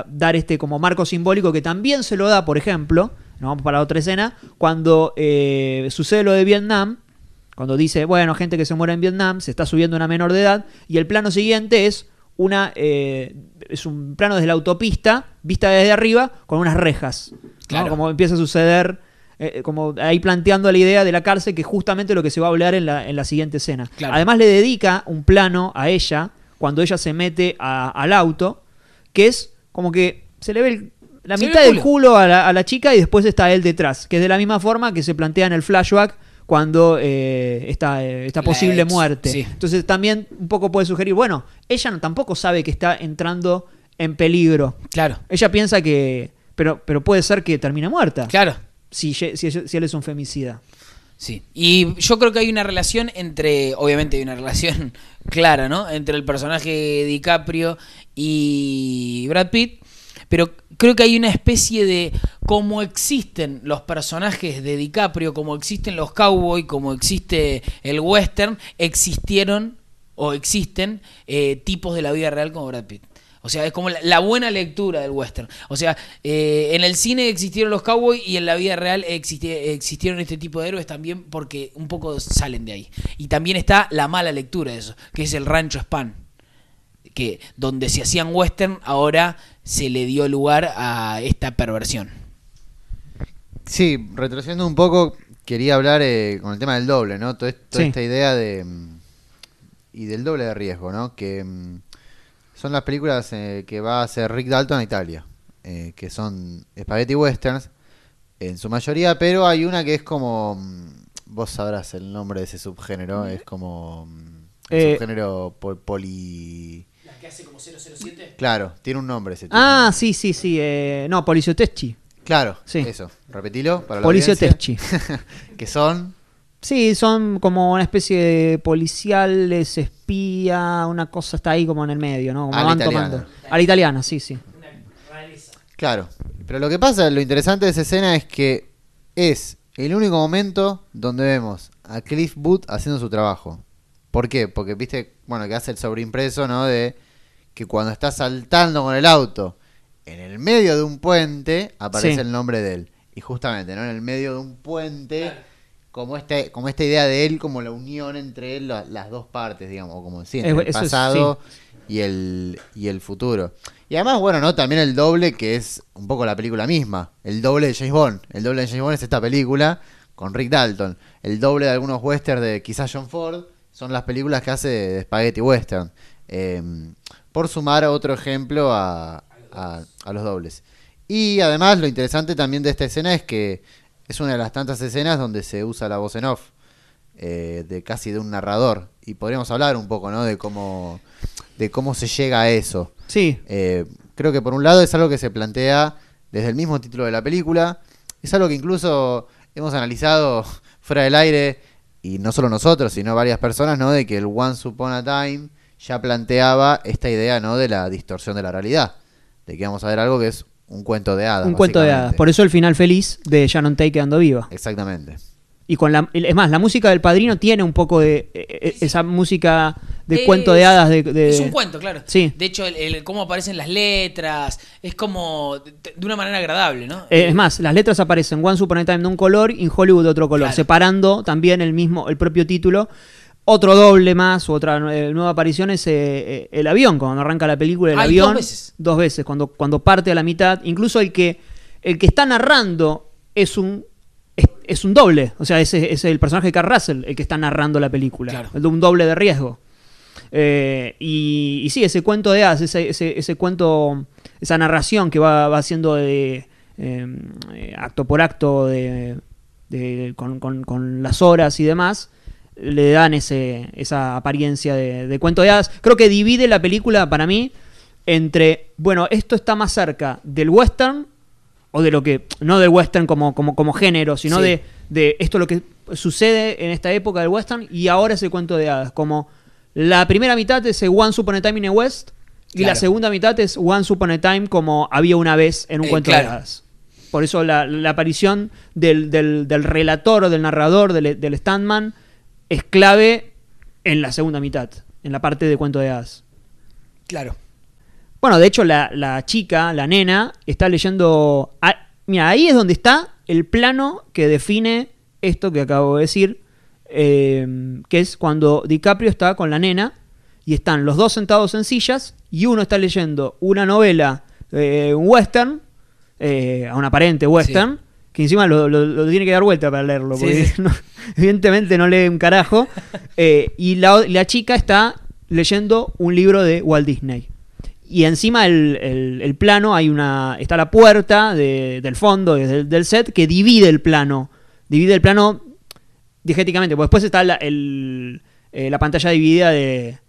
dar este como marco simbólico que también se lo da, por ejemplo, nos vamos para otra escena, cuando eh, sucede lo de Vietnam, cuando dice, bueno, gente que se muere en Vietnam, se está subiendo una menor de edad, y el plano siguiente es una eh, es un plano desde la autopista, vista desde arriba, con unas rejas. Claro. Como empieza a suceder, eh, eh, como ahí planteando la idea de la cárcel, que es justamente lo que se va a hablar en la, siguiente escena. Además, le dedica un plano a ella cuando ella se mete al auto, que es como que se le ve la mitad del culo a la, a la chica y después está él detrás, que es de la misma forma que se plantea en el flashback cuando eh, está eh, esta, posible muerte. Entonces también un poco puede sugerir, bueno, ella tampoco sabe que está entrando en peligro. Claro. Ella piensa que... Pero, pero puede ser que termine muerta. Claro. Si, si, si él es un femicida. Sí. Y yo creo que hay una relación entre, obviamente hay una relación clara, ¿no? Entre el personaje DiCaprio y Brad Pitt, pero creo que hay una especie de cómo existen los personajes de DiCaprio, como existen los cowboys, como existe el western, existieron o existen eh, tipos de la vida real como Brad Pitt. O sea, es como la, buena lectura del western. O sea, eh, en el cine existieron los cowboys y en la vida real existieron este tipo de héroes también porque un poco salen de ahí. Y también está la mala lectura de eso, que es el rancho Span que donde se hacían western ahora se le dio lugar a esta perversión. Sí, retrocediendo un poco, quería hablar eh, con el tema del doble, ¿no? Toda, esta idea de... Mm, y del doble de riesgo, ¿no? Que mm, son las películas eh, que va a hacer Rick Dalton en Italia, eh, que son spaghetti westerns en su mayoría, pero hay una que es como... Mm, vos sabrás el nombre de ese subgénero, es como... El subgénero poli que hace como 007? Claro, tiene un nombre ese tipo. Ah, sí, sí, sí. Eh, no, Policio Teschi. Claro, sí. eso. Repetilo para la Policio Teschi. que son... Sí, son como una especie de policiales, espía, una cosa está ahí como en el medio, ¿no? Como a, sí, sí. Claro, pero lo que pasa, lo interesante de esa escena es que es el único momento donde vemos a Cliff Booth haciendo su trabajo. ¿Por qué? Porque, viste, bueno, que hace el sobreimpreso, ¿no? De que cuando está saltando con el auto en el medio de un puente aparece el nombre de él. Y justamente, ¿no? En el medio de un puente, como, este, como esta idea de él, como la unión entre él, las dos partes, digamos, o como sí, el pasado y, el, y el futuro. Y además, bueno, ¿no? También el doble, que es un poco la película misma. El doble de James Bond. El doble de James Bond es esta película con Rick Dalton. El doble de algunos westerns de quizás John Ford son las películas que hace de Spaghetti Western. Em, por sumar otro ejemplo a, los dobles. Y además lo interesante también de esta escena es que es una de las tantas escenas donde se usa la voz en off, eh, de casi de un narrador. Y podríamos hablar un poco, ¿no? De cómo, de cómo se llega a eso. Sí. Eh, creo que por un lado es algo que se plantea desde el mismo título de la película. Es algo que incluso hemos analizado fuera del aire, y no solo nosotros, sino varias personas, ¿no? De que el One Upon a Time ya planteaba esta idea ¿no? de la distorsión de la realidad, de que vamos a ver algo que es un cuento de hadas. Un cuento de hadas, por eso el final feliz de Shannon Tate quedando viva. Exactamente. Y con la, es más, la música del padrino tiene un poco de e, e, e, esa música de cuento de hadas. De, Es un cuento, claro. Sí. De hecho, el, cómo aparecen las letras, es como de, una manera agradable, ¿no? Eh, es más, las letras aparecen One Super Time de un color y en Hollywood de otro color, separando también el mismo, el propio título otro doble más, otra eh, nueva aparición es eh, eh, el avión, cuando arranca la película, el avión. Dos veces. cuando, cuando parte a la mitad. Incluso el que, el que está narrando es un es, un doble. O sea, ese es el personaje de Carl Russell el que está narrando la película. El de un doble de riesgo. y, y, sí, ese cuento de As, ese, cuento, esa narración que va, va haciendo de em, acto por acto, de, con, con, las horas y demás, le dan ese, esa apariencia de, cuento de hadas. Creo que divide la película para mí entre, bueno, esto está más cerca del western, o de lo que, no del western como, como, como género, sino de, de esto lo que sucede en esta época del western y ahora es el cuento de hadas, como la primera mitad es One Upon a Time in the West y la segunda mitad es One Upon a Time como había una vez en un eh, cuento de hadas. Por eso la, aparición del, relator o del narrador, del, del standman, es clave en la segunda mitad, en la parte de cuento de hadas. Claro. Bueno, de hecho, la, chica, la nena, está leyendo. mira, ahí es donde está el plano que define esto que acabo de decir. Em, que es cuando DiCaprio está con la nena y están los dos sentados en sillas y uno está leyendo una novela, eh, un western, eh, a un aparente western, que encima lo, tiene que dar vuelta para leerlo, porque evidentemente no lee un carajo. Eh, y la, chica está leyendo un libro de Walt Disney. Y encima el, plano, hay una está la puerta del fondo, del, set, que divide el plano. Divide el plano digéticamente. Pues después está la, eh, la pantalla dividida de,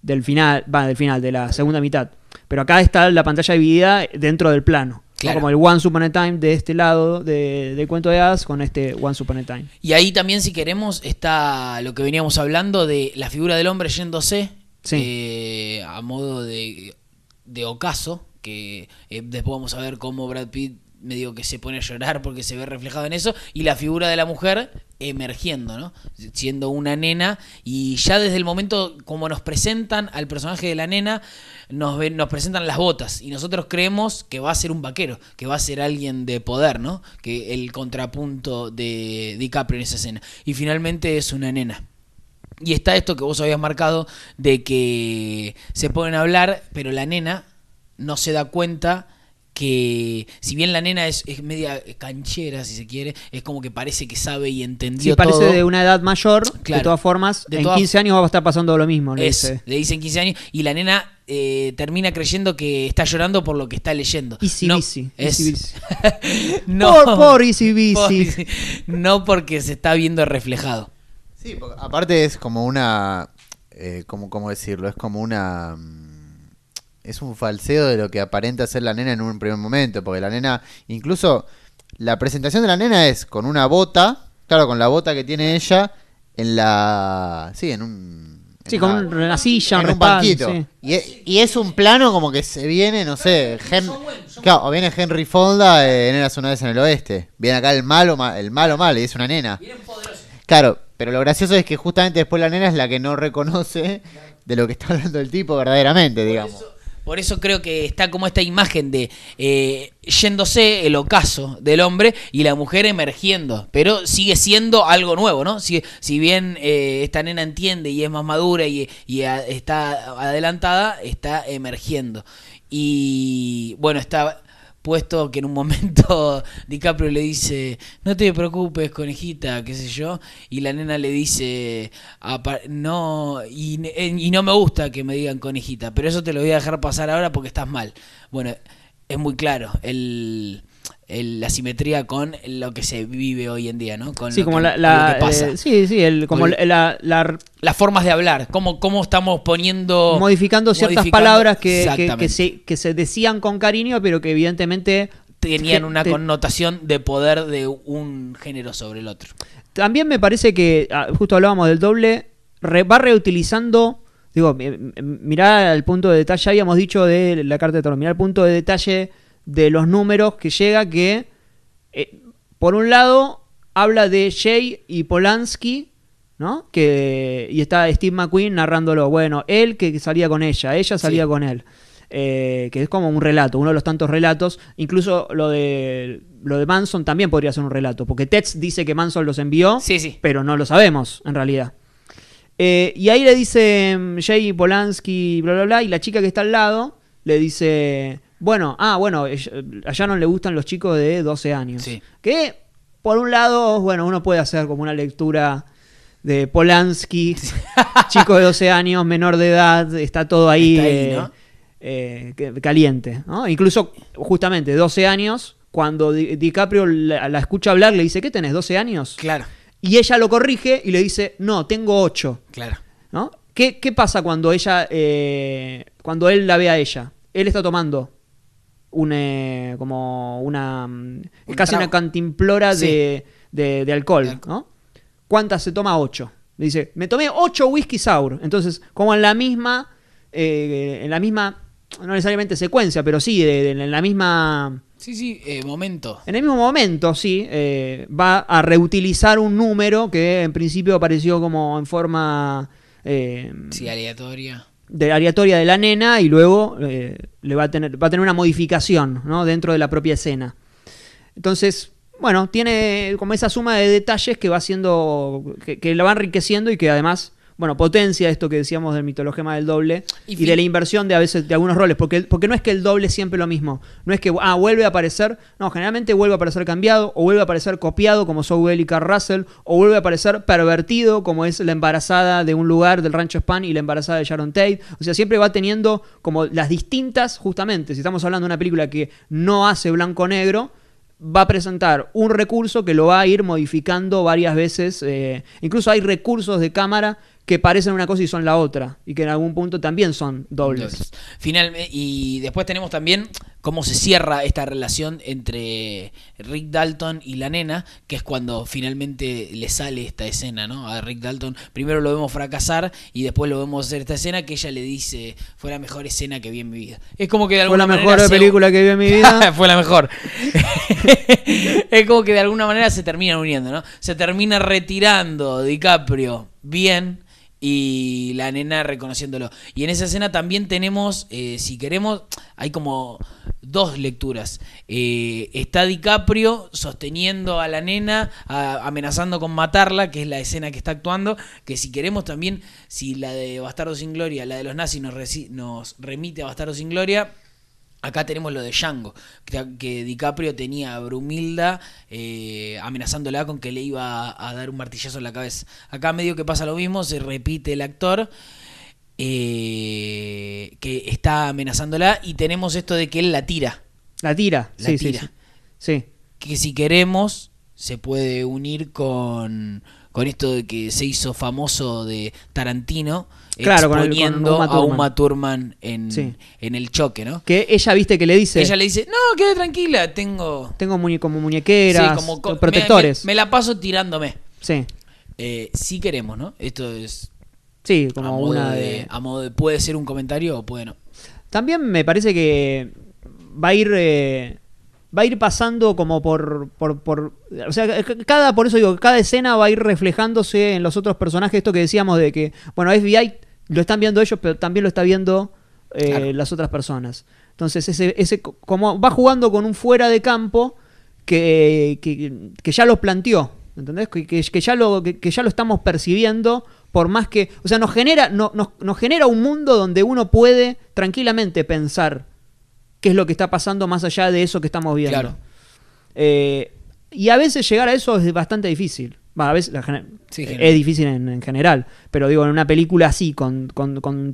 del final, va, del final, de la segunda mitad. Pero acá está la pantalla dividida dentro del plano. Como el Once Upon a Time de este lado de, Cuento de Hadas con este Once Upon a Time. Y ahí también, si queremos, está lo que veníamos hablando de la figura del hombre yéndose eh, a modo de, de ocaso, que eh, después vamos a ver cómo Brad Pitt ...me digo que se pone a llorar porque se ve reflejado en eso, y la figura de la mujer emergiendo, ¿no? Siendo una nena, y ya desde el momento como nos presentan al personaje de la nena, nos, nos presentan las botas, y nosotros creemos que va a ser un vaquero, que va a ser alguien de poder, ¿no? Que el contrapunto de DiCaprio en esa escena. Y finalmente es una nena. Y está esto que vos habías marcado de que se a hablar, pero la nena no se da cuenta que si bien la nena es, media canchera, si se quiere, es como que parece que sabe y entendió sí, parece de una edad mayor, de todas formas, de en 15 años va a estar pasando lo mismo. Le, le dicen 15 años y la nena eh, termina creyendo que está llorando por lo que está leyendo. Easy no, por, por easy no porque se está viendo reflejado. Sí, aparte es como una... Eh, ¿Cómo decirlo? Es como una... Mm, es un falseo de lo que aparenta ser la nena en un primer momento, porque la nena, incluso la presentación de la nena es con una bota, claro, con la bota que tiene ella en la... Sí, en un... sí, con una silla, en un banquito. Y, es, un plano como que se viene, no sé, o viene Henry Fonda eh, en Eras una vez en el oeste. Viene acá el malo, el malo mal, y es una nena. Claro, pero lo gracioso es que justamente después la nena es la que no reconoce de lo que está hablando el tipo verdaderamente, digamos. Por eso creo que está como esta imagen de eh, yéndose el ocaso del hombre y la mujer emergiendo, pero sigue siendo algo nuevo, ¿no? Si, si bien eh, esta nena entiende y es más madura y, está adelantada, está emergiendo. Y bueno, está puesto que en un momento DiCaprio le dice, no te preocupes, conejita, qué sé yo, y la nena le dice, no, y, no me gusta que me digan conejita, pero eso te lo voy a dejar pasar ahora porque estás mal. Bueno, es muy claro, el, la simetría con lo que se vive hoy en día, ¿no? Con lo como que, la, pasa. Eh, sí, sí, el, como la, las formas de hablar, cómo, cómo estamos poniendo... Modificando ciertas palabras que, que, se, decían con cariño, pero que evidentemente tenían una connotación de poder de un género sobre el otro. También me parece que, ah, justo hablábamos del doble, va reutilizando, digo, mirá el punto de detalle, habíamos dicho de la carta de terminar mirá el punto de detalle de los números que llega que, eh, por un lado, habla de Jay y Polanski, ¿no? Que, y está Steve McQueen narrándolo. Bueno, él que salía con ella, ella salía con él. Eh, que es como un relato, uno de los tantos relatos. Incluso lo de, lo de Manson también podría ser un relato, porque Tetz dice que Manson los envió, sí, sí. pero no lo sabemos en realidad. Eh, y ahí le dice mm, Jay Polanski, bla, bla, bla, y la chica que está al lado le dice, bueno, ah, bueno, a no le gustan los chicos de 12 años. Que, por un lado, bueno, uno puede hacer como una lectura de Polanski, chico de 12 años, menor de edad, está todo ahí, eh, eh, caliente. ¿no? Incluso, justamente, 12 años, cuando DiCaprio la, escucha hablar, le dice, ¿qué tenés, 12 años? Claro. Y ella lo corrige y le dice, no, tengo 8. Claro. ¿No? ¿Qué, pasa cuando ella, eh, cuando él la ve a ella? Él está tomando como una, mm, casi una cantimplora de, de, alcohol, ¿no? ¿Cuántas se toma? Ocho. dice, me tomé ocho whisky sour. Entonces, como en la misma, eh, en la misma, no necesariamente secuencia, pero sí, en la misma... Sí, sí, eh, momento. En el mismo momento, sí, eh, va a reutilizar un número que en principio apareció como en forma... sí, aleatoria de aleatoria de la nena y luego eh, le va a tener va a tener una modificación ¿no? dentro de la propia escena entonces bueno tiene como esa suma de detalles que va haciendo que la va enriqueciendo y que además bueno, potencia esto que decíamos del mitologema del doble y, de la inversión de a veces de algunos roles, porque, porque no es que el doble siempre lo mismo, no es que, ah, vuelve a aparecer, no, generalmente vuelve a aparecer cambiado, o vuelve a aparecer copiado como Sowell y Carl Russell, o vuelve a aparecer pervertido como es la embarazada de un lugar del Rancho Span y la embarazada de Sharon Tate, o sea, siempre va teniendo como las distintas, justamente, si estamos hablando de una película que no hace blanco-negro, va a presentar un recurso que lo va a ir modificando varias veces. Eh, incluso hay recursos de cámara que parecen una cosa y son la otra, y que en algún punto también son dobles. Finalmente, y después tenemos también cómo se cierra esta relación entre Rick Dalton y la nena, que es cuando finalmente le sale esta escena, ¿no? A Rick Dalton, primero lo vemos fracasar y después lo vemos hacer esta escena que ella le dice, fue la mejor escena que vi en mi vida. Es como que de alguna manera... Fue la mejor película que vi en mi vida. fue la mejor. es como que de alguna manera se terminan uniendo, ¿no? Se termina retirando DiCaprio bien y la nena reconociéndolo. Y en esa escena también tenemos, eh, si queremos, hay como dos lecturas. Eh, está DiCaprio sosteniendo a la nena, amenazando con matarla, que es la escena que está actuando, que si queremos también, si la de Bastardo sin Gloria, la de los nazis nos, nos remite a Bastardo sin Gloria, Acá tenemos lo de Django, que DiCaprio tenía a Brumilda eh, amenazándola con que le iba a, dar un martillazo en la cabeza. Acá medio que pasa lo mismo, se repite el actor eh, que está amenazándola y tenemos esto de que él la tira. La tira, sí, tira. Sí, Que si queremos se puede unir con, con esto de que se hizo famoso de Tarantino claro, exponiendo a Uma Thurman en, el choque, ¿no? Que ella, viste, que le dice... Ella le dice, no, quede tranquila, tengo... Tengo como muñequeras, como protectores. Me, la paso tirándome. Sí. Eh, sí queremos, ¿no? Esto es... Sí, como una de, A modo de... Puede ser un comentario o puede no. También me parece que va a ir... Eh, va a ir pasando como por, por, por, o sea, cada, por eso digo, cada escena va a ir reflejándose en los otros personajes, esto que decíamos de que, bueno, hay lo están viendo ellos, pero también lo está viendo eh, las otras personas. Entonces, ese, ese, como va jugando con un fuera de campo que, ya lo planteó, ¿entendés? Que, que ya lo, que, ya lo estamos percibiendo, por más que. O sea, nos genera, no, nos, genera un mundo donde uno puede tranquilamente pensar qué es lo que está pasando más allá de eso que estamos viendo. Eh, y a veces llegar a eso es bastante difícil a veces eh, es difícil en, general, pero digo, en una película así, con,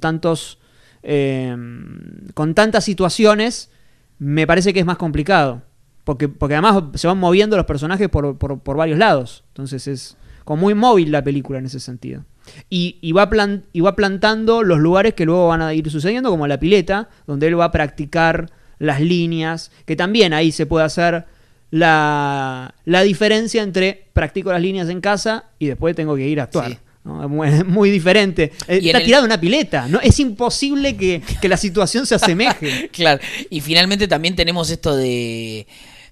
tantos. Eh, con tantas situaciones, me parece que es más complicado. Porque, porque además se van moviendo los personajes por, por, varios lados. Entonces es como muy móvil la película en ese sentido. Y, va y, va plantando los lugares que luego van a ir sucediendo, como la pileta, donde él va a practicar las líneas, que también ahí se puede hacer la, diferencia entre practico las líneas en casa y después tengo que ir a actuar. Es muy, diferente. Eh, está tirado tirado una pileta, ¿no? Es imposible que, que la situación se asemeje. claro. Y finalmente también tenemos esto de.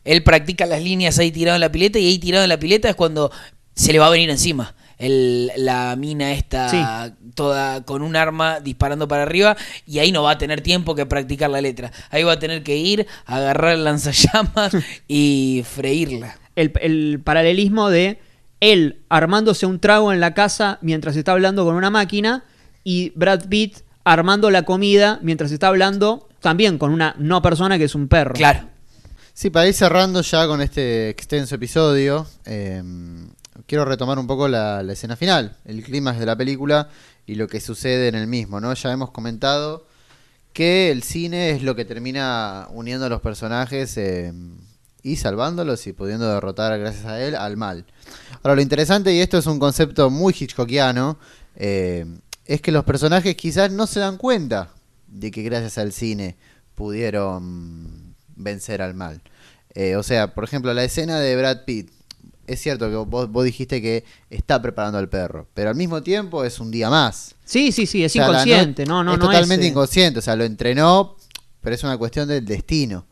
Él practica las líneas ahí tirado en la pileta y ahí tirado en la pileta es cuando se le va a venir encima la mina está toda con un arma disparando para arriba y ahí no va a tener tiempo que practicar la letra. Ahí va a tener que ir, a agarrar el lanzallamas y freírla. El, paralelismo de él armándose un trago en la casa mientras está hablando con una máquina y Brad Pitt armando la comida mientras está hablando también con una no persona que es un perro. Claro. Sí, para ir cerrando ya con este extenso episodio, em, quiero retomar un poco la, escena final, el clima de la película y lo que sucede en el mismo, ¿no? Ya hemos comentado que el cine es lo que termina uniendo a los personajes eh, y salvándolos y pudiendo derrotar, gracias a él, al mal. Ahora, lo interesante, y esto es un concepto muy hitchcockiano, eh, es que los personajes quizás no se dan cuenta de que gracias al cine pudieron vencer al mal. Eh, o sea, por ejemplo, la escena de Brad Pitt es cierto que vos, dijiste que está preparando al perro, pero al mismo tiempo es un día más. Sí, sí, sí, es inconsciente, no, Es totalmente eh. inconsciente, o sea, lo entrenó, pero es una cuestión del destino.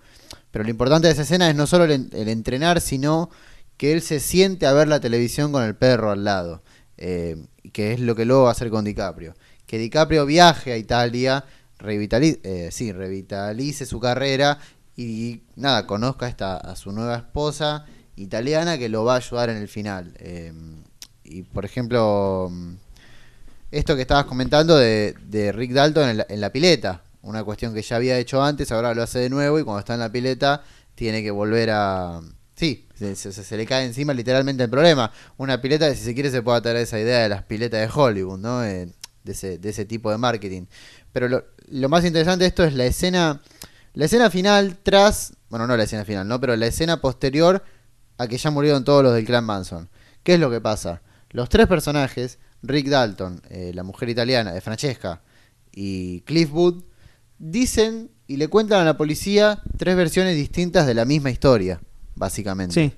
Pero lo importante de esa escena es no solo el, entrenar, sino que él se siente a ver la televisión con el perro al lado, eh, que es lo que luego va a hacer con DiCaprio. Que DiCaprio viaje a Italia, revitalice, eh, sí, revitalice su carrera y nada, conozca esta, a su nueva esposa italiana que lo va a ayudar en el final. Em, y por ejemplo, mm, esto que estabas comentando de, Rick Dalton en la, pileta, una cuestión que ya había hecho antes, ahora lo hace de nuevo y cuando está en la pileta tiene que volver a... Sí, se, le cae encima literalmente el problema. Una pileta que si se quiere se puede atar a esa idea de las piletas de Hollywood, ¿no? Eh, de, ese, tipo de marketing. Pero lo, más interesante de esto es la escena... La escena final tras, bueno, no la escena final, ¿no? Pero la escena posterior a que ya murieron todos los del clan Manson. ¿Qué es lo que pasa? Los tres personajes, Rick Dalton, eh, la mujer italiana de eh, Francesca y Cliff Wood, dicen y le cuentan a la policía tres versiones distintas de la misma historia, básicamente.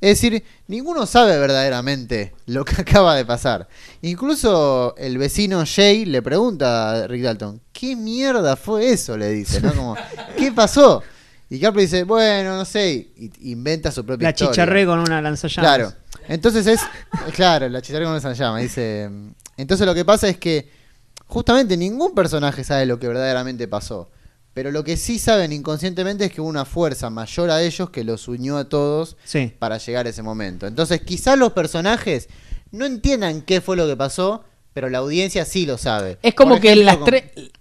Es decir, ninguno sabe verdaderamente lo que acaba de pasar. Incluso el vecino Jay le pregunta a Rick Dalton, ¿qué mierda fue eso? Le dice, ¿no? ¿qué pasó? Y Carpio dice, bueno, no sé, inventa su propia la historia. La chicharré con una lanzallamas. Claro. Entonces es, claro, la chicharré con una lanzallamas. Dice, entonces lo que pasa es que justamente ningún personaje sabe lo que verdaderamente pasó. Pero lo que sí saben inconscientemente es que hubo una fuerza mayor a ellos que los unió a todos para llegar a ese momento. Entonces quizás los personajes no entiendan qué fue lo que pasó, pero la audiencia sí lo sabe. Es como que las,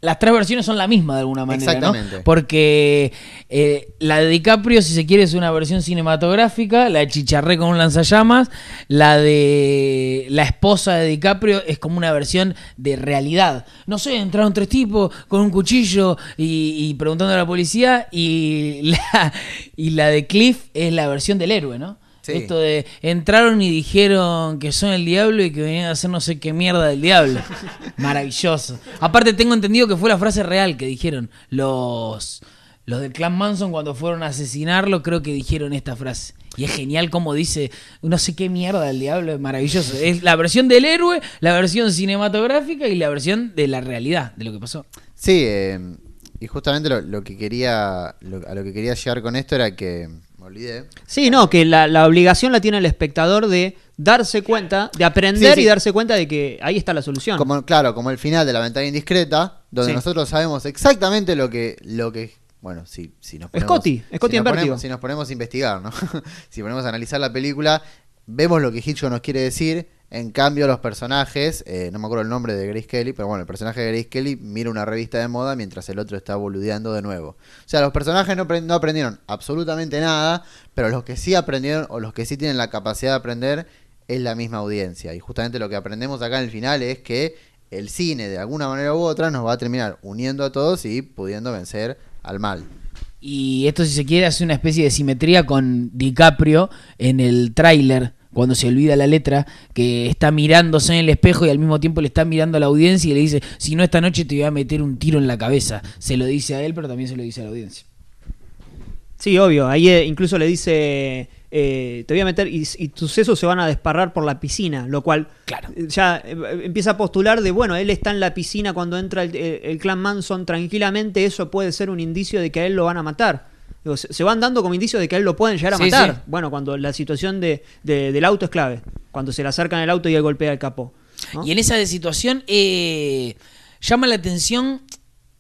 las tres versiones son la misma de alguna manera, Exactamente. Porque eh, la de DiCaprio, si se quiere, es una versión cinematográfica, la de Chicharré con un lanzallamas, la de la esposa de DiCaprio es como una versión de realidad. No sé, entraron tres tipos con un cuchillo y, y preguntando a la policía y la, y la de Cliff es la versión del héroe, ¿no? Esto de entraron y dijeron que son el diablo y que venían a hacer no sé qué mierda del diablo. Maravilloso. Aparte tengo entendido que fue la frase real que dijeron los los del clan Manson cuando fueron a asesinarlo, creo que dijeron esta frase. Y es genial como dice, no sé qué mierda del diablo, es maravilloso. Es la versión del héroe, la versión cinematográfica y la versión de la realidad, de lo que pasó. Sí, eh, y justamente lo, que quería, a lo que quería llegar con esto era que olvidé. Sí, no, que la, obligación la tiene el espectador de darse cuenta, de aprender y darse cuenta de que ahí está la solución. claro, como el final de la ventana indiscreta, donde nosotros sabemos exactamente lo que, lo que bueno, si, si nos ponemos, Scotty, Scotty si si nos ponemos a investigar, ¿no? si ponemos a analizar la película, vemos lo que Hitchcock nos quiere decir, en cambio, los personajes, eh, no me acuerdo el nombre de Grace Kelly, pero bueno, el personaje de Grace Kelly mira una revista de moda mientras el otro está boludeando de nuevo. O sea, los personajes no, no aprendieron absolutamente nada, pero los que sí aprendieron o los que sí tienen la capacidad de aprender es la misma audiencia. Y justamente lo que aprendemos acá en el final es que el cine, de alguna manera u otra, nos va a terminar uniendo a todos y pudiendo vencer al mal. Y esto, si se quiere, hace una especie de simetría con DiCaprio en el tráiler cuando se olvida la letra, que está mirándose en el espejo y al mismo tiempo le está mirando a la audiencia y le dice, si no esta noche te voy a meter un tiro en la cabeza. Se lo dice a él, pero también se lo dice a la audiencia. Sí, obvio. Ahí eh, incluso le dice, eh, te voy a meter y, y, tus sesos se van a desparrar por la piscina, lo cual eh, ya empieza a postular de, bueno, él está en la piscina cuando entra el clan Manson tranquilamente, eso puede ser un indicio de que a él lo van a matar se, van dando como indicios de que a él lo pueden llegar a matar. Bueno, cuando la situación del auto es clave, cuando se le acercan el auto y él golpea el capó. Y en esa situación eh, llama la atención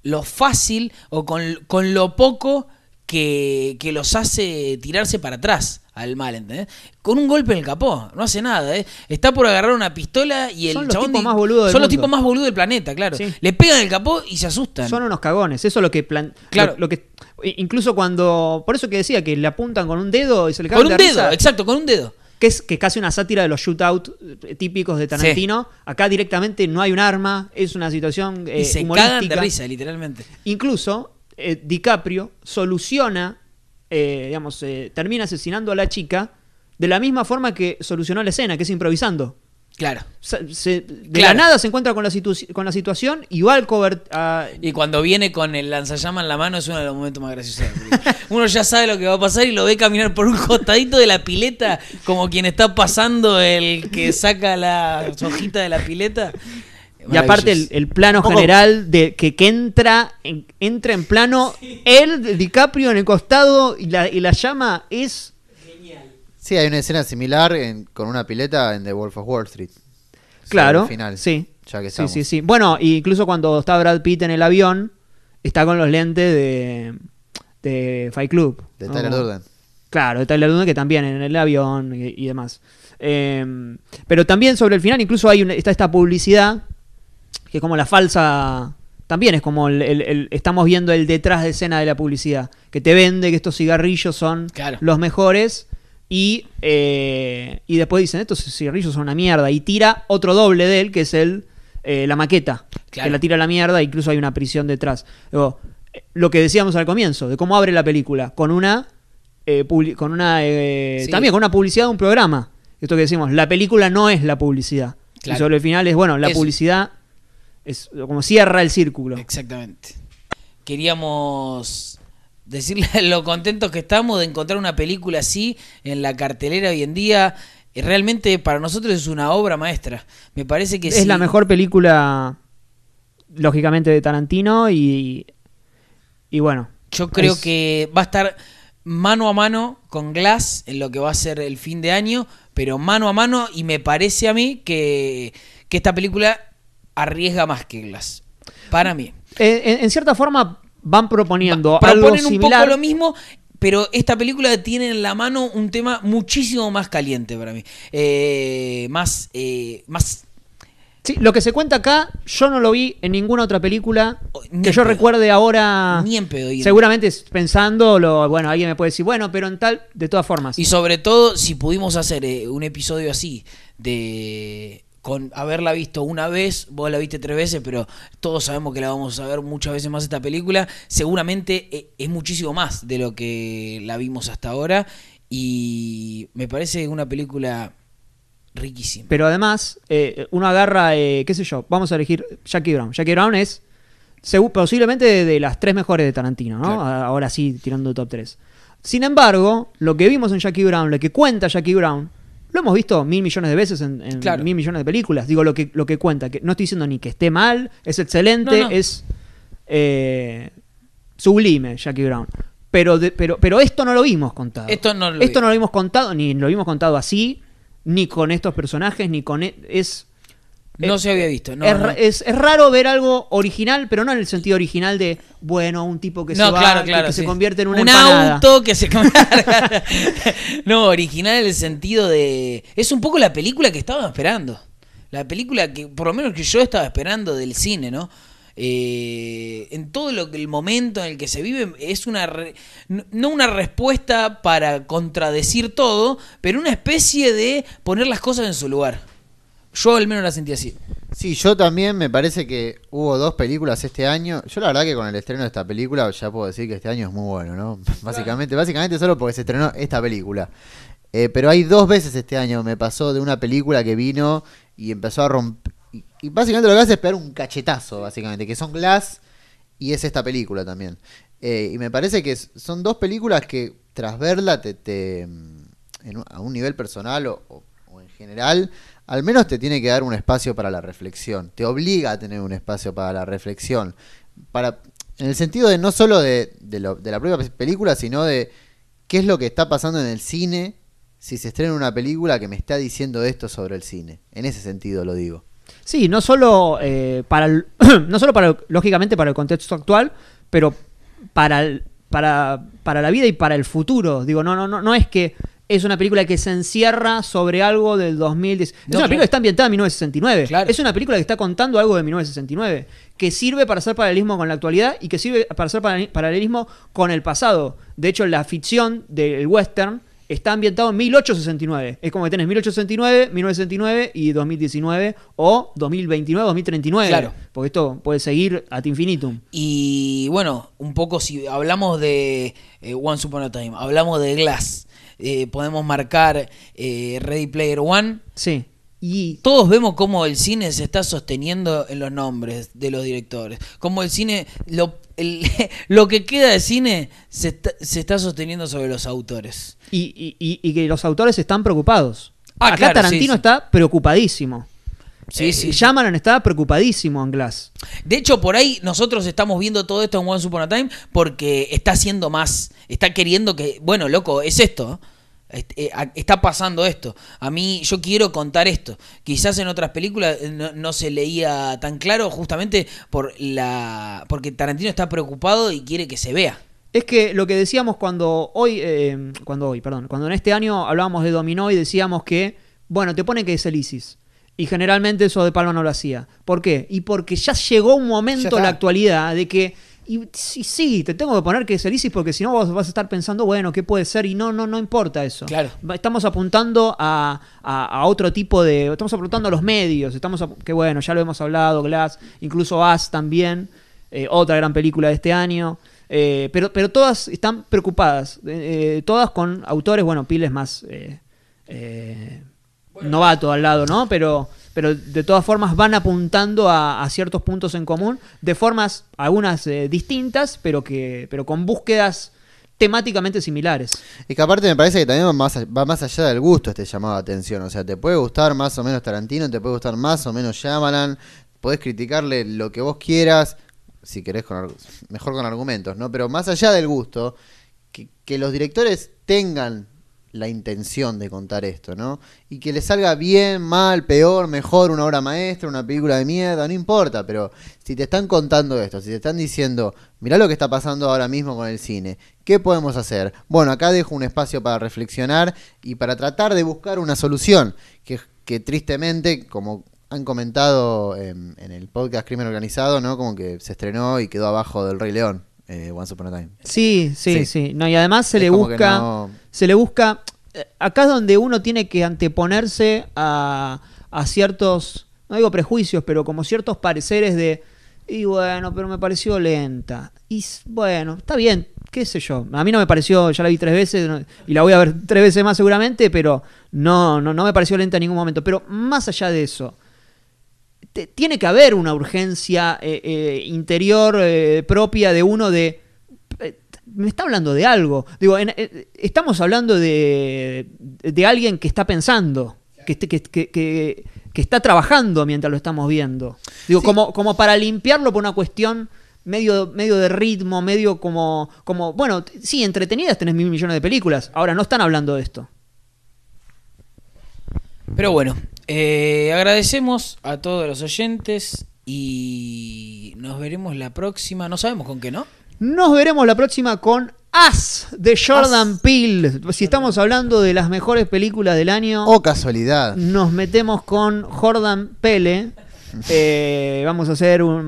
lo fácil o con, lo poco que, que los hace tirarse para atrás al mal, ¿entendés? Con un golpe en el capó, no hace nada, ¿eh? Está por agarrar una pistola y el Son los tipos más boludos del Son los tipos más boludos del planeta, claro. Le pegan el capó y se asustan. Son unos cagones, eso es lo que plan... Claro. Lo, que incluso cuando por eso que decía que le apuntan con un dedo y se le cae Con un dedo, exacto, con un dedo que es que casi una sátira de los shootout eh, típicos de Tarantino. Acá directamente no hay un arma, es una situación eh, y se de risa, literalmente. Incluso eh, DiCaprio soluciona eh, digamos, eh, termina asesinando a la chica de la misma forma que solucionó la escena, que es improvisando. Claro. de la nada se encuentra con la, con la situación y va al cover. Y cuando viene con el lanzallamas en la mano es uno de los momentos más graciosos. uno ya sabe lo que va a pasar y lo ve caminar por un costadito de la pileta, como quien está pasando el que saca la hojita de la pileta. Y aparte el, plano general de que, que entra, en, entra en plano él, el DiCaprio en el costado y la, llama es... Genial. Sí, hay una escena similar con una pileta en The Wolf of Wall Street. Claro. Sí, final, sí. Ya que sí, sí, sí. Bueno, incluso cuando está Brad Pitt en el avión, está con los lentes de, de Fight Club. De Tyler Durden. Claro, de Tyler Durden que también en el avión y, demás. Em, pero también sobre el final incluso hay está esta publicidad que es como la falsa también es como el, estamos viendo el detrás de escena de la publicidad, que te vende que estos cigarrillos son los mejores y, eh, y después dicen estos cigarrillos son una mierda y tira otro doble de él que es el eh, la maqueta, que la tira a la mierda, incluso hay una prisión detrás. Eh, lo que decíamos al comienzo, de cómo abre la película, con una con una también con una publicidad de un programa. Esto que decimos, la película no es la publicidad. Y sobre el final es, bueno, la publicidad es como cierra el círculo. Exactamente. Queríamos decirle lo contentos que estamos de encontrar una película así en la cartelera hoy en día. Realmente para nosotros es una obra maestra. Me parece que es la mejor película, lógicamente, de Tarantino y, y bueno. Yo creo que va a estar mano a mano con Glass en lo que va a ser el fin de año, pero mano a mano y me parece a mí que, que esta película arriesga más que Glass. Para mí. En, cierta forma van proponiendo algo proponen similar. un poco lo mismo pero esta película tiene en la mano un tema muchísimo más caliente para mí. Eh, más, eh, más. Sí, lo que se cuenta acá, yo no lo vi en ninguna otra película oh, que yo recuerde ahora. Ni en pedo. Seguramente pensando, bueno, alguien me puede decir, bueno, pero en tal, de todas formas. Y sobre todo, si pudimos hacer eh, un episodio así de con haberla visto una vez, vos la viste tres veces, pero todos sabemos que la vamos a ver muchas veces más esta película, seguramente eh, es muchísimo más de lo que la vimos hasta ahora y me parece una película riquísima. Pero además, eh, una garra agarra, eh, qué sé yo, vamos a elegir Jackie Brown. Jackie Brown es posiblemente de, las tres mejores de Tarantino, ¿no? Ahora sí, tirando top 3. Sin embargo, lo que vimos en Jackie Brown, lo que cuenta Jackie Brown, lo hemos visto mil millones de veces en, mil millones de películas. Digo, lo que, lo que cuenta, que no estoy diciendo ni que esté mal, es excelente, es eh, sublime Jackie Brown. Pero, pero, pero esto no lo vimos contado. Esto no lo, esto no lo vimos contado, ni lo vimos contado así, ni con estos personajes, ni con... E, es, no eh, se había visto, no es, raro ver algo original, pero no en el sentido original de, bueno, un tipo que, se, va, que, se convierte en una un auto que se No, original en el sentido de. Es un poco la película que estaba esperando. La película que, por lo menos, que yo estaba esperando del cine, ¿no? Eh, en todo lo que el momento en el que se vive es una no una respuesta para contradecir todo, pero una especie de poner las cosas en su lugar. Yo al menos la sentí así. Sí, yo también me parece que hubo dos películas este año. Yo la verdad que con el estreno de esta película ya puedo decir que este año es muy bueno, ¿no? básicamente, básicamente solo porque se estrenó esta película. Eh, pero hay dos veces este año me pasó de una película que vino y empezó a romper... Y, básicamente lo que hace es pegar un cachetazo, básicamente, que son Glass y es esta película también. Eh, y me parece que son dos películas que tras verla te, te mm, a un nivel personal o en general al menos te tiene que dar un espacio para la reflexión, te obliga a tener un espacio para la reflexión, para, en el sentido de no solo de, la propia película, sino de qué es lo que está pasando en el cine si se estrena una película que me está diciendo esto sobre el cine. En ese sentido lo digo. Sí, no solo, eh, para, no solo para, lógicamente, para el contexto actual, pero para, para, para la vida y para el futuro. Digo, no, no, no, no es que es una película que se encierra sobre algo del 2010. es una película que está ambientada en 1969. Es una película que está contando algo de 1969, que sirve para hacer paralelismo con la actualidad y que sirve para hacer paralelismo con el pasado. De hecho, la ficción del western está ambientado en 1869. Es como que tenés 1869, 1969 y 2019 o 2029, 2039. Claro. Porque esto puede seguir ad infinitum. Y bueno, un poco si hablamos de eh, One Upon a Time, hablamos de Glass eh, podemos marcar eh, Ready Player One. Sí. Y todos vemos cómo el cine se está sosteniendo en los nombres de los directores. como el cine, lo, lo que queda de cine se está, se está sosteniendo sobre los autores. Y, que los autores están preocupados. Ah, Acá Tarantino está preocupadísimo. Sí, eh, sí. estaba preocupadísimo en Glass. De hecho, por ahí nosotros estamos viendo todo esto en One Upon a Time porque está haciendo más, está queriendo que, bueno, loco, es esto. Eh, está pasando esto. A mí, yo quiero contar esto. Quizás en otras películas eh, no, se leía tan claro, justamente por la, porque Tarantino está preocupado y quiere que se vea. Es que lo que decíamos cuando hoy, eh, cuando hoy, perdón, cuando en este año hablábamos de Dominó y decíamos que, bueno, te pone que es el ISIS y generalmente eso De Palma no lo hacía. ¿Por qué? Y porque ya llegó un momento en la actualidad de que. Y, sí, te tengo que poner que es el ISIS porque si no vos vas a estar pensando, bueno, ¿qué puede ser? Y no, no, no importa eso. Claro. Estamos apuntando a, otro tipo de. Estamos apuntando a los medios. Estamos que bueno, ya lo hemos hablado, Glass, incluso As también, eh, otra gran película de este año. Eh, pero, todas están preocupadas. Eh, todas con autores, bueno, piles más. No va a todo al lado, ¿no? Pero, pero de todas formas van apuntando a, ciertos puntos en común, de formas algunas eh, distintas, pero, que, pero con búsquedas temáticamente similares. Y que aparte me parece que también va más, más allá del gusto este llamado de atención. O sea, te puede gustar más o menos Tarantino, te puede gustar más o menos Shyamalan, podés criticarle lo que vos quieras, si querés, con, mejor con argumentos, ¿no? Pero más allá del gusto, que, que los directores tengan la intención de contar esto, ¿no? Y que le salga bien, mal, peor, mejor, una obra maestra, una película de mierda, no importa, pero si te están contando esto, si te están diciendo, mirá lo que está pasando ahora mismo con el cine, ¿qué podemos hacer? Bueno, acá dejo un espacio para reflexionar y para tratar de buscar una solución, que, tristemente, como han comentado en, en el podcast Crimen Organizado, ¿no? Como que se estrenó y quedó abajo del Rey León eh, Once Upon a Time. Sí, sí, sí, y además se le busca. Se le busca. Eh, acá es donde uno tiene que anteponerse a, ciertos. No digo prejuicios, pero como ciertos pareceres de. Y bueno, pero me pareció lenta. Y bueno, está bien, qué sé yo. A mí no me pareció, ya la vi tres veces y la voy a ver tres veces más seguramente, pero no, no, no me pareció lenta en ningún momento. Pero más allá de eso, tiene que haber una urgencia eh, eh, interior eh, propia de uno de... Me está hablando de algo. Digo, estamos hablando de, alguien que está pensando, este, que, que, está trabajando mientras lo estamos viendo. Digo, como, como para limpiarlo por una cuestión medio, medio de ritmo, medio como, como... Bueno, sí, entretenidas tenés mil millones de películas. Ahora, no están hablando de esto. Pero bueno, eh, agradecemos a todos los oyentes y nos veremos la próxima. No sabemos con qué, ¿no? Nos veremos la próxima con As de Jordan Peele. Si estamos hablando de las mejores películas del año. Oh, casualidad. Nos metemos con Jordan Pele. Eh, vamos a hacer un,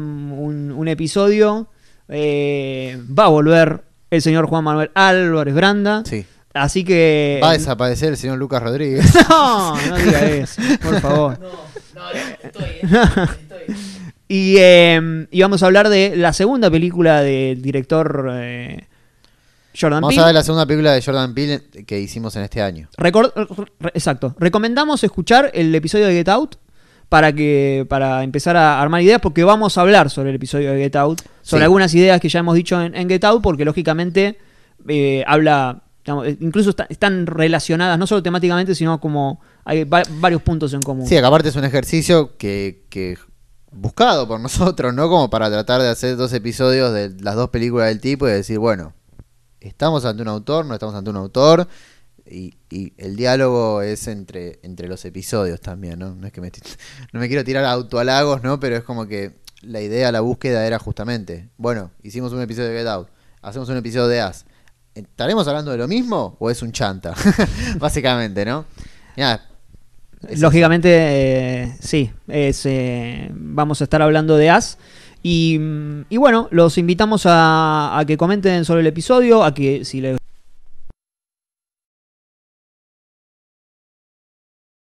episodio. Eh, va a volver el señor Juan Manuel Álvarez Branda. Sí. Así que. Va a desaparecer el señor Lucas Rodríguez. No, no diga eso, por favor. No, no, estoy, em, Y, vamos a hablar de la segunda película del director eh, Jordan Peele. Vamos a ver la segunda película de Jordan Peele que hicimos en este año. exacto. Recomendamos escuchar el episodio de Get Out para que para empezar a armar ideas porque vamos a hablar sobre el episodio de Get Out, sobre algunas ideas que ya hemos dicho en Get Out porque lógicamente eh, habla eh, incluso están relacionadas, no solo temáticamente, sino como hay varios puntos en común. Sí, aparte es un ejercicio que, buscado por nosotros, ¿no? Como para tratar de hacer dos episodios de las dos películas del tipo y decir, bueno, estamos ante un autor, no estamos ante un autor. Y, el diálogo es entre, entre los episodios también, ¿no? No es que me, no me quiero tirar autoalagos, ¿no? Pero es como que la idea, la búsqueda era justamente, bueno, hicimos un episodio de Get Out, hacemos un episodio de As, ¿estaremos hablando de lo mismo o es un chanta? Básicamente, ¿no? Lógicamente, eh, sí. Eh, vamos a estar hablando de As. Mm, y, bueno, los invitamos a, a que comenten sobre el episodio, a que si les